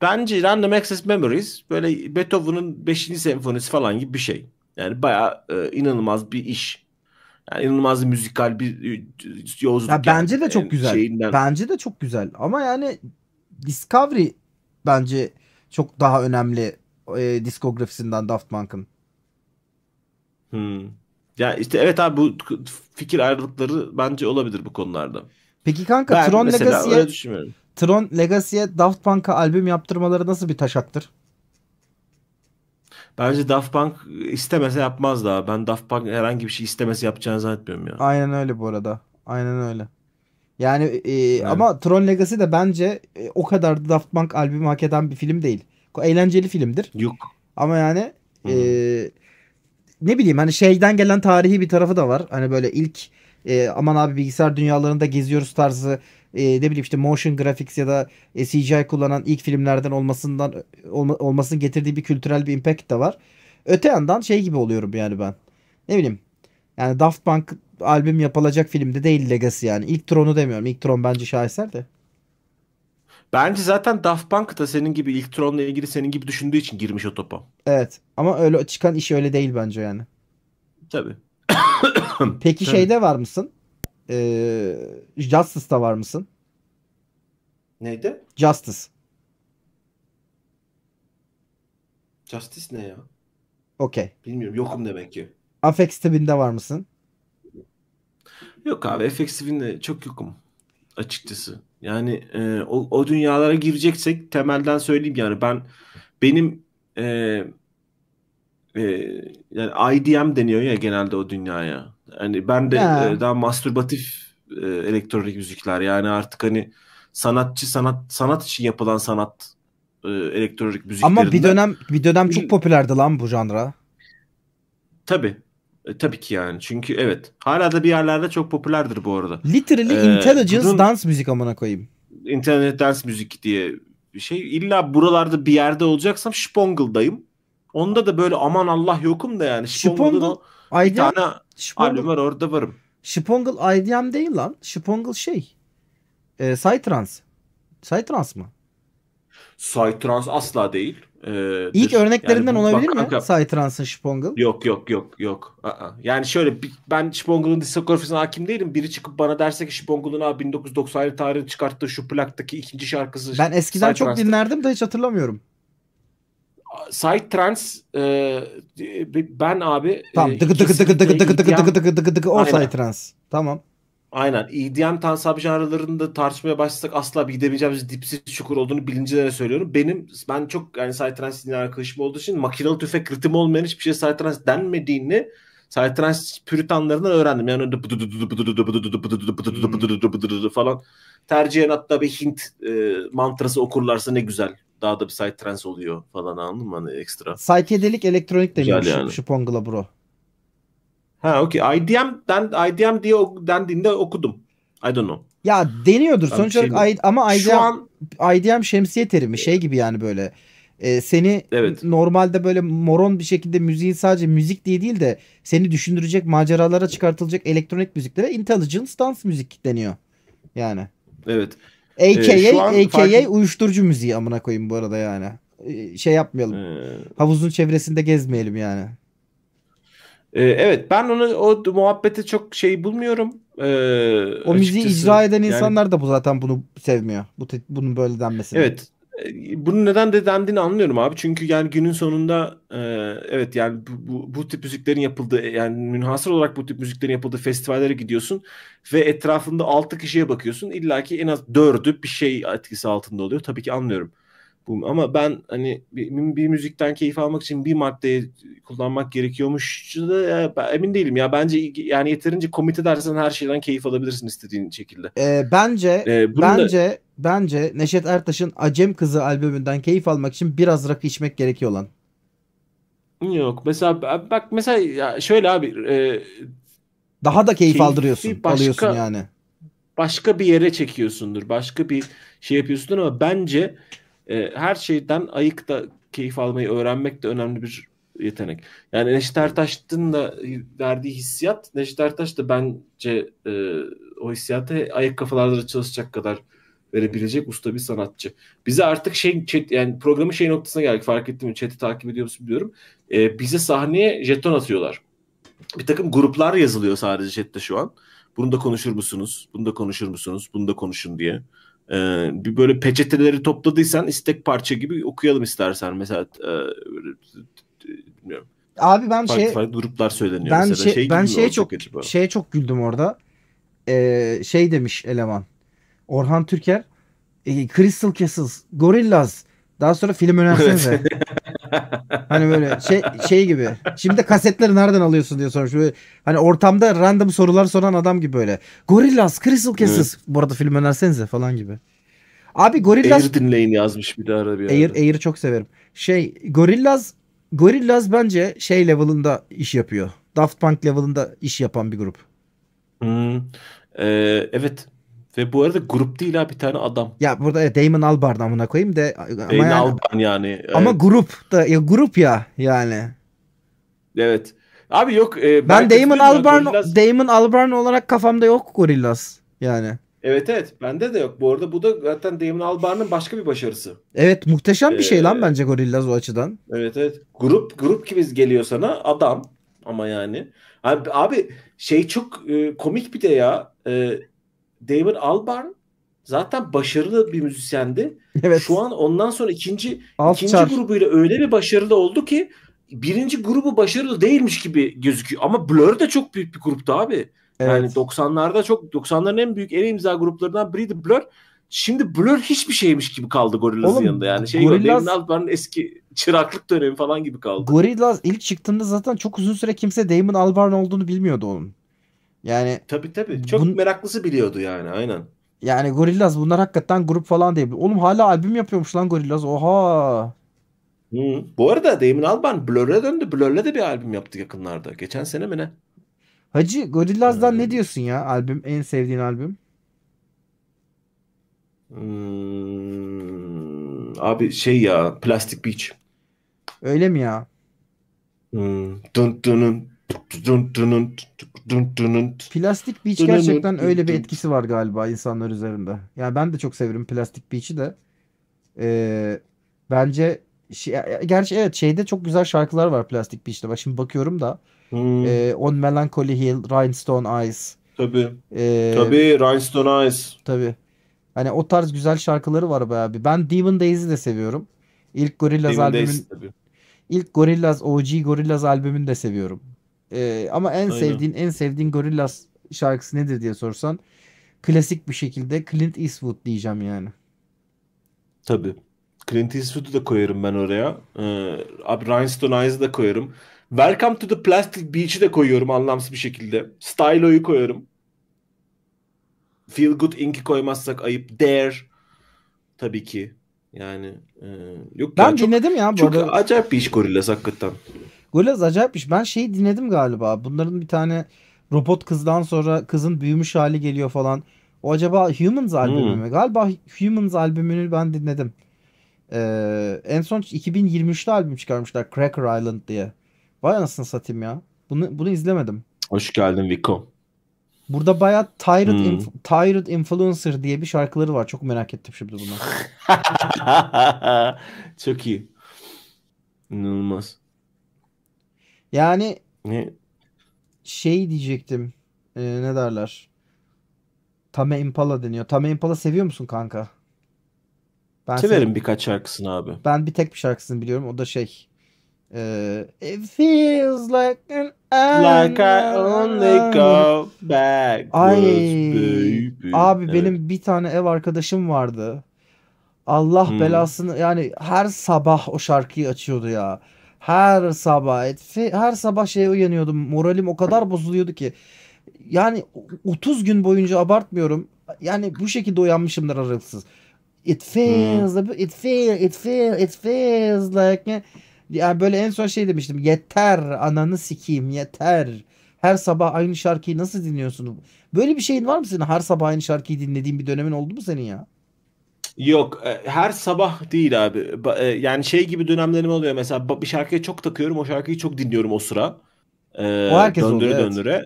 Bence Random Access Memories böyle Beethoven'ın 5. senfonisi falan gibi bir şey. Yani baya e, inanılmaz bir iş. Yani inanılmaz bir müzikal bir e, yolculuk. Ya bence yani. de çok yani e, güzel. Şeyinden. Bence de çok güzel. Ama yani Discovery bence çok daha önemli e, diskografisinden Daft Punk'ın. Hmm. Ya işte evet abi bu fikir ayrılıkları bence olabilir bu konularda. Peki kanka ben Tron Legacy'ye Tron Legacy'ye Daft Punk'a albüm yaptırmaları nasıl bir taşaktır? Bence Daft Punk istemese yapmaz daha. Ben Daft Punk herhangi bir şey istemese yapacağını zannetmiyorum ya. Aynen öyle bu arada. Aynen öyle. Yani, e, yani. E, ama Tron Legacy de bence e, o kadar da Daft Punk albümü hak eden bir film değil. Eğlenceli filmdir. Yok. Ama yani e, ne bileyim hani şeyden gelen tarihi bir tarafı da var. Hani böyle ilk e, aman abi bilgisayar dünyalarında geziyoruz tarzı e, ne bileyim işte motion graphics ya da e, CGI kullanan ilk filmlerden olmasından e, olma, olmasının getirdiği bir kültürel bir impact de var. Öte yandan şey gibi oluyorum yani ben. Ne bileyim yani Daft Punk albüm yapılacak filmde değil Legacy yani. İlk Tron'u demiyorum. İlk Tron bence şaheser de. Bence zaten Daft Punk da senin gibi ilk Tron'la ilgili senin gibi düşündüğü için girmiş o topa. Evet. Ama öyle çıkan iş öyle değil bence yani. Tabii. Peki Tabii. şeyde var mısın? Ee, Justice'da var mısın? Neydi? Justice. Justice ne ya? Okey. Bilmiyorum. Yokum demek ki. Afex Twin'de var mısın? Yok abi. Afex Twin'de çok yokum. Açıkçası. Yani e, o, o dünyalara gireceksek temelden söyleyeyim yani ben benim e, e, yani IDM deniyor ya genelde o dünyaya. Hani ben de ha. E, daha mastürbatif e, elektronik müzikler yani artık hani sanatçı sanat sanat için yapılan sanat e, elektronik müziklerinde. Ama bir dönem bir dönem çok popülerdi lan bu janra. Tabi. E, tabii ki yani. Çünkü evet. Hala da bir yerlerde çok popülerdir bu arada. Literally ee, intelligence bunun, dance müzik amına koyayım. Internet dance müzik diye bir şey. İlla buralarda bir yerde olacaksam Spongle'dayım. Onda da böyle aman Allah yokum da yani. Spongle'da IDM, bir tane Spongle, albüm var orada varım. Spongle IDM değil lan. Spongle şey. E, Psytrance. Psytrance mı? Psytrance asla değil. Ee, İlk örneklerinden yani, olabilir bak, mi? Kanka, Psytrance'ın Spongle. Yok yok yok yok. Aa, yani şöyle ben Spongle'ın diskografisine hakim değilim. Biri çıkıp bana derse ki Spongle'ın 1997 tarihinde çıkarttığı şu plaktaki ikinci şarkısı. Ben eskiden çok dinlerdim de hiç hatırlamıyorum. Site trans e, ben abi Tamam. Dıkı dıkı dıkı dıkı dıkı dıkı dıkı dıkı dıkı dıkı o site trans. Tamam. Aynen. EDM tan subgenre'larını tartışmaya başlasak asla bir gidemeyeceğimiz dipsiz çukur olduğunu bilincilere söylüyorum. Benim ben çok yani Psytrance dinleyen arkadaşım olduğu için makinalı tüfek ritim olmayan hiçbir şey Psytrance denmediğini Psytrance püritanlarından öğrendim. Yani falan tercihen hatta bir Hint mantrası okurlarsa ne güzel daha da bir side trans oluyor falan anladın mı? Hani ekstra. Psychedelic elektronik deniyor yani. şu Pongla Bro. Ha okey. IDM, ben IDM diye dendiğinde okudum. I don't know. Ya deniyordur ben sonuç şey olarak şey... ama IDM, şu an... IDM şemsiye terimi şey gibi yani böyle e, seni evet. normalde böyle moron bir şekilde müziğin sadece müzik diye değil de seni düşündürecek maceralara çıkartılacak elektronik müziklere intelligence dance müzik deniyor. Yani. Evet. AKA, ee, AKA farklı... uyuşturucu müziği amına koyayım bu arada yani. Ee, şey yapmayalım. Ee... Havuzun çevresinde gezmeyelim yani. Ee, evet ben onu o muhabbete çok şey bulmuyorum. Ee, o müziği icra eden insanlar yani... da bu zaten bunu sevmiyor. Bu bunun böyle denmesini. Evet. Ee, bunu neden de dendiğini anlıyorum abi. Çünkü yani günün sonunda e, evet yani bu, bu, bu tip müziklerin yapıldığı e, yani münhasır olarak bu tip müziklerin yapıldığı festivallere gidiyorsun ve etrafında altı kişiye bakıyorsun. İlla ki en az 4'ü bir şey etkisi altında oluyor. Tabii ki anlıyorum. Bu, ama ben hani bir, bir müzikten keyif almak için bir maddeyi kullanmak gerekiyormuş da ya, ben, emin değilim ya bence yani yeterince komit edersen her şeyden keyif alabilirsin istediğin şekilde. Ee, bence ee, bence da... bence Neşet Ertaş'ın Acem Kızı albümünden keyif almak için biraz rakı içmek gerekiyor lan. Yok mesela bak mesela şöyle abi e, daha da keyif aldırıyorsun başka, alıyorsun yani. Başka bir yere çekiyorsundur. Başka bir şey yapıyorsundur ama bence e, her şeyden ayıkta keyif almayı öğrenmek de önemli bir yetenek. Yani Neşet Ertaş'ın da verdiği hissiyat, Neşet Ertaş da bence e, o hissiyatı ayık kafalarda çalışacak kadar verebilecek usta bir sanatçı. Bize artık şey chat, yani programın şey noktasına geldik fark ettim mi? Chat'i takip ediyor musun biliyorum. E, ee, bize sahneye jeton atıyorlar. Bir takım gruplar yazılıyor sadece chat'te şu an. Bunu da konuşur musunuz? Bunu da konuşur musunuz? Bunu da konuşun diye. Ee, bir böyle peçeteleri topladıysan istek parça gibi okuyalım istersen mesela e, bilmiyorum. Abi ben farklı şey farklı gruplar söyleniyor ben mesela. Şey, şey ben şeye çok şeye çok güldüm orada. Ee, şey demiş eleman. Orhan Türker e, Crystal Castles, Gorillaz daha sonra film önersenize. hani böyle şey, şey gibi. Şimdi kasetleri nereden alıyorsun diye sormuş. Böyle, hani ortamda random sorular soran adam gibi böyle. Gorillas, Crystal Castles. Evet. Bu arada film önersenize falan gibi. Abi Gorillas... Air dinleyin yazmış bir de ara bir Air, Air'i çok severim. Şey Gorillas Gorillaz bence şey level'ında iş yapıyor. Daft Punk level'ında iş yapan bir grup. Hmm. Ee, evet. Ve bu arada grup değil ha bir tane adam. Ya burada e, Damon Albarn amına koyayım de? Damon yani, Albarn yani. Evet. Ama grup da ya grup ya yani. Evet. Abi yok. E, ben Damon Albarn, Gorillaz... Damon Albarn olarak kafamda yok Gorillaz yani. Evet evet bende de yok. Bu arada bu da zaten Damon Albarn'ın başka bir başarısı. Evet muhteşem ee, bir şey lan ee, bence Gorillaz o açıdan. Evet evet. Grup grup gibi geliyor sana adam ama yani. Abi, abi şey çok e, komik bir de ya. E, David Albarn zaten başarılı bir müzisyendi. Evet. Şu an ondan sonra ikinci Alt ikinci çarp. grubuyla öyle bir başarılı oldu ki birinci grubu başarılı değilmiş gibi gözüküyor. Ama Blur da çok büyük bir gruptu abi. Evet. Yani 90'larda çok 90'ların en büyük en imza gruplarından biriydi Blur. Şimdi Blur hiçbir şeymiş gibi kaldı Gorillaz'ın yanında yani. Şey Gorillaz... Albarn'ın eski çıraklık dönemi falan gibi kaldı. Gorillaz ilk çıktığında zaten çok uzun süre kimse Damon Albarn olduğunu bilmiyordu onun. Yani tabi tabi çok bun... meraklısı biliyordu yani aynen. Yani Gorillaz bunlar hakikaten grup falan değil. Oğlum hala albüm yapıyormuş lan Gorillaz. Oha. Hı. Bu arada Damon Albarn Blur'e döndü. Blur'le de bir albüm yaptı yakınlarda. Geçen sene mi ne? Hacı Gorillaz'dan hmm. ne diyorsun ya albüm? En sevdiğin albüm? Hmm, abi şey ya Plastic Beach. Öyle mi ya? Hmm. Dun dunun Plastik Beach gerçekten öyle bir etkisi var galiba insanlar üzerinde. Yani ben de çok severim Plastik Beach'i de. Ee, bence şey, gerçi evet şeyde çok güzel şarkılar var Plastik Beach'te. Bak şimdi bakıyorum da. Hmm. E, On Melancholy Hill, Rhinestone Eyes. Tabii. Ee, tabii Rhinestone Eyes. Tabii. Hani o tarz güzel şarkıları var bayağı abi. Ben Demon Days'i de seviyorum. İlk Gorillaz Demon albümün Days, tabii. İlk Gorillaz, OG Gorillaz albümünü de seviyorum. Ee, ama en Aynen. sevdiğin en sevdiğin Gorillaz şarkısı nedir diye sorsan klasik bir şekilde Clint Eastwood diyeceğim yani. Tabii. Clint Eastwood'u da koyarım ben oraya. Ee, abi Rhinestone Eyes'ı da koyarım. Welcome to the Plastic Beach'i de koyuyorum anlamsız bir şekilde. Stylo'yu koyarım. Feel Good Inc'i koymazsak ayıp. Dare. Tabii ki. Yani e, yok ben ya, dinledim çok, ya bu çok arada. acayip bir iş Gorillaz hakikaten. Golaz acayip iş. Ben şeyi dinledim galiba. Bunların bir tane robot kızdan sonra kızın büyümüş hali geliyor falan. O acaba Humans hmm. albümü hmm. mü? Galiba Humans albümünü ben dinledim. Ee, en son 2023'te albüm çıkarmışlar Cracker Island diye. Vay anasını satayım ya. Bunu bunu izlemedim. Hoş geldin Vico. Burada bayağı Tired, hmm. inf- Tired Influencer diye bir şarkıları var. Çok merak ettim şimdi bunu. Çok iyi. İnanılmaz. Yani Ne? şey diyecektim. Ee, ne derler? Tame Impala deniyor. Tame Impala seviyor musun kanka? Ben Severim seviyorum. birkaç şarkısını abi. Ben bir tek bir şarkısını biliyorum. O da şey. Ee, It feels like an Like I only island. go Ay. baby. Abi Evet. benim bir tane ev arkadaşım vardı. Allah Hmm. belasını yani her sabah o şarkıyı açıyordu ya. Her sabah her sabah şey uyanıyordum. Moralim o kadar bozuluyordu ki. Yani 30 gün boyunca abartmıyorum. Yani bu şekilde uyanmışımdır aralıksız. It feels, hmm. it feels, it feels, it feels like eh. yani böyle en son şey demiştim. Yeter ananı sikeyim yeter. Her sabah aynı şarkıyı nasıl dinliyorsun? Böyle bir şeyin var mı senin? Her sabah aynı şarkıyı dinlediğin bir dönemin oldu mu senin ya? Yok e, her sabah değil abi. E, yani şey gibi dönemlerim oluyor mesela bir şarkıya çok takıyorum o şarkıyı çok dinliyorum o sıra. E, o herkes döndüre oluyor, döndüre.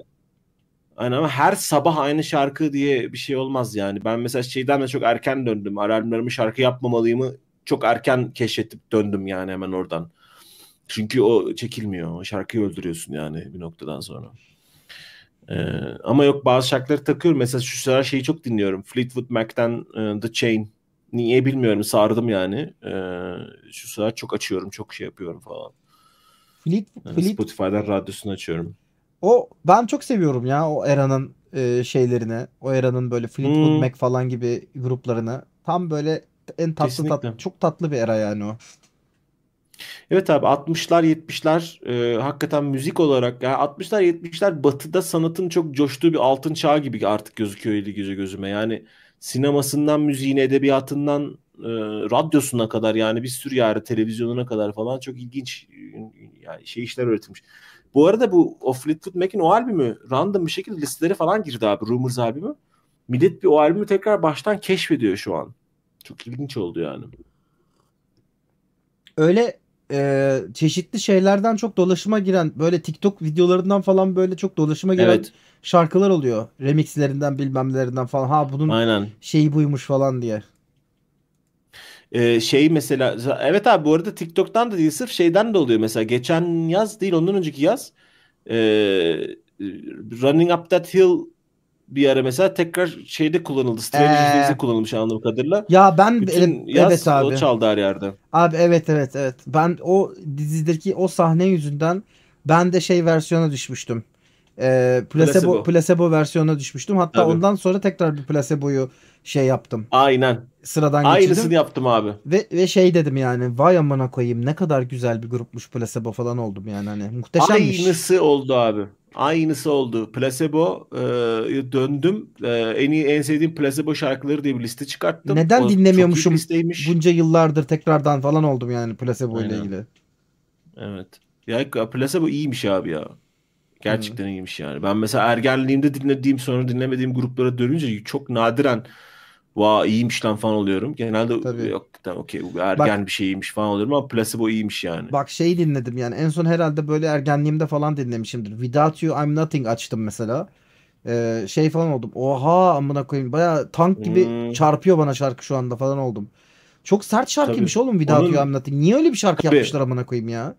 Evet. ama her sabah aynı şarkı diye bir şey olmaz yani. Ben mesela şeyden de çok erken döndüm. Alarmlarımı şarkı yapmamalıyımı çok erken keşfetip döndüm yani hemen oradan. Çünkü o çekilmiyor. O şarkıyı öldürüyorsun yani bir noktadan sonra. Ee, ama yok bazı şarkıları takıyorum. Mesela şu sıra şeyi çok dinliyorum. Fleetwood Mac'ten uh, The Chain Niye bilmiyorum sardım yani. Ee, şu sıra çok açıyorum çok şey yapıyorum falan. Fleet, yani Fleet... Spotify'dan radyosunu açıyorum. O ben çok seviyorum ya o eranın e, şeylerini. O eranın böyle Fleetwood hmm. Mac falan gibi gruplarını. Tam böyle en tatlı Kesinlikle. çok tatlı bir era yani o. Evet abi 60'lar 70'ler e, hakikaten müzik olarak yani 60'lar 70'ler batıda sanatın çok coştuğu bir altın çağı gibi artık gözüküyor eli gözü gözüme. Yani sinemasından müziğine, edebiyatından e, radyosuna kadar yani bir sürü yer televizyonuna kadar falan çok ilginç yani şey işler üretilmiş. Bu arada bu o Fleetwood Mac'in o albümü random bir şekilde listelere falan girdi abi Rumors albümü. Millet bir o albümü tekrar baştan keşfediyor şu an. Çok ilginç oldu yani. Öyle e, çeşitli şeylerden çok dolaşıma giren böyle TikTok videolarından falan böyle çok dolaşıma giren evet. şarkılar oluyor. Remixlerinden bilmemlerinden falan. Ha bunun Aynen. şeyi buymuş falan diye. Ee, şey mesela evet abi bu arada TikTok'tan da değil sırf şeyden de oluyor mesela geçen yaz değil ondan önceki yaz e, Running Up That Hill bir ara mesela tekrar şeyde kullanıldı. Stranger ee. Things'de ee, kullanılmış anladığım kadarıyla. Ya ben Bütün evet, yaz, evet abi. O çaldı her yerde. Abi evet evet evet. Ben o dizideki o sahne yüzünden ben de şey versiyona düşmüştüm. Ee, placebo, placebo placebo versiyona düşmüştüm. Hatta abi. ondan sonra tekrar bir placebo'yu şey yaptım. Aynen. Sıradan geçirdim. Aynısını yaptım abi. Ve ve şey dedim yani vay amına koyayım ne kadar güzel bir grupmuş placebo falan oldum yani hani muhteşemmiş. Aynısı oldu abi. Aynısı oldu. Placebo e, döndüm. E, en iyi en sevdiğim Placebo şarkıları diye bir liste çıkarttım. Neden o dinlemiyormuşum? Bunca yıllardır tekrardan falan oldum yani Placebo ile ilgili. Evet. Ya Placebo iyiymiş abi ya. Gerçekten Hı. iyiymiş yani. Ben mesela ergenliğimde dinlediğim sonra dinlemediğim gruplara dönünce çok nadiren Vaa iyiymiş lan falan oluyorum. Genelde Tabii. yok tamam okey bu ergen Bak, bir şeymiş falan oluyorum ama placebo iyiymiş yani. Bak şey dinledim yani en son herhalde böyle ergenliğimde falan dinlemişimdir. Without You I'm Nothing açtım mesela. Ee, şey falan oldum. Oha amına koyayım. Baya tank gibi hmm. çarpıyor bana şarkı şu anda falan oldum. Çok sert şarkıymış Tabii. oğlum Without Onun... You I'm Nothing. Niye öyle bir şarkı Tabii. yapmışlar amına koyayım ya?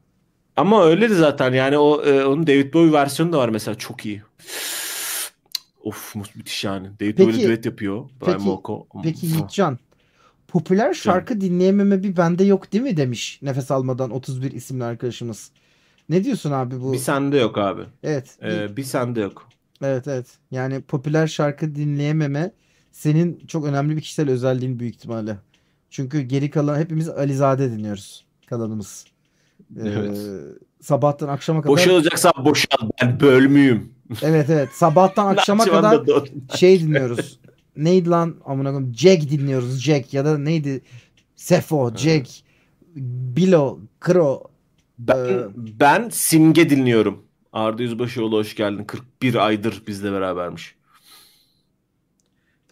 Ama öyle de zaten yani o e, onun David Bowie versiyonu da var mesela çok iyi. Of müthiş yani. David Bowie düet yapıyor. Brian peki, Molko. Hmm. Peki Yiğitcan. Popüler şarkı evet. dinleyememe bir bende yok değil mi demiş nefes almadan 31 isimli arkadaşımız. Ne diyorsun abi bu? Bir sende yok abi. Evet. Ee, bir... bir sende yok. Evet evet. Yani popüler şarkı dinleyememe senin çok önemli bir kişisel özelliğin büyük ihtimalle. Çünkü geri kalan hepimiz Alizade dinliyoruz. Kalanımız. Ee, evet. Sabahtan akşama kadar. Boşalacaksa boşal ben bölmüyüm. Evet evet. Sabahtan akşama kadar şey dinliyoruz. neydi lan amına koyayım? Jack dinliyoruz. Jack ya da neydi? Sefo, Jack, Bilo, Kro. Ben, e... ben Simge dinliyorum. Arda Yüzbaşıoğlu hoş geldin. 41 aydır bizle berabermiş.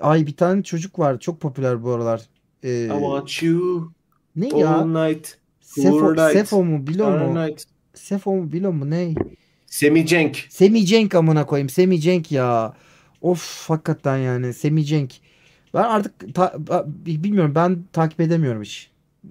Ay bir tane çocuk var. Çok popüler bu aralar. Ee, I want you. Ne all ya? Night, Sefo, Sefo mu? Bilo mu? Night. Sefo mu? Bilo mu? ney Semih Cenk. Semih Cenk amına koyayım. Semih Cenk ya. Of hakikaten yani Semih Cenk. Ben artık ta, bilmiyorum ben takip edemiyorum hiç.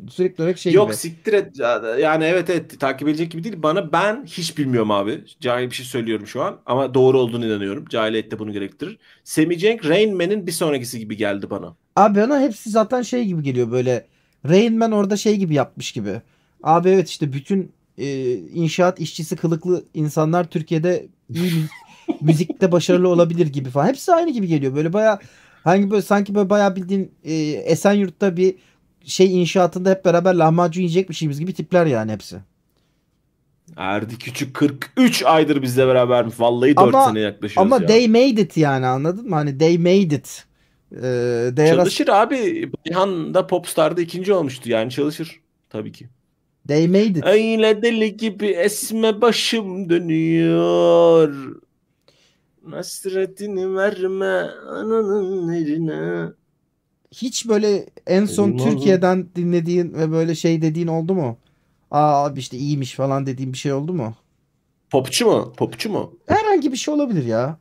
Sürekli olarak şey Yok gibi. siktir et. Yani evet evet takip edecek gibi değil. Bana ben hiç bilmiyorum abi. Cahil bir şey söylüyorum şu an. Ama doğru olduğunu inanıyorum. Cahiliyet de bunu gerektirir. Semih Cenk Rain Man'in bir sonrakisi gibi geldi bana. Abi bana hepsi zaten şey gibi geliyor böyle. Rain Man orada şey gibi yapmış gibi. Abi evet işte bütün e, inşaat işçisi kılıklı insanlar Türkiye'de iyi müzikte başarılı olabilir gibi falan. Hepsi aynı gibi geliyor. Böyle baya hangi böyle sanki böyle baya bildiğin e, Esenyurt'ta bir şey inşaatında hep beraber lahmacun şeyimiz gibi tipler yani hepsi. Erdi Küçük 43 aydır bizle beraber mi? Vallahi 4 ama, sene yaklaşıyoruz ama ya. Ama they made it yani anladın mı? Hani they made it. Ee, they Çalışır are... abi. Cihan'da Popstar'da ikinci olmuştu yani çalışır tabii ki. They Öyle deli gibi esme başım dönüyor. Nasretini verme ananın eline. Hiç böyle en son Olmaz Türkiye'den dinlediğin ve böyle şey dediğin oldu mu? Aa abi işte iyiymiş falan dediğin bir şey oldu mu? Popçu mu? Popçu mu? Herhangi bir şey olabilir ya.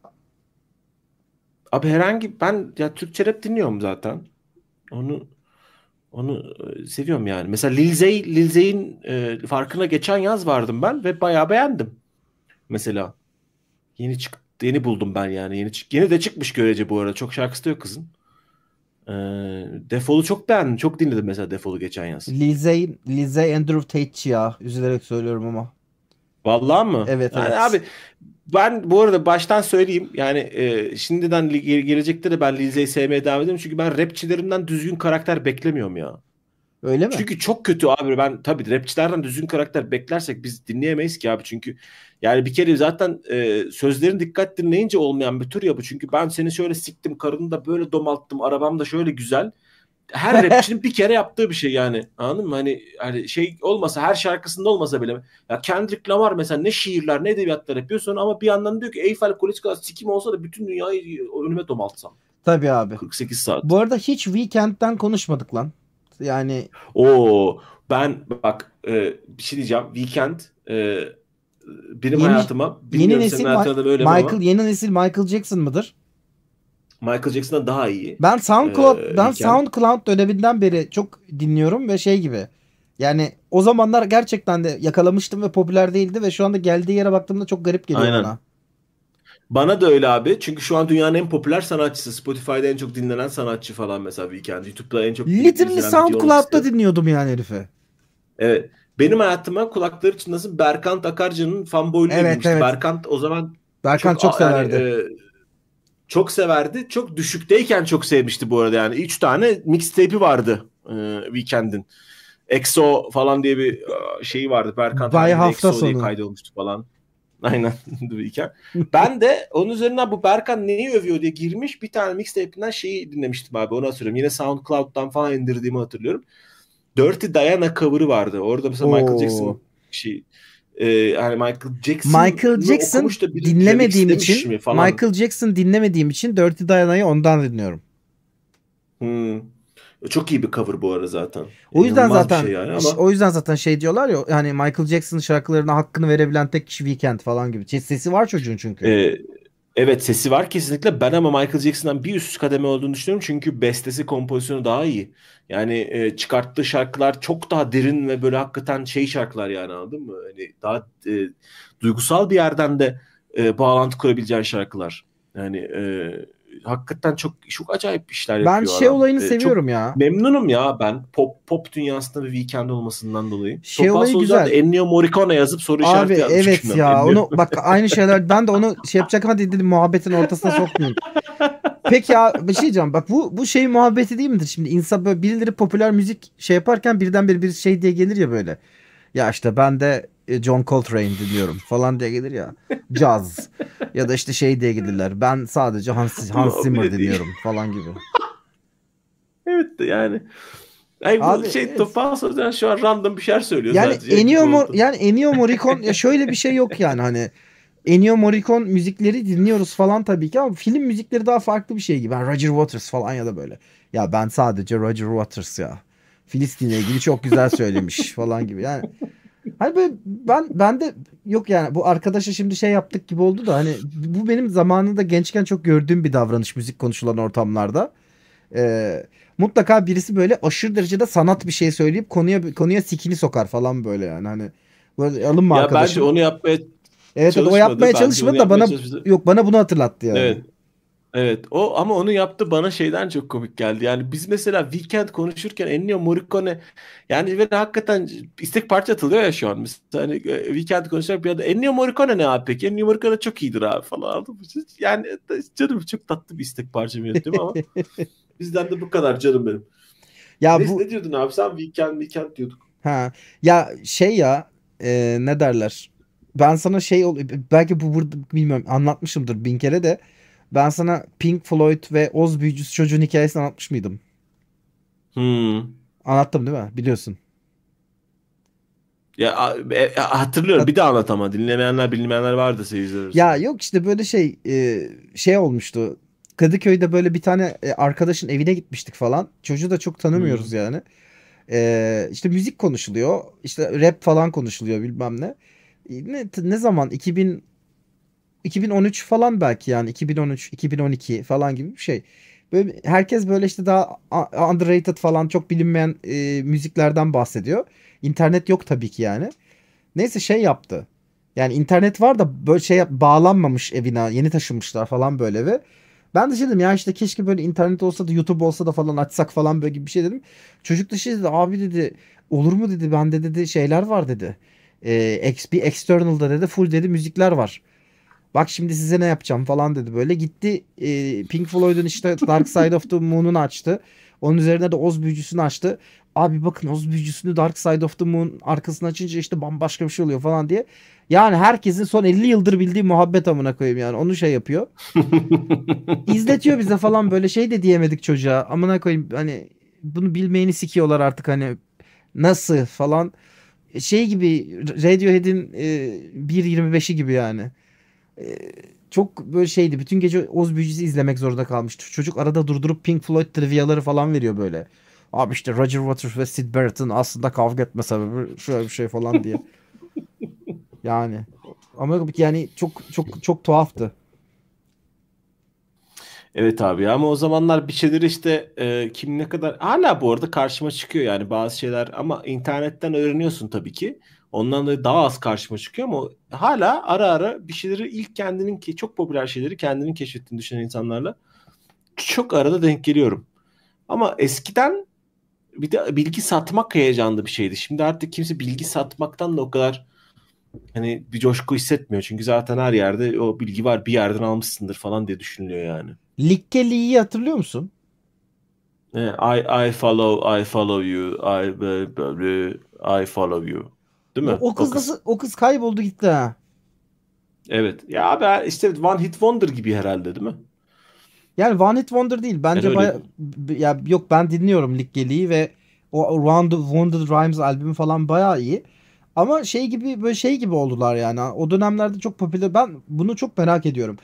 Abi herhangi ben ya Türkçe rap dinliyorum zaten. Onu onu e, seviyorum yani. Mesela Lilzey, Lilzey'in e, farkına geçen yaz vardım ben ve bayağı beğendim. Mesela yeni çık yeni buldum ben yani. Yeni çık yeni de çıkmış görece bu arada. Çok şarkısı da yok kızın. E, Defolu çok beğendim. Çok dinledim mesela Defolu geçen yaz. Lizey, Lizey Andrew Tate ya. Üzülerek söylüyorum ama. Vallahi mı? Evet, evet. abi ben bu arada baştan söyleyeyim yani e, şimdiden gelecekte de ben Lize'yi sevmeye devam ediyorum. Çünkü ben rapçilerimden düzgün karakter beklemiyorum ya. Öyle mi? Çünkü çok kötü abi ben tabii rapçilerden düzgün karakter beklersek biz dinleyemeyiz ki abi çünkü yani bir kere zaten e, sözlerin dikkat dinleyince olmayan bir tür ya bu çünkü ben seni şöyle siktim karını da böyle domalttım arabam da şöyle güzel her rapçinin bir kere yaptığı bir şey yani. Anladın mı? Hani, hani şey olmasa her şarkısında olmasa bile. Ya Kendrick Lamar mesela ne şiirler ne edebiyatlar yapıyor sonra ama bir yandan diyor ki Eiffel Kulesi kadar sikim olsa da bütün dünyayı önüme domaltsam. Tabii abi. 48 saat. Bu arada hiç Weekend'den konuşmadık lan. Yani. o ben bak e, bir şey diyeceğim. Weekend e, benim yeni, hayatıma yeni nesil senin Michael, ama. Yeni nesil Michael Jackson mıdır? Michael Jackson'dan daha iyi. Ben SoundCloud ee, ben hikaye. SoundCloud döneminden beri çok dinliyorum ve şey gibi. Yani o zamanlar gerçekten de yakalamıştım ve popüler değildi ve şu anda geldiği yere baktığımda çok garip geliyor Aynen. bana. Bana da öyle abi. Çünkü şu an dünyanın en popüler sanatçısı. Spotify'da en çok dinlenen sanatçı falan mesela Weekend. YouTube'da en çok Literally SoundCloud'da dinliyordum yani herifi. Evet. Benim hayatıma kulakları için nasıl Berkant Akarcı'nın fanboyluğu evet, Evet. Berkant o zaman Berkant çok, çok severdi. Yani, e, çok severdi. Çok düşükteyken çok sevmişti bu arada yani. Üç tane mixtape'i vardı e, Weekend'in. EXO falan diye bir e, şeyi vardı. Berkant Bay hafta EXO sonu. diye kaydolmuştu falan. Aynen ben de onun üzerinden bu Berkan neyi övüyor diye girmiş bir tane mixtape'inden şeyi dinlemiştim abi onu hatırlıyorum. Yine SoundCloud'dan falan indirdiğimi hatırlıyorum. Dirty Diana cover'ı vardı. Orada mesela Oo. Michael Jackson şey ee, yani Michael Jackson Michael Jackson dinlemediğim için mi falan. Michael Jackson dinlemediğim için Dirty Diana'yı ondan dinliyorum. Hmm. Çok iyi bir cover bu ara zaten. O yüzden İnanılmaz zaten şey yani ama... o yüzden zaten şey diyorlar ya yani Michael Jackson şarkılarına hakkını verebilen tek kişi Weekend falan gibi. Şey, sesi var çocuğun çünkü. Ee, evet sesi var kesinlikle. Ben ama Michael Jackson'dan bir üst kademe olduğunu düşünüyorum. Çünkü bestesi kompozisyonu daha iyi. Yani e, çıkarttığı şarkılar çok daha derin ve böyle hakikaten şey şarkılar yani anladın mı? Hani daha e, duygusal bir yerden de e, bağlantı kurabileceğin şarkılar. Yani e, hakikaten çok çok acayip işler ben yapıyor. Ben şey adam. olayını e, seviyorum ya. Memnunum ya ben pop pop dünyasında bir weekend olmasından dolayı. Şey Topal olayı güzel. Ennio Morricone yazıp soru Abi, evet ya. onu bak aynı şeyler ben de onu şey yapacak ama dedim muhabbetin ortasına sokmayayım. Peki ya bir şey diyeceğim. Bak bu bu şey muhabbeti değil midir? Şimdi insan böyle birileri popüler müzik şey yaparken birden bir bir şey diye gelir ya böyle. Ya işte ben de e, John Coltrane dinliyorum falan diye gelir ya. Caz. ya da işte şey diye gelirler. Ben sadece Hans, Hans Zimmer dinliyorum falan gibi. evet yani. Ay bu Abi, şey e, topal sözden şu an random bir şeyler söylüyor yani sadece. Ennio Mor yani Ennio Morricone ya şöyle bir şey yok yani hani Ennio Morricone müzikleri dinliyoruz falan tabii ki ama film müzikleri daha farklı bir şey gibi. Yani Roger Waters falan ya da böyle. Ya ben sadece Roger Waters ya. Filistin'le ilgili çok güzel söylemiş falan gibi. Yani Hani böyle ben ben de yok yani bu arkadaşa şimdi şey yaptık gibi oldu da hani bu benim zamanında gençken çok gördüğüm bir davranış müzik konuşulan ortamlarda. Ee, mutlaka birisi böyle aşırı derecede sanat bir şey söyleyip konuya konuya sikini sokar falan böyle yani hani böyle alınma ya arkadaşım. Ya bence onu yapmaya Evet o yapmaya çalışmadı da bana çalıştı. yok bana bunu hatırlattı yani. Evet. Evet o ama onu yaptı bana şeyden çok komik geldi. Yani biz mesela Weekend konuşurken Ennio Morricone yani böyle hakikaten istek parça atılıyor ya şu an. Mesela hani e, Weekend konuşurken bir anda Ennio Morricone ne abi peki? Ennio Morricone çok iyidir abi falan. Yani canım çok tatlı bir istek parça yönetimi ama bizden de bu kadar canım benim. Ya Neyse, bu... ne diyordun abi sen Weekend Weekend diyorduk. Ha ya şey ya e, ne derler ben sana şey belki bu burada bilmiyorum anlatmışımdır bin kere de ben sana Pink Floyd ve Oz Büyücüsü çocuğun hikayesini anlatmış mıydım? Hmm. Anlattım değil mi? Biliyorsun. Ya e, e, hatırlıyorum. Bir daha anlat ama dinlemeyenler bilmeyenler vardı seyirciler. Ya yok işte böyle şey e, şey olmuştu. Kadıköy'de böyle bir tane arkadaşın evine gitmiştik falan. Çocuğu da çok tanımıyoruz hmm. yani. E, işte müzik konuşuluyor. İşte rap falan konuşuluyor bilmem ne. Ne, ne zaman 2000 2013 falan belki yani 2013 2012 falan gibi bir şey. Böyle herkes böyle işte daha underrated falan çok bilinmeyen e, müziklerden bahsediyor. İnternet yok tabii ki yani. Neyse şey yaptı. Yani internet var da böyle şey bağlanmamış evine yeni taşınmışlar falan böyle ve ben de şey dedim ya işte keşke böyle internet olsa da YouTube olsa da falan açsak falan böyle gibi bir şey dedim. Çocuk da şey dedi abi dedi olur mu dedi bende dedi şeyler var dedi. Ee, bir external'da dedi full dedi müzikler var. Bak şimdi size ne yapacağım falan dedi böyle. Gitti e, Pink Floyd'un işte Dark Side of the Moon'unu açtı. Onun üzerine de Oz büyücüsünü açtı. Abi bakın Oz büyücüsünü Dark Side of the Moon arkasını açınca işte bambaşka bir şey oluyor falan diye. Yani herkesin son 50 yıldır bildiği muhabbet amına koyayım yani. Onu şey yapıyor. İzletiyor bize falan böyle şey de diyemedik çocuğa. Amına koyayım hani bunu bilmeyeni sikiyorlar artık hani nasıl falan. E, şey gibi Radiohead'in e, 1.25'i gibi yani. Ee, çok böyle şeydi. Bütün gece Oz Büyücüsü izlemek zorunda kalmıştı. Çocuk arada durdurup Pink Floyd triviaları falan veriyor böyle. Abi işte Roger Waters ve Sid Barrett'ın aslında kavga etme sebebi şöyle bir şey falan diye. yani ama yani çok çok çok tuhaftı. Evet abi ama o zamanlar bir şeyler işte e, kim ne kadar hala bu arada karşıma çıkıyor yani bazı şeyler ama internetten öğreniyorsun tabii ki. Ondan dolayı daha az karşıma çıkıyor ama hala ara ara bir şeyleri ilk kendinin ki çok popüler şeyleri kendinin keşfettiğini düşünen insanlarla çok arada denk geliyorum. Ama eskiden bir de bilgi satmak heyecanlı bir şeydi. Şimdi artık kimse bilgi satmaktan da o kadar hani bir coşku hissetmiyor. Çünkü zaten her yerde o bilgi var bir yerden almışsındır falan diye düşünülüyor yani. Likkeli'yi hatırlıyor musun? I, I follow, I follow you, I, I follow you. Değil mi? O, o kız, o kız nasıl o kız kayboldu gitti ha. Evet. Ya abi işte One Hit Wonder gibi herhalde değil mi? Yani One Hit Wonder değil. Bence yani baya... ya yok ben dinliyorum Lig Geli'yi ve o Round Wounded Rhymes albümü falan bayağı iyi. Ama şey gibi böyle şey gibi oldular yani. O dönemlerde çok popüler. Ben bunu çok merak ediyorum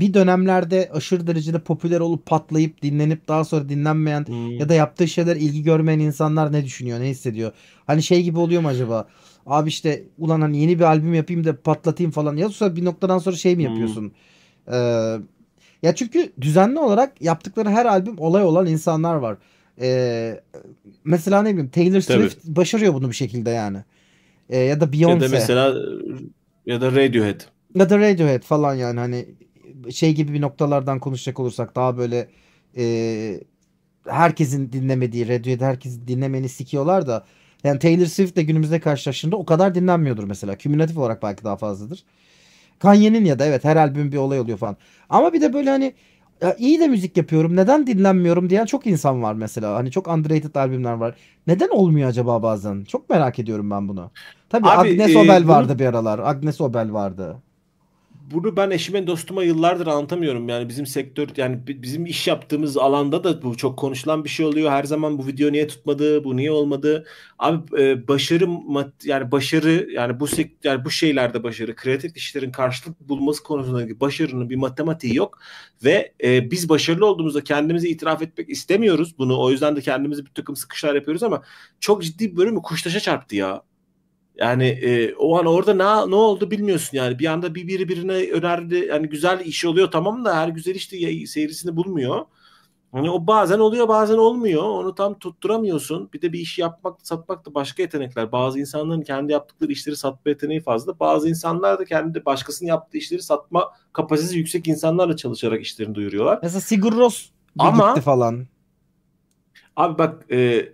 bir dönemlerde aşırı derecede popüler olup patlayıp dinlenip daha sonra dinlenmeyen hmm. ya da yaptığı şeyler ilgi görmeyen insanlar ne düşünüyor, ne hissediyor? Hani şey gibi oluyor mu acaba? Abi işte ulan hani yeni bir albüm yapayım da patlatayım falan. Ya sonra bir noktadan sonra şey mi hmm. yapıyorsun? Hmm. Ee, ya çünkü düzenli olarak yaptıkları her albüm olay olan insanlar var. Ee, mesela ne bileyim Taylor Swift Tabii. başarıyor bunu bir şekilde yani. Ee, ya da Beyoncé. Ya da mesela ya da Radiohead. Ya da Radiohead falan yani hani şey gibi bir noktalardan konuşacak olursak daha böyle e, herkesin dinlemediği Radiohead herkesin dinlemeni sikiyorlar da yani Taylor Swift de günümüzde karşılaştığında o kadar dinlenmiyordur mesela. Kümülatif olarak belki daha fazladır. Kanye'nin ya da evet her albüm bir olay oluyor falan. Ama bir de böyle hani ya iyi de müzik yapıyorum neden dinlenmiyorum diyen çok insan var mesela. Hani çok underrated albümler var. Neden olmuyor acaba bazen? Çok merak ediyorum ben bunu. Tabii Abi, Agnes e, Obel vardı bir aralar. Agnes Obel vardı bunu ben eşime dostuma yıllardır anlatamıyorum. Yani bizim sektör yani bizim iş yaptığımız alanda da bu çok konuşulan bir şey oluyor. Her zaman bu video niye tutmadı, bu niye olmadı? Abi e, başarı yani başarı yani bu sekt yani bu şeylerde başarı, kreatif işlerin karşılık bulması konusundaki başarının bir matematiği yok ve e, biz başarılı olduğumuzda kendimizi itiraf etmek istemiyoruz bunu. O yüzden de kendimizi bir takım sıkışlar yapıyoruz ama çok ciddi bir bölümü kuştaşa çarptı ya. Yani e, o an orada ne ne oldu bilmiyorsun yani. Bir anda bir biri birine önerdi. Yani güzel iş oluyor tamam da her güzel işte seyrisini bulmuyor. Hani o bazen oluyor bazen olmuyor. Onu tam tutturamıyorsun. Bir de bir iş yapmak satmak da başka yetenekler. Bazı insanların kendi yaptıkları işleri satma yeteneği fazla. Bazı insanlar da kendi başkasının yaptığı işleri satma kapasitesi yüksek insanlarla çalışarak işlerini duyuruyorlar. Mesela Sigur Ros. ama falan. Abi bak e,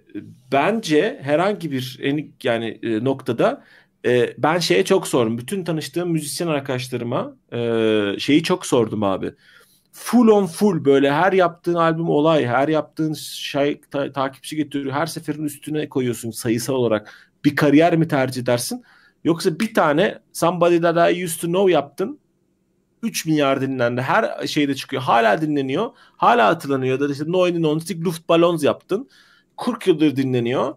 bence herhangi bir yani e, noktada e, ben şeye çok sordum. Bütün tanıştığım müzisyen arkadaşlarıma e, şeyi çok sordum abi. Full on full böyle her yaptığın albüm olay, her yaptığın şey ta- takipçi getiriyor. Her seferin üstüne koyuyorsun sayısal olarak. Bir kariyer mi tercih edersin? Yoksa bir tane Somebody That I Used To Know yaptın. 3 milyar dinlendi. Her şeyde çıkıyor. Hala dinleniyor. Hala hatırlanıyor. Da işte Neuen Nonstik Luftballons yaptın. 40 yıldır dinleniyor.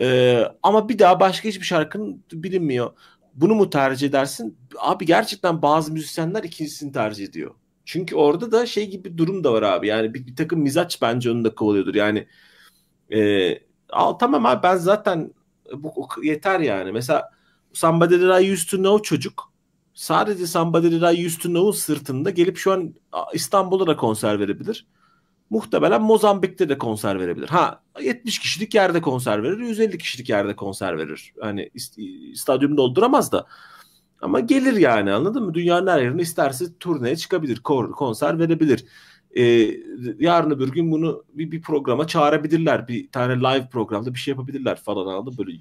Ee, ama bir daha başka hiçbir şarkının bilinmiyor. Bunu mu tercih edersin? Abi gerçekten bazı müzisyenler ikincisini tercih ediyor. Çünkü orada da şey gibi bir durum da var abi. Yani bir, bir takım mizaç bence onu da kovalıyordur. Yani e, al tamam abi ben zaten bu yeter yani. Mesela Samba That I Used To Know çocuk sadece Samba That I Used To Know'un sırtında gelip şu an İstanbul'a da konser verebilir muhtemelen Mozambik'te de konser verebilir. Ha 70 kişilik yerde konser verir, 150 kişilik yerde konser verir. Hani stadyum dolduramaz da. Ama gelir yani anladın mı? Dünyanın her yerine isterse turneye çıkabilir, konser verebilir. Ee, yarın öbür gün bunu bir, bir programa çağırabilirler. Bir tane live programda bir şey yapabilirler falan anladın mı? Böyle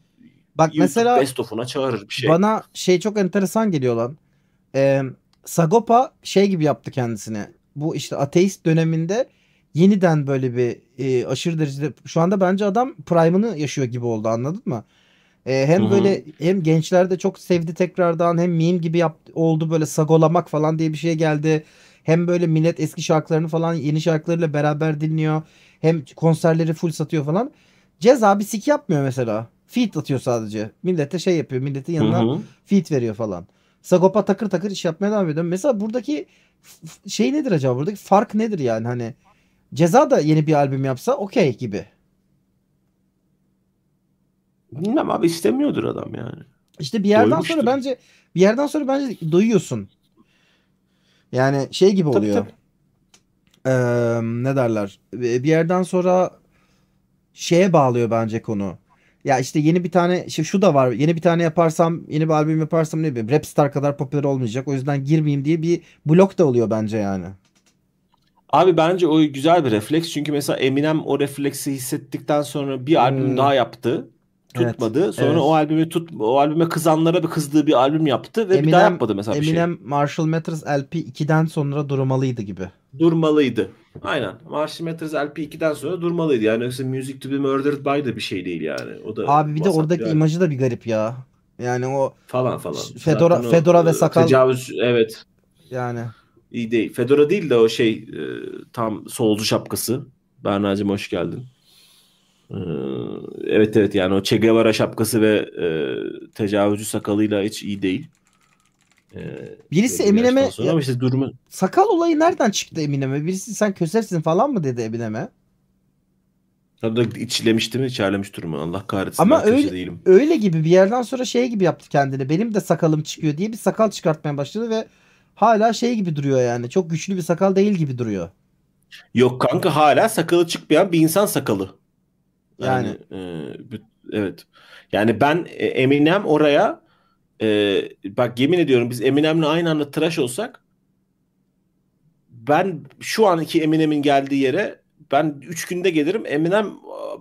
Bak YouTube mesela best of'una çağırır bir şey. Bana şey çok enteresan geliyor lan. Ee, Sagopa şey gibi yaptı kendisine. Bu işte ateist döneminde yeniden böyle bir e, aşırı derecede şu anda bence adam prime'ını yaşıyor gibi oldu anladın mı? E, hem Hı-hı. böyle hem gençlerde çok sevdi tekrardan hem meme gibi yaptı, oldu böyle sagolamak falan diye bir şey geldi. Hem böyle millet eski şarkılarını falan yeni şarkılarıyla beraber dinliyor. Hem konserleri full satıyor falan. Ceza bir sik yapmıyor mesela. Feed atıyor sadece. Millete şey yapıyor. Milletin yanına hı feed veriyor falan. Sagopa takır takır iş yapmaya devam ediyor. Mesela buradaki şey nedir acaba? Buradaki fark nedir yani hani? Ceza da yeni bir albüm yapsa okey gibi. Bilmem abi istemiyordur adam yani. İşte bir yerden Doymuştur. sonra bence bir yerden sonra bence doyuyorsun. Yani şey gibi oluyor. Tabii, Ee, ne derler? Bir yerden sonra şeye bağlıyor bence konu. Ya işte yeni bir tane işte şu da var. Yeni bir tane yaparsam, yeni bir albüm yaparsam ne bileyim Rapstar kadar popüler olmayacak. O yüzden girmeyeyim diye bir blok da oluyor bence yani. Abi bence o güzel bir refleks. Çünkü mesela Eminem o refleksi hissettikten sonra bir hmm. albüm daha yaptı. Tutmadı. Evet, sonra evet. o albümü tut o albüme kızanlara bir kızdığı bir albüm yaptı ve Eminem, bir daha yapmadı mesela Eminem, bir şey. Eminem Marshall Mathers LP 2'den sonra durmalıydı gibi. Durmalıydı. Aynen. Marshall Mathers LP 2'den sonra durmalıydı. Yani yoksa Music to be Murdered by da bir şey değil yani. O da Abi bir de oradaki yani. imajı da bir garip ya. Yani o falan falan. Fedora Zaten fedora o, ve sakal. Tecavüz evet. Yani iyi değil. Fedora değil de o şey e, tam solcu şapkası. Berna'cığım hoş geldin. Ee, evet evet yani o Che Guevara şapkası ve e, tecavüzcü sakalıyla hiç iyi değil. Ee, Birisi Eminem'e ya, işte durumu... sakal olayı nereden çıktı Eminem'e? Birisi sen kösersin falan mı dedi Eminem'e? da içlemişti mi? İçerlemiş durumu. Allah kahretsin. Ama öyle, değilim. öyle gibi bir yerden sonra şey gibi yaptı kendini. Benim de sakalım çıkıyor diye bir sakal çıkartmaya başladı ve hala şey gibi duruyor yani. Çok güçlü bir sakal değil gibi duruyor. Yok kanka hala sakalı çıkmayan bir insan sakalı. Yani, yani. E, evet. Yani ben e, Eminem oraya e, bak yemin ediyorum biz Eminem'le aynı anda tıraş olsak ben şu anki Eminem'in geldiği yere ben 3 günde gelirim. Eminem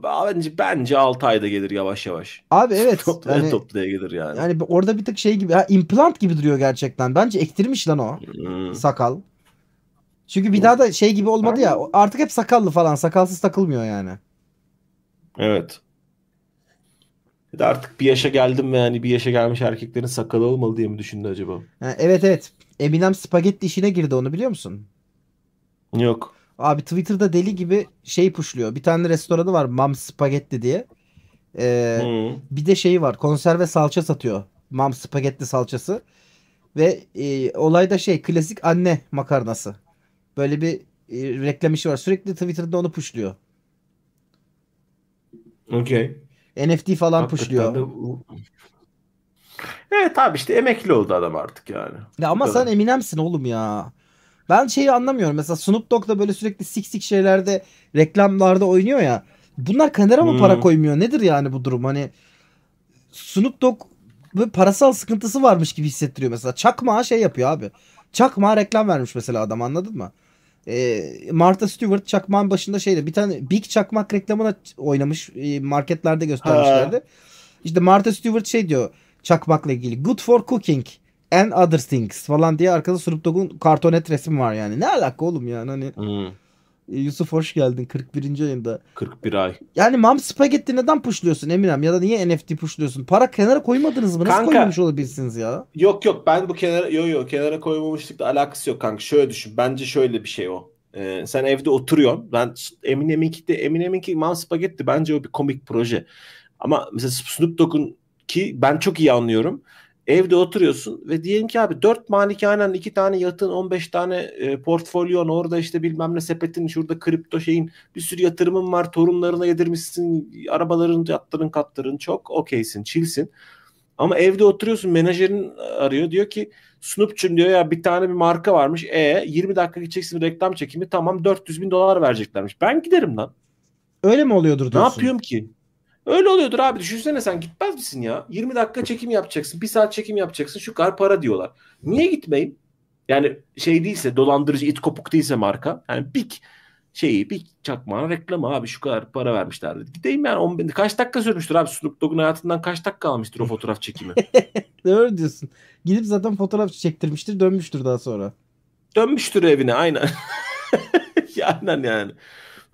bence bence 6 ayda gelir yavaş yavaş. Abi evet. toplaya yani, toplaya gelir yani. Yani orada bir tık şey gibi ya implant gibi duruyor gerçekten. Bence ektirmiş lan o hmm. sakal. Çünkü bir daha da şey gibi olmadı ya. Artık hep sakallı falan. Sakalsız takılmıyor yani. Evet. Bir de artık bir yaşa geldim ve yani bir yaşa gelmiş erkeklerin sakalı olmalı diye mi düşündü acaba? Ha, evet evet. Eminem spagetti işine girdi onu biliyor musun? Yok. Abi Twitter'da deli gibi şey puşluyor. Bir tane restoranı var Mam Spagetti diye. Ee, hmm. Bir de şeyi var konserve salça satıyor. Mam Spagetti salçası. Ve e, olay da şey klasik anne makarnası. Böyle bir e, reklam işi var. Sürekli Twitter'da onu puşluyor. Okey. NFT falan Hakikaten puşluyor. Evet abi işte emekli oldu adam artık yani. Ya ama sen Eminem'sin oğlum ya. Ben şeyi anlamıyorum. Mesela Snoop Dogg da böyle sürekli sik sik şeylerde reklamlarda oynuyor ya. Bunlar Kanera mı hmm. para koymuyor? Nedir yani bu durum? Hani Snoop Dogg böyle parasal sıkıntısı varmış gibi hissettiriyor mesela. Çakmağa şey yapıyor abi. Çakmağa reklam vermiş mesela adam anladın mı? E, Martha Stewart çakmağın başında şeyde Bir tane Big çakmak reklamına oynamış. E, marketlerde göstermişlerdi. Ha. İşte Martha Stewart şey diyor çakmakla ilgili. Good for cooking and other things falan diye arkada Snoop Dogg'un kartonet resmi var yani. Ne alaka oğlum yani hani. Hmm. E, Yusuf hoş geldin 41. ayında. 41 ay. Yani Mam spaghetti neden pushluyorsun Eminem ya da niye NFT pushluyorsun? Para kenara koymadınız mı? Nasıl kanka, koymamış olabilirsiniz ya? Yok yok ben bu kenara yok yok kenara koymamışlıkla alakası yok kanka. Şöyle düşün. Bence şöyle bir şey o. Ee, sen evde oturuyorsun. Ben Eminem'inki de Eminem'inki Mam Spagetti bence o bir komik proje. Ama mesela Snoop Dogg'un ki ben çok iyi anlıyorum. Evde oturuyorsun ve diyelim ki abi 4 malikanen, 2 tane yatın, 15 tane e, portfolyon, orada işte bilmem ne sepetin, şurada kripto şeyin bir sürü yatırımın var. Torunlarına yedirmişsin, arabaların, yatların, katların çok okeysin, çilsin. Ama evde oturuyorsun menajerin arıyor diyor ki Snoop'cum diyor ya bir tane bir marka varmış. E 20 dakika gideceksin reklam çekimi tamam 400 bin dolar vereceklermiş. Ben giderim lan. Öyle mi oluyordur diyorsun? Ne yapıyorum ki? Öyle oluyordur abi. Düşünsene sen gitmez misin ya? 20 dakika çekim yapacaksın. 1 saat çekim yapacaksın. Şu kadar para diyorlar. Niye gitmeyeyim? Yani şey değilse dolandırıcı it kopuk değilse marka. Yani bir şeyi bir çakmağın reklamı abi şu kadar para vermişlerdi. Gideyim yani 10 bin, kaç dakika sürmüştür abi Snoop Dogg'un hayatından kaç dakika almıştır o fotoğraf çekimi. öyle diyorsun. Gidip zaten fotoğraf çektirmiştir dönmüştür daha sonra. Dönmüştür evine aynen. aynen yani.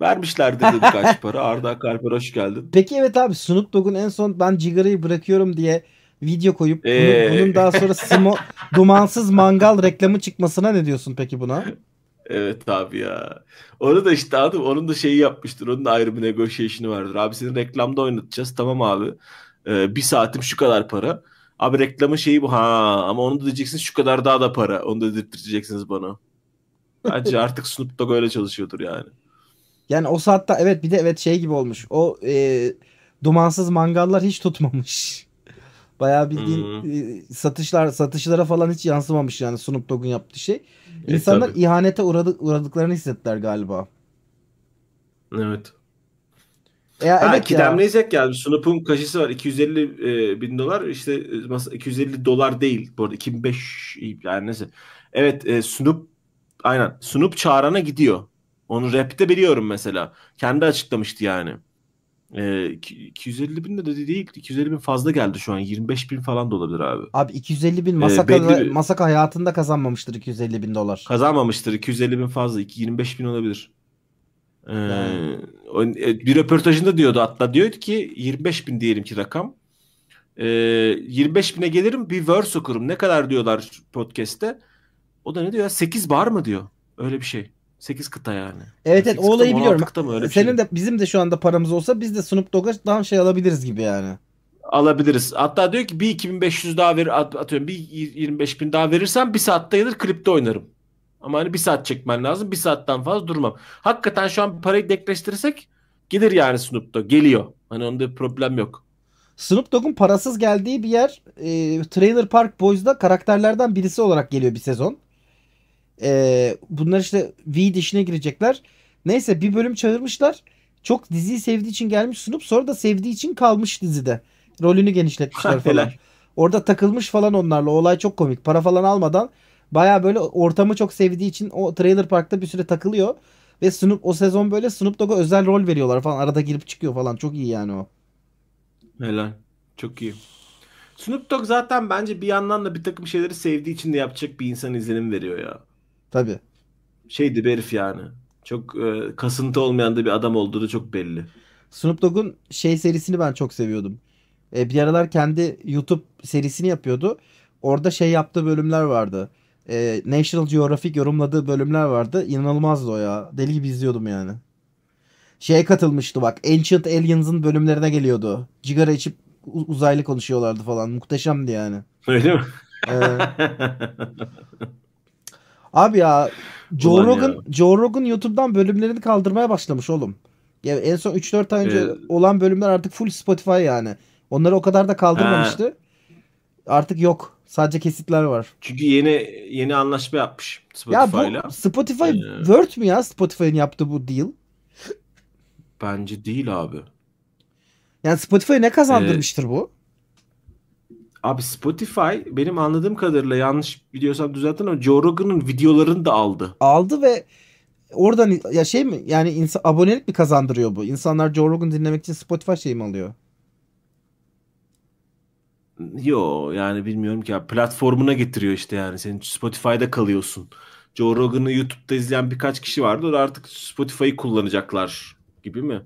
Vermişlerdir dedi birkaç para. Arda Kalper hoş geldin. Peki evet abi Snoop Dogg'un en son ben cigarayı bırakıyorum diye video koyup bunun, ee... bunun daha sonra Simo, dumansız mangal reklamı çıkmasına ne diyorsun peki buna? Evet abi ya. Onu da işte adam onun da şeyi yapmıştır. Onun da ayrı bir negotiation'ı vardır. Abi seni reklamda oynatacağız. Tamam abi. Ee, bir saatim şu kadar para. Abi reklamın şeyi bu. Ha ama onu da diyeceksiniz şu kadar daha da para. Onu da dedirteceksiniz bana. Bence artık Snoop Dogg öyle çalışıyordur yani. Yani o saatte evet bir de evet şey gibi olmuş. O e, dumansız mangallar hiç tutmamış. Bayağı bildiğin hmm. e, satışlar satışlara falan hiç yansımamış yani Snoop Dogg'un yaptığı şey. E, İnsanlar e, ihanete uğradı, uğradıklarını hissettiler galiba. Evet. E, ya, ha, kidemleyecek ya. yani. Snoop'un kaşısı var. 250 e, bin dolar. işte 250 e, dolar değil. Bu arada 2005 yani neyse. Evet e, Snoop aynen. Snoop çağırana gidiyor. Onu rapte biliyorum mesela. Kendi açıklamıştı yani. E, ee, 250 bin de dedi değil. 250 bin fazla geldi şu an. 25 bin falan da olabilir abi. Abi 250 bin ee, masak e, belli... Masaka hayatında kazanmamıştır 250 bin dolar. Kazanmamıştır. 250 bin fazla. 25 bin olabilir. Ee, e, bir röportajında diyordu hatta diyordu ki 25 bin diyelim ki rakam e, ee, 25 bine gelirim bir verse okurum ne kadar diyorlar podcast'te o da ne diyor 8 bar mı diyor öyle bir şey 8 kıta yani. Evet evet o olayı biliyorum. mı, öyle Senin şey. de bizim de şu anda paramız olsa biz de Snoop Dogg'dan şey alabiliriz gibi yani. Alabiliriz. Hatta diyor ki bir 2500 daha ver atıyorum bir 25 bin daha verirsem bir saat dayanır klipte oynarım. Ama hani bir saat çekmen lazım. Bir saatten fazla durmam. Hakikaten şu an parayı denkleştirirsek gelir yani Snoop Dogg. Geliyor. Hani onda bir problem yok. Snoop Dogg'un parasız geldiği bir yer e, Trailer Park Boys'da karakterlerden birisi olarak geliyor bir sezon. Ee, bunlar işte V dişine girecekler. Neyse bir bölüm çağırmışlar. Çok diziyi sevdiği için gelmiş sunup sonra da sevdiği için kalmış dizide. Rolünü genişletmişler falan. Orada takılmış falan onlarla. olay çok komik. Para falan almadan baya böyle ortamı çok sevdiği için o trailer parkta bir süre takılıyor. Ve Snoop o sezon böyle Snoop Dogg'a özel rol veriyorlar falan. Arada girip çıkıyor falan. Çok iyi yani o. Helal. Çok iyi. Snoop Dogg zaten bence bir yandan da bir takım şeyleri sevdiği için de yapacak bir insan izlenim veriyor ya. Tabi Şeydi bir herif yani. Çok e, kasıntı olmayan da bir adam olduğunu çok belli. Snoop Dogg'un şey serisini ben çok seviyordum. E, bir aralar kendi YouTube serisini yapıyordu. Orada şey yaptığı bölümler vardı. E, National Geographic yorumladığı bölümler vardı. İnanılmazdı o ya. Deli gibi izliyordum yani. Şeye katılmıştı bak. Ancient Aliens'ın bölümlerine geliyordu. Cigara içip uzaylı konuşuyorlardı falan. Muhteşemdi yani. Öyle mi? Ee, Abi ya Joe Rogan, ya. Joe Rogan YouTube'dan bölümlerini kaldırmaya başlamış oğlum. Ya en son 3-4 ay önce ee, olan bölümler artık full Spotify yani. Onları o kadar da kaldırmamıştı. He. Artık yok. Sadece kesitler var. Çünkü yeni yeni anlaşma yapmış Spotify'la. Ya bu Spotify ee, Word mü ya Spotify'ın yaptığı bu deal? Bence değil abi. Yani Spotify ne kazandırmıştır ee, bu? Abi Spotify benim anladığım kadarıyla yanlış biliyorsam düzeltin ama Joe Rogan'ın videolarını da aldı. Aldı ve oradan ya şey mi yani insan, abonelik mi kazandırıyor bu? İnsanlar Joe Rogan dinlemek için Spotify şey mi alıyor? Yo yani bilmiyorum ki ya platformuna getiriyor işte yani senin Spotify'da kalıyorsun. Joe Rogan'ı YouTube'da izleyen birkaç kişi vardı. Artık Spotify'ı kullanacaklar gibi mi?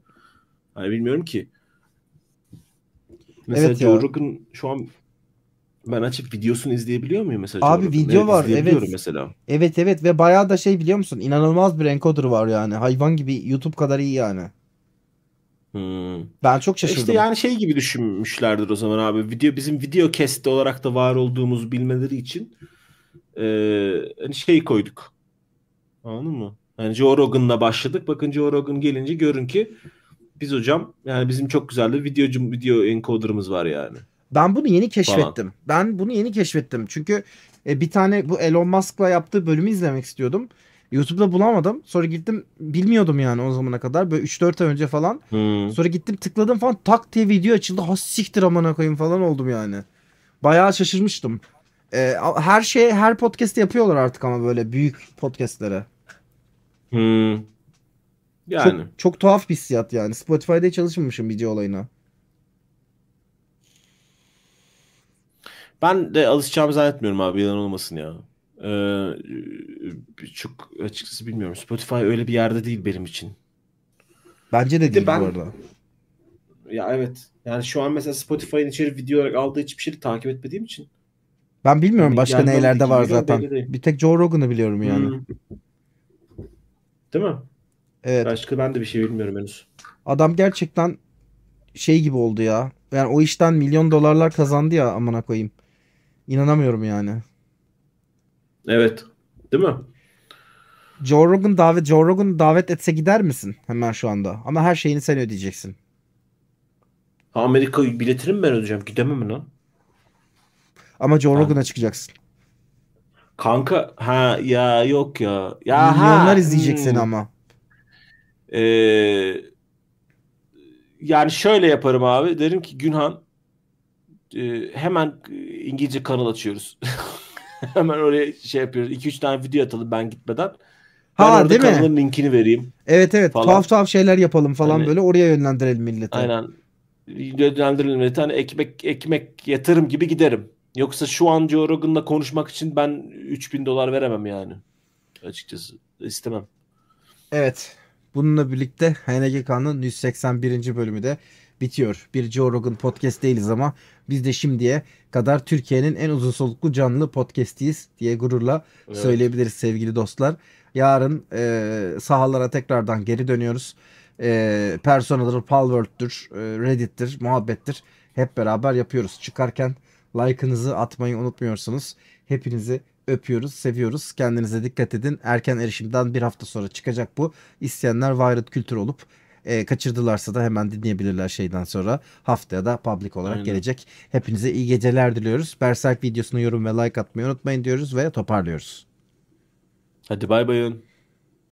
Hani bilmiyorum ki. Mesela evet Joe Rogan şu an ben açıp videosunu izleyebiliyor muyum mesela? Abi video evet, var evet. mesela. Evet evet ve bayağı da şey biliyor musun? İnanılmaz bir encoder var yani. Hayvan gibi YouTube kadar iyi yani. Hmm. Ben çok e şaşırdım. İşte yani şey gibi düşünmüşlerdir o zaman abi. Video bizim video kesti olarak da var olduğumuz bilmeleri için e, hani şey koyduk. Anladın mı? Yani Joe Rogan'la başladık. Bakın Joe Rogan gelince görün ki biz hocam yani bizim çok güzel de video video encoder'ımız var yani. Ben bunu yeni keşfettim. Falan. Ben bunu yeni keşfettim. Çünkü e, bir tane bu Elon Musk'la yaptığı bölümü izlemek istiyordum. YouTube'da bulamadım. Sonra gittim bilmiyordum yani o zamana kadar. Böyle 3-4 ay önce falan. Hmm. Sonra gittim tıkladım falan tak diye video açıldı. Ha siktir amına koyayım falan oldum yani. Bayağı şaşırmıştım. Ee, her şey her podcast'te yapıyorlar artık ama böyle büyük podcast'lere. Hmm. Yani. Çok, çok tuhaf bir hissiyat yani. Spotify'da hiç alışmamışım video olayına. Ben de alışacağımı zannetmiyorum abi yalan olmasın ya. Ee, çok açıkçası bilmiyorum. Spotify öyle bir yerde değil benim için. Bence de değil de ben, bu arada. Ya evet. Yani şu an mesela Spotify'ın içeri video olarak aldığı hiçbir şeyi takip etmediğim için. Ben bilmiyorum hani yani başka nelerde var zaten. Bir tek Joe Rogan'ı biliyorum yani. Hmm. Değil mi? Evet. Başka ben de bir şey bilmiyorum henüz. Adam gerçekten şey gibi oldu ya. Yani o işten milyon dolarlar kazandı ya amına koyayım. İnanamıyorum yani. Evet. Değil mi? Joe Rogan davet Joe Rogan davet etse gider misin hemen şu anda? Ama her şeyini sen ödeyeceksin. Amerika biletini mi ben ödeyeceğim? Gidemem lan. Ama Joe Rogan'a çıkacaksın. Kanka ha ya yok ya. Ya Milyonlar ha, hmm. izleyecek hmm. seni ama. Ee, yani şöyle yaparım abi. Derim ki Günhan e, hemen e, İngilizce kanal açıyoruz. hemen oraya şey yapıyoruz. 2-3 tane video atalım ben gitmeden. Ha ben orada değil kanalın mi? linkini vereyim. Evet evet falan. tuhaf tuhaf şeyler yapalım falan hani, böyle oraya yönlendirelim milleti. Aynen. Yönlendirelim milleti. Hani ekmek, ekmek yatırım gibi giderim. Yoksa şu an Joe Rogan'la konuşmak için ben 3000 dolar veremem yani. Açıkçası istemem. Evet. Bununla birlikte HNG Kan'ın 181. bölümü de bitiyor. Bir Joe Rogan podcast değiliz ama biz de şimdiye kadar Türkiye'nin en uzun soluklu canlı podcastiyiz diye gururla evet. söyleyebiliriz sevgili dostlar. Yarın e, sahalara tekrardan geri dönüyoruz. E, Personadır, Palworld'dür, e, Reddit'tir, muhabbettir. Hep beraber yapıyoruz. Çıkarken like'ınızı atmayı unutmuyorsunuz. Hepinizi öpüyoruz, seviyoruz. Kendinize dikkat edin. Erken erişimden bir hafta sonra çıkacak bu. İsteyenler Wired Kültür olup e, kaçırdılarsa da hemen dinleyebilirler şeyden sonra. Haftaya da public olarak Aynen. gelecek. Hepinize iyi geceler diliyoruz. Berserk videosuna yorum ve like atmayı unutmayın diyoruz ve toparlıyoruz. Hadi bay bayın.